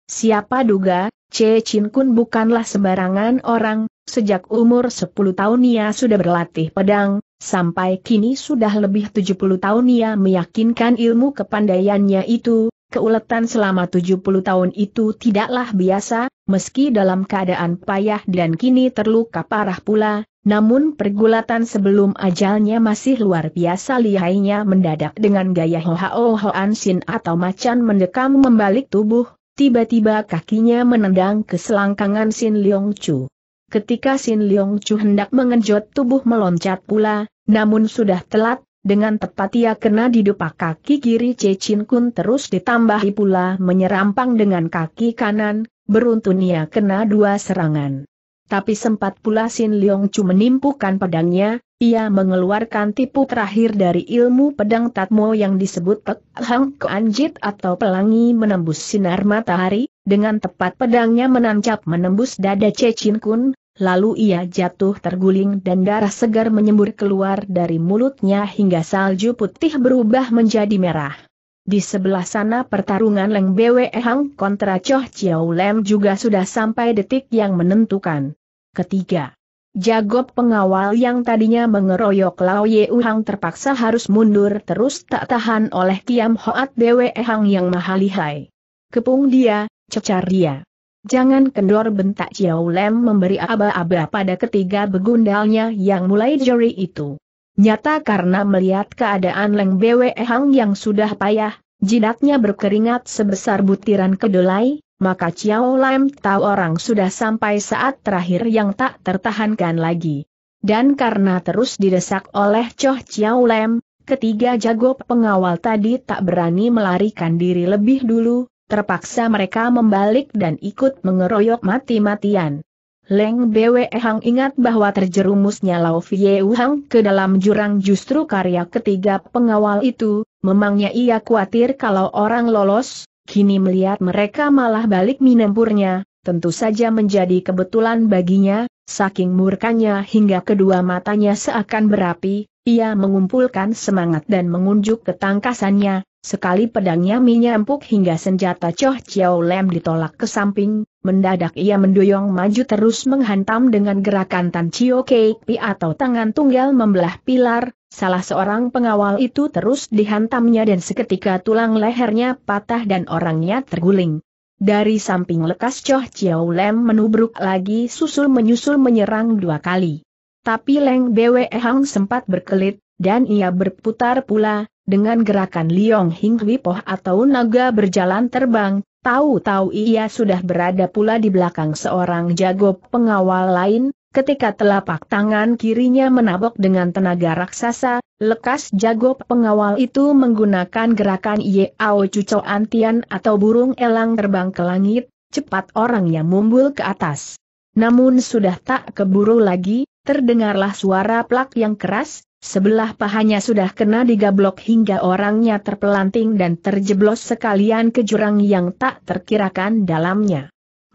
Siapa duga, Che Chin Kun bukanlah sembarangan orang, sejak umur 10 tahun ia sudah berlatih pedang, sampai kini sudah lebih 70 tahun ia meyakinkan ilmu kepandaiannya itu, keuletan selama 70 tahun itu tidaklah biasa, meski dalam keadaan payah dan kini terluka parah pula, namun pergulatan sebelum ajalnya masih luar biasa lihainya mendadak dengan gaya Hohao Hoan Sin atau macan mendekam membalik tubuh, tiba-tiba kakinya menendang ke selangkangan Sin Leong Chu. Ketika Sin Leong Chu hendak mengenjot tubuh meloncat pula, namun sudah telat, dengan tepat ia kena didupa kaki kiri Cecin Kun terus ditambahi pula menyerampang dengan kaki kanan, beruntun ia kena dua serangan. Tapi sempat pula Sin Leong Chu menimpukan pedangnya, ia mengeluarkan tipu terakhir dari ilmu pedang Tatmo yang disebut Pek Hang Kuanjit atau pelangi menembus sinar matahari, dengan tepat pedangnya menancap menembus dada Cecin Kun, lalu ia jatuh terguling dan darah segar menyembur keluar dari mulutnya hingga salju putih berubah menjadi merah. Di sebelah sana pertarungan Leng Bwe Hang kontra Choh Chiao Lem juga sudah sampai detik yang menentukan. Ketiga. Jagob pengawal yang tadinya mengeroyok Lao Ye Hang terpaksa harus mundur terus tak tahan oleh Kiam Hoat Bwe Hang yang mahalihai. Kepung dia, cecar dia. Jangan kendor bentak Chiao Lem memberi aba-aba pada ketiga begundalnya yang mulai jari itu. Nyata karena melihat keadaan Leng Bwe Hang yang sudah payah, jidatnya berkeringat sebesar butiran kedelai, maka Chiao Lam tahu orang sudah sampai saat terakhir yang tak tertahankan lagi. Dan karena terus didesak oleh Choh Chiao Lam, ketiga jago pengawal tadi tak berani melarikan diri lebih dulu, terpaksa mereka membalik dan ikut mengeroyok mati-matian. Leng Bwe Hang ingat bahwa terjerumusnya Lao Fie Hang ke dalam jurang justru karya ketiga pengawal itu, memangnya ia khawatir kalau orang lolos, kini melihat mereka malah balik minempurnya, tentu saja menjadi kebetulan baginya, saking murkanya hingga kedua matanya seakan berapi, ia mengumpulkan semangat dan mengunjuk ketangkasannya, sekali pedangnya menyempuk hingga senjata Choh Chiao Lem ditolak ke samping, mendadak ia mendoyong maju terus menghantam dengan gerakan Tan Chio Kei atau tangan tunggal membelah pilar, Salah seorang pengawal itu terus dihantamnya dan seketika tulang lehernya patah dan orangnya terguling. Dari samping lekas Choh Chiao Lem menubruk lagi susul menyusul menyerang dua kali. Tapi Leng Bwe Hang sempat berkelit, dan ia berputar pula, dengan gerakan Liong Hing Wipoh atau naga berjalan terbang, tahu-tahu ia sudah berada pula di belakang seorang jago pengawal lain, ketika telapak tangan kirinya menabok dengan tenaga raksasa, lekas jago pengawal itu menggunakan gerakan Ao Cucu Antian atau burung elang terbang ke langit, cepat orangnya mumbul ke atas. Namun sudah tak keburu lagi, terdengarlah suara plak yang keras, sebelah pahanya sudah kena digablok hingga orangnya terpelanting dan terjeblos sekalian ke jurang yang tak terkirakan dalamnya.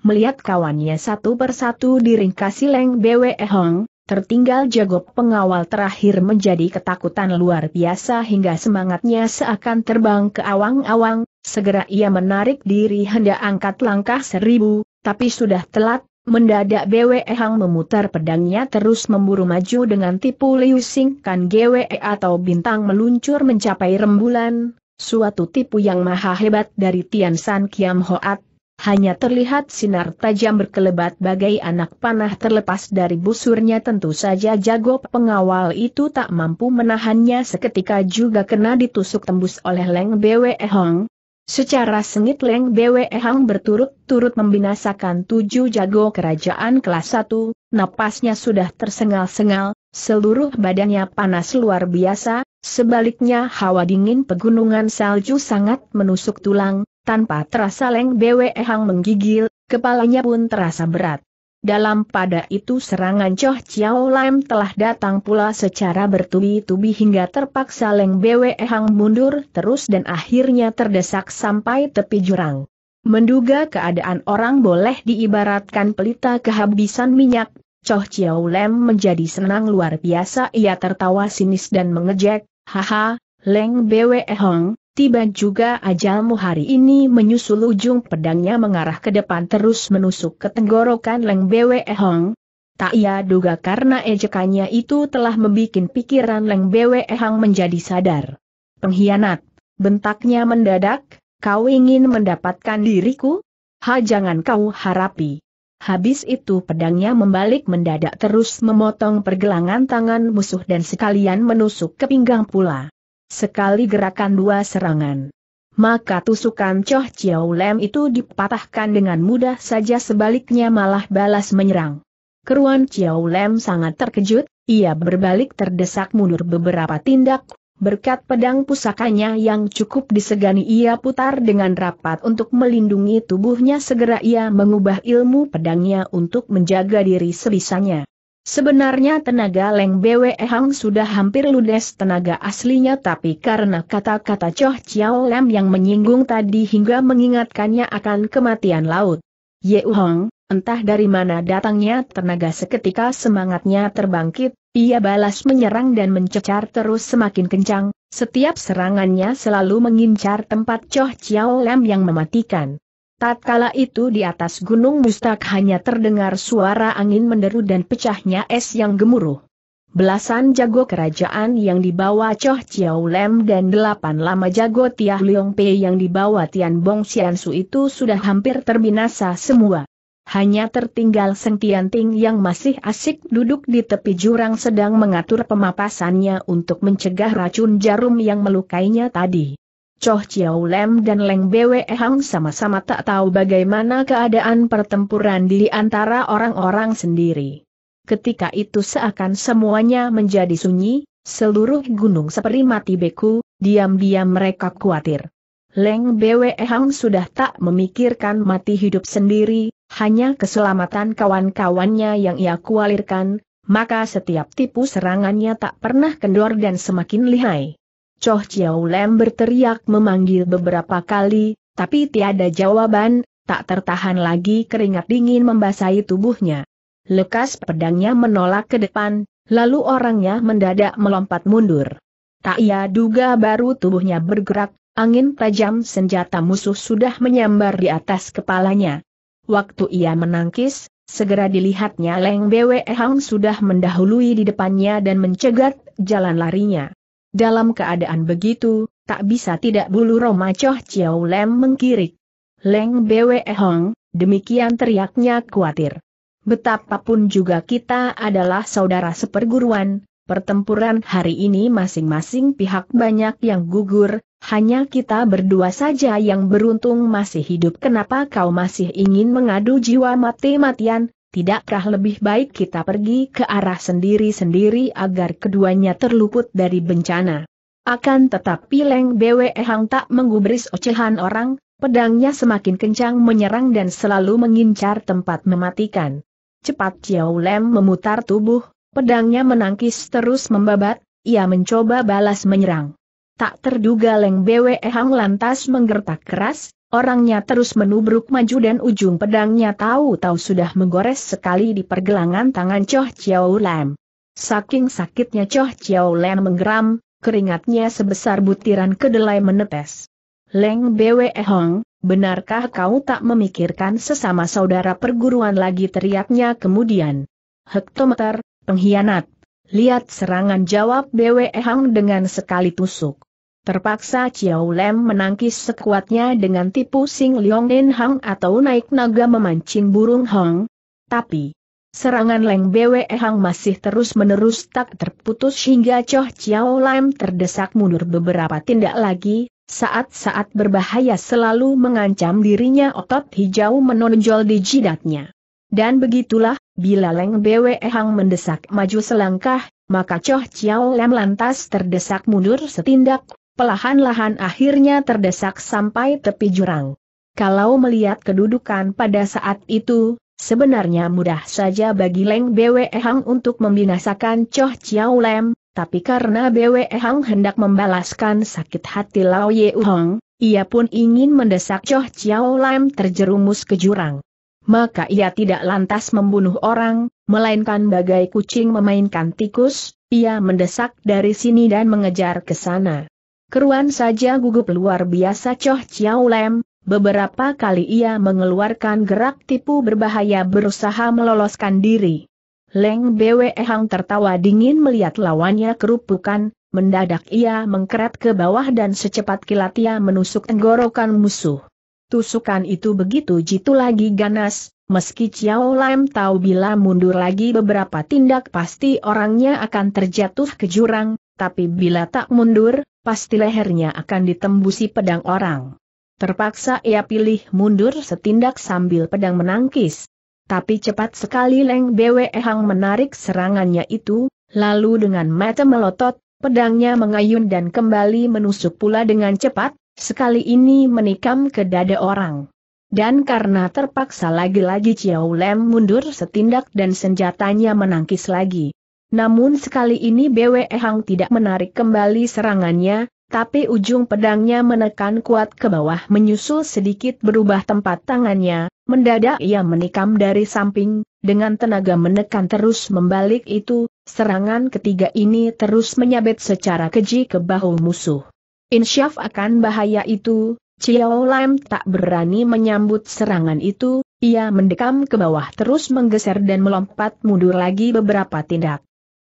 Melihat kawannya satu persatu diringkasi Leng Bwe Hong, tertinggal jago pengawal terakhir menjadi ketakutan luar biasa hingga semangatnya seakan terbang ke awang-awang, segera ia menarik diri hendak angkat langkah seribu, tapi sudah telat, Mendadak Bwe Hang memutar pedangnya terus memburu maju dengan tipu Liu Sing Kan Gwe atau bintang meluncur mencapai rembulan, suatu tipu yang maha hebat dari Tian San Kiam Hoat. Hanya terlihat sinar tajam berkelebat bagai anak panah terlepas dari busurnya tentu saja jago pengawal itu tak mampu menahannya seketika juga kena ditusuk tembus oleh Leng Bwe Hang, Secara sengit Leng Bwe Hang berturut-turut membinasakan tujuh jago kerajaan kelas satu, napasnya sudah tersengal-sengal, seluruh badannya panas luar biasa, sebaliknya hawa dingin pegunungan salju sangat menusuk tulang, tanpa terasa Leng Bwe Hang menggigil, kepalanya pun terasa berat. Dalam pada itu serangan Choh Chiao Lam telah datang pula secara bertubi-tubi hingga terpaksa Leng Bwe Hang mundur terus dan akhirnya terdesak sampai tepi jurang. Menduga keadaan orang boleh diibaratkan pelita kehabisan minyak, Choh Chiao Lam menjadi senang luar biasa ia tertawa sinis dan mengejek, Haha, Leng Bwe Hang, Tiba juga ajalmu hari ini menyusul ujung pedangnya mengarah ke depan terus menusuk ke tenggorokan Leng Bwe Hong. Tak ia duga karena ejekannya itu telah membuat pikiran Leng Bwe Hong menjadi sadar. Pengkhianat, bentaknya mendadak, kau ingin mendapatkan diriku? Ha jangan kau harapi. Habis itu pedangnya membalik mendadak terus memotong pergelangan tangan musuh dan sekalian menusuk ke pinggang pula. Sekali gerakan dua serangan. Maka tusukan Choh Chiao Lem itu dipatahkan dengan mudah saja sebaliknya malah balas menyerang. Keruan Chiao Lem sangat terkejut, ia berbalik terdesak mundur beberapa tindak, berkat pedang pusakanya yang cukup disegani ia putar dengan rapat untuk melindungi tubuhnya segera ia mengubah ilmu pedangnya untuk menjaga diri sebisanya. Sebenarnya tenaga Leng Bwe Hang sudah hampir ludes tenaga aslinya tapi karena kata-kata Choh Chiao Lam yang menyinggung tadi hingga mengingatkannya akan kematian laut. Ye Hong, entah dari mana datangnya tenaga seketika semangatnya terbangkit, ia balas menyerang dan mencecar terus semakin kencang, setiap serangannya selalu mengincar tempat Choh Chiao Lam yang mematikan. Tatkala itu di atas gunung mustak hanya terdengar suara angin menderu dan pecahnya es yang gemuruh. Belasan jago kerajaan yang dibawa Choh Chiao Lem dan delapan lama jago Tia Leong Pei yang dibawa Tian Bong Xian Su itu sudah hampir terbinasa semua. Hanya tertinggal Seng Tian Ting yang masih asik duduk di tepi jurang sedang mengatur pemapasannya untuk mencegah racun jarum yang melukainya tadi. Choh Chiao Lem dan Leng Bwe Hang sama-sama tak tahu bagaimana keadaan pertempuran di antara orang-orang sendiri. Ketika itu seakan semuanya menjadi sunyi, seluruh gunung seperti mati beku, diam-diam mereka khawatir. Leng Bwe Hang sudah tak memikirkan mati hidup sendiri, hanya keselamatan kawan-kawannya yang ia kualirkan, maka setiap tipu serangannya tak pernah kendor dan semakin lihai. Choh Chiao Lem berteriak memanggil beberapa kali, tapi tiada jawaban, tak tertahan lagi keringat dingin membasahi tubuhnya. Lekas pedangnya menolak ke depan, lalu orangnya mendadak melompat mundur. Tak ia duga baru tubuhnya bergerak, angin tajam senjata musuh sudah menyambar di atas kepalanya. Waktu ia menangkis, segera dilihatnya Leng Bwe Hang sudah mendahului di depannya dan mencegat jalan larinya. Dalam keadaan begitu, tak bisa tidak bulu Roma Choh Chiao Lem mengkirik. Leng Bwe Hong, demikian teriaknya khawatir. Betapapun juga kita adalah saudara seperguruan, pertempuran hari ini masing-masing pihak banyak yang gugur, hanya kita berdua saja yang beruntung masih hidup. Kenapa kau masih ingin mengadu jiwa mati-matian? tidakkah lebih baik kita pergi ke arah sendiri-sendiri agar keduanya terluput dari bencana? Akan tetapi Leng Bwe Hang tak menggubris ocehan orang, pedangnya semakin kencang menyerang dan selalu mengincar tempat mematikan. Cepat Chiao Lem memutar tubuh, pedangnya menangkis terus membabat, ia mencoba balas menyerang. Tak terduga Leng Bwe Hang lantas menggertak keras, Orangnya terus menubruk maju dan ujung pedangnya tahu-tahu sudah menggores sekali di pergelangan tangan Choh Chiao Lam. Saking sakitnya Choh Chiao Lam menggeram, keringatnya sebesar butiran kedelai menetes. Leng Bwe Hong, benarkah kau tak memikirkan sesama saudara perguruan lagi teriaknya kemudian? Hektometer, pengkhianat. Lihat serangan jawab Bwe Hong dengan sekali tusuk. Terpaksa Chiao Lem menangkis sekuatnya dengan tipu Sing Leong Den Hang atau naik naga memancing burung Hong. Tapi, serangan Leng Bwe Hang masih terus-menerus tak terputus hingga Choh Chiao Lem terdesak mundur beberapa tindak lagi, saat-saat berbahaya selalu mengancam dirinya otot hijau menonjol di jidatnya. Dan begitulah, bila Leng Bwe Hang mendesak maju selangkah, maka Choh Chiao Lem lantas terdesak mundur setindak, Pelahan-lahan akhirnya terdesak sampai tepi jurang. Kalau melihat kedudukan pada saat itu, sebenarnya mudah saja bagi Leng Bwe Hang untuk membinasakan Choh Chiao Lem, tapi karena Bwe Hang hendak membalaskan sakit hati Lao Ye Hong, ia pun ingin mendesak Choh Chiao Lem terjerumus ke jurang. Maka ia tidak lantas membunuh orang, melainkan bagai kucing memainkan tikus, ia mendesak dari sini dan mengejar ke sana. Keruan saja gugup luar biasa Choh Chiao Lem, beberapa kali ia mengeluarkan gerak tipu berbahaya berusaha meloloskan diri. Leng Bwe Hang tertawa dingin melihat lawannya kerupukan, mendadak ia mengkeret ke bawah dan secepat kilat ia menusuk tenggorokan musuh. Tusukan itu begitu jitu lagi ganas, meski Chiao Lam tahu bila mundur lagi beberapa tindak pasti orangnya akan terjatuh ke jurang, tapi bila tak mundur, pasti lehernya akan ditembusi pedang orang. Terpaksa ia pilih mundur setindak sambil pedang menangkis. Tapi cepat sekali Leng Bwe Hang menarik serangannya itu, lalu dengan mata melotot, pedangnya mengayun dan kembali menusuk pula dengan cepat, sekali ini menikam ke dada orang. Dan karena terpaksa lagi-lagi Ciao Lem mundur setindak dan senjatanya menangkis lagi. Namun sekali ini Bwe Hang tidak menarik kembali serangannya, tapi ujung pedangnya menekan kuat ke bawah menyusul sedikit berubah tempat tangannya, mendadak ia menikam dari samping, dengan tenaga menekan terus membalik itu, serangan ketiga ini terus menyabet secara keji ke bahu musuh. Insyaf akan bahaya itu, Chiao Lam tak berani menyambut serangan itu, ia mendekam ke bawah terus menggeser dan melompat mundur lagi beberapa tindak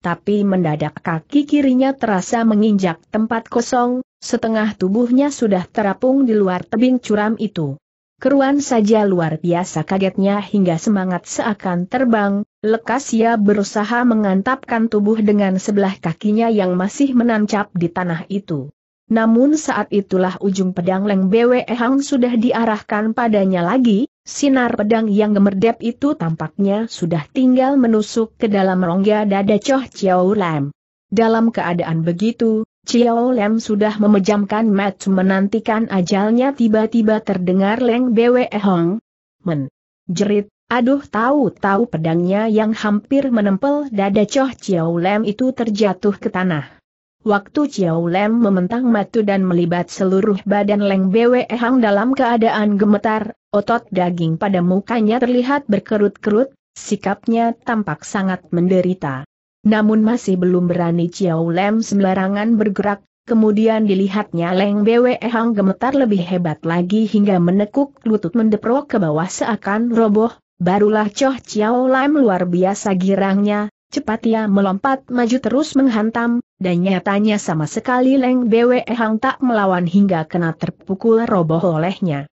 tapi mendadak kaki kirinya terasa menginjak tempat kosong, setengah tubuhnya sudah terapung di luar tebing curam itu. Keruan saja luar biasa kagetnya hingga semangat seakan terbang, lekas ia berusaha mengantapkan tubuh dengan sebelah kakinya yang masih menancap di tanah itu. Namun saat itulah ujung pedang Leng Bwe Hang sudah diarahkan padanya lagi, Sinar pedang yang gemerdep itu tampaknya sudah tinggal menusuk ke dalam rongga dada Choh Chiao Lam. Dalam keadaan begitu, Chiao Lam sudah memejamkan mata menantikan ajalnya tiba-tiba terdengar Leng Bwe Hong. Men. Jerit, aduh tahu-tahu pedangnya yang hampir menempel dada Choh Chiao Lam itu terjatuh ke tanah. Waktu Chiao Lam mementang matu dan melibat seluruh badan Leng Bwe Hang dalam keadaan gemetar, Otot daging pada mukanya terlihat berkerut-kerut, sikapnya tampak sangat menderita. Namun masih belum berani Chiao Lem sembarangan bergerak, kemudian dilihatnya Leng Bwe Hang gemetar lebih hebat lagi hingga menekuk lutut mendeprok ke bawah seakan roboh, barulah Choh Chiao Lem luar biasa girangnya, cepat ia melompat maju terus menghantam, dan nyatanya sama sekali Leng Bwe Hang tak melawan hingga kena terpukul roboh olehnya.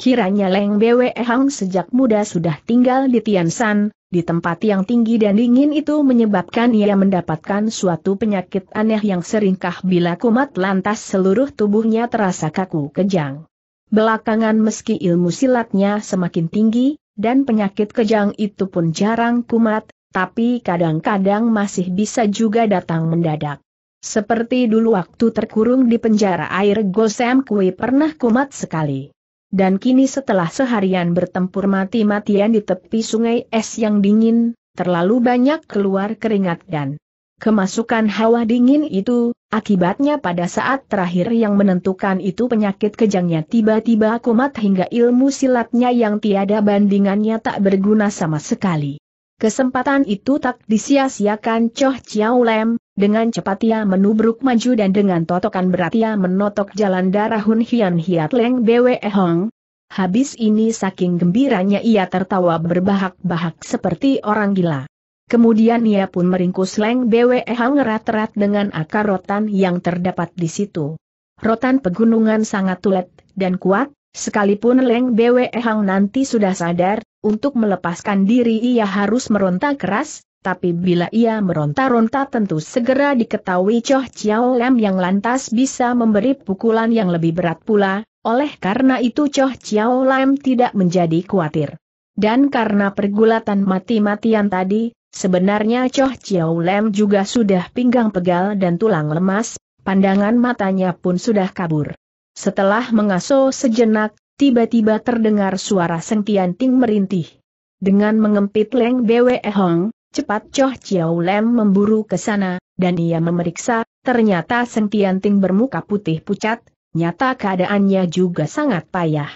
Kiranya Leng Bwe Hang sejak muda sudah tinggal di Tiansan, di tempat yang tinggi dan dingin itu menyebabkan ia mendapatkan suatu penyakit aneh yang seringkah bila kumat lantas seluruh tubuhnya terasa kaku kejang. Belakangan meski ilmu silatnya semakin tinggi, dan penyakit kejang itu pun jarang kumat, tapi kadang-kadang masih bisa juga datang mendadak. Seperti dulu waktu terkurung di penjara air Gosem Kui pernah kumat sekali dan kini setelah seharian bertempur mati-matian di tepi sungai es yang dingin, terlalu banyak keluar keringat dan kemasukan hawa dingin itu, akibatnya pada saat terakhir yang menentukan itu penyakit kejangnya tiba-tiba kumat hingga ilmu silatnya yang tiada bandingannya tak berguna sama sekali. Kesempatan itu tak disia-siakan Choh Chiao Lem, dengan cepat ia menubruk maju dan dengan totokan berat ia menotok jalan darah Hun Hian Hiat Leng Bwe Hong. Habis ini saking gembiranya ia tertawa berbahak-bahak seperti orang gila. Kemudian ia pun meringkus Leng Bwe Hong erat-erat dengan akar rotan yang terdapat di situ. Rotan pegunungan sangat tulet dan kuat, Sekalipun Leng Bwe Hang nanti sudah sadar, untuk melepaskan diri ia harus meronta keras, tapi bila ia meronta-ronta tentu segera diketahui Choh Chiao Lam yang lantas bisa memberi pukulan yang lebih berat pula, oleh karena itu Choh Chiao Lam tidak menjadi khawatir. Dan karena pergulatan mati-matian tadi, sebenarnya Choh Chiao Lam juga sudah pinggang pegal dan tulang lemas, pandangan matanya pun sudah kabur. Setelah mengaso sejenak, tiba-tiba terdengar suara sentian ting merintih. Dengan mengempit Leng Bwe Hong, Cepat Choh Chiao Lem memburu ke sana, dan ia memeriksa, ternyata Seng Tian Ting bermuka putih pucat, nyata keadaannya juga sangat payah.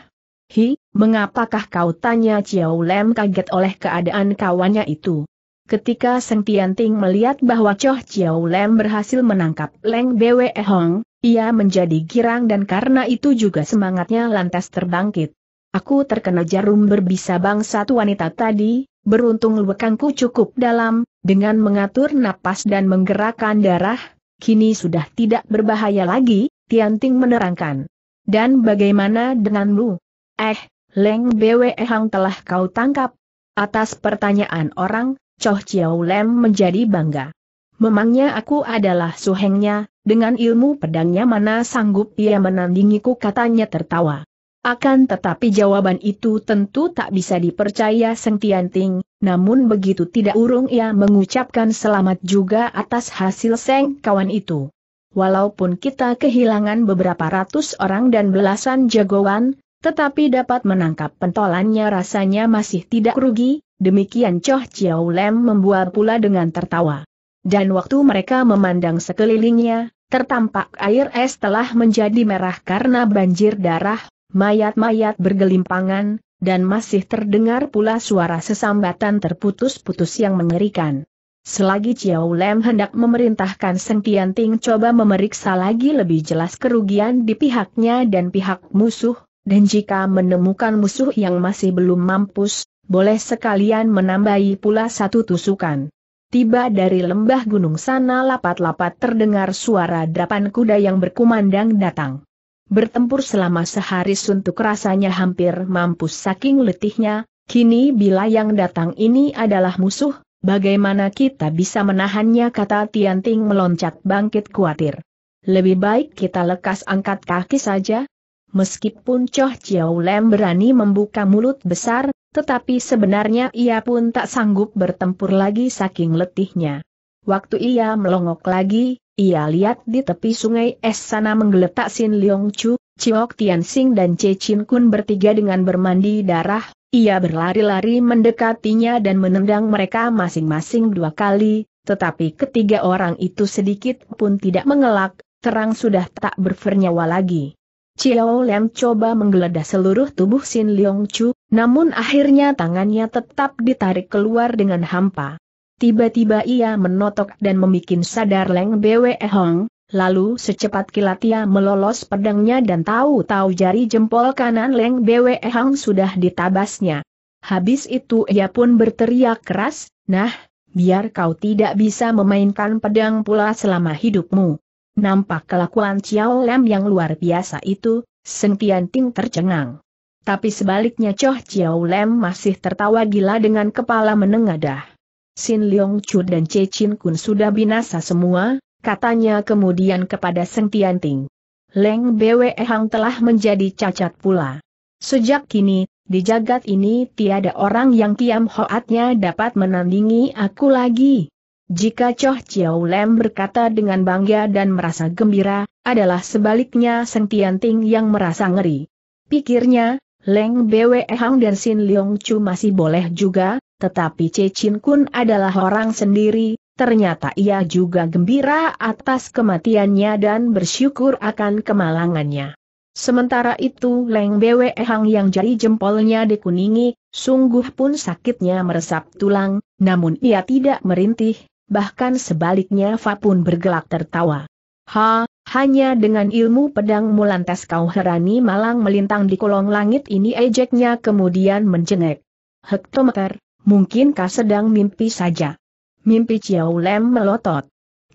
Hi, mengapakah kau tanya Chiao Lem kaget oleh keadaan kawannya itu? Ketika Seng Tian Ting melihat bahwa Choh Chiao Lem berhasil menangkap Leng Bwe Hong, ia menjadi girang dan karena itu juga semangatnya lantas terbangkit. Aku terkena jarum berbisa bangsa wanita tadi, beruntung lekangku cukup dalam, dengan mengatur napas dan menggerakkan darah, kini sudah tidak berbahaya lagi, Tianting menerangkan. Dan bagaimana denganmu? Eh, Leng Bwe Hang telah kau tangkap. Atas pertanyaan orang, Choh Chiao Lem menjadi bangga. Memangnya aku adalah suhengnya, dengan ilmu pedangnya mana sanggup ia menandingiku katanya tertawa. Akan tetapi jawaban itu tentu tak bisa dipercaya Seng Tianting, namun begitu tidak urung ia mengucapkan selamat juga atas hasil Seng kawan itu. Walaupun kita kehilangan beberapa ratus orang dan belasan jagoan, tetapi dapat menangkap pentolannya rasanya masih tidak rugi, demikian Choh Chiao Lem membuat pula dengan tertawa. Dan waktu mereka memandang sekelilingnya, tertampak air es telah menjadi merah karena banjir darah, mayat-mayat bergelimpangan, dan masih terdengar pula suara sesambatan terputus-putus yang mengerikan. Selagi Chiao Lem hendak memerintahkan Seng Tian Ting coba memeriksa lagi lebih jelas kerugian di pihaknya dan pihak musuh, dan jika menemukan musuh yang masih belum mampus, boleh sekalian menambahi pula satu tusukan. Tiba dari lembah gunung sana lapat-lapat terdengar suara drapan kuda yang berkumandang datang. Bertempur selama sehari suntuk rasanya hampir mampus saking letihnya, kini bila yang datang ini adalah musuh, bagaimana kita bisa menahannya kata Tian Ting meloncat bangkit khawatir. Lebih baik kita lekas angkat kaki saja. Meskipun Choh Chiao Lem berani membuka mulut besar, tetapi sebenarnya ia pun tak sanggup bertempur lagi saking letihnya. Waktu ia melongok lagi, ia lihat di tepi sungai es sana menggeletak Sin Leong Chu, Chiok Tian Sing dan Che Chin Kun bertiga dengan bermandi darah, ia berlari-lari mendekatinya dan menendang mereka masing-masing dua kali, tetapi ketiga orang itu sedikit pun tidak mengelak, terang sudah tak bernyawa lagi. Chiao Leng coba menggeledah seluruh tubuh Sin Leong Chu, namun akhirnya tangannya tetap ditarik keluar dengan hampa. Tiba-tiba ia menotok dan membuat sadar Leng Bwe Hong, lalu secepat kilat ia melolos pedangnya dan tahu-tahu jari jempol kanan Leng Bwe Hong sudah ditabasnya. Habis itu ia pun berteriak keras, nah, biar kau tidak bisa memainkan pedang pula selama hidupmu. Nampak kelakuan Xiao Lam yang luar biasa itu, Seng Tian Ting tercengang. Tapi sebaliknya Choh Xiao Lam masih tertawa gila dengan kepala menengadah. Sin Leong Chu dan Che Chin Kun sudah binasa semua, katanya kemudian kepada Seng Ting. Leng Bwe Hang telah menjadi cacat pula. Sejak kini, di jagat ini tiada orang yang kiam hoatnya dapat menandingi aku lagi. Jika Choh Chiao Lem berkata dengan bangga dan merasa gembira, adalah sebaliknya Seng Ting yang merasa ngeri. Pikirnya, Leng Bwe Hang dan Sin Leong Chu masih boleh juga, tetapi Cecin Kun adalah orang sendiri, ternyata ia juga gembira atas kematiannya dan bersyukur akan kemalangannya. Sementara itu Leng Bwe Hang yang jari jempolnya dikuningi, sungguh pun sakitnya meresap tulang, namun ia tidak merintih, bahkan sebaliknya Fa pun bergelak tertawa. Ha, hanya dengan ilmu pedang mulantas kau herani malang melintang di kolong langit ini ejeknya kemudian menjengek. Hektometer, Mungkinkah sedang mimpi saja? Mimpi Ciao Lem melotot.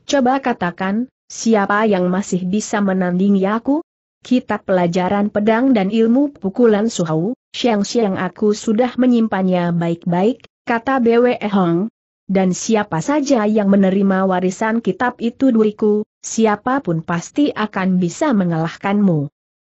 Coba katakan, siapa yang masih bisa menandingi aku? Kitab pelajaran pedang dan ilmu pukulan suhau, siang-siang aku sudah menyimpannya baik-baik, kata Bwe Hong. Dan siapa saja yang menerima warisan kitab itu duriku, siapapun pasti akan bisa mengalahkanmu.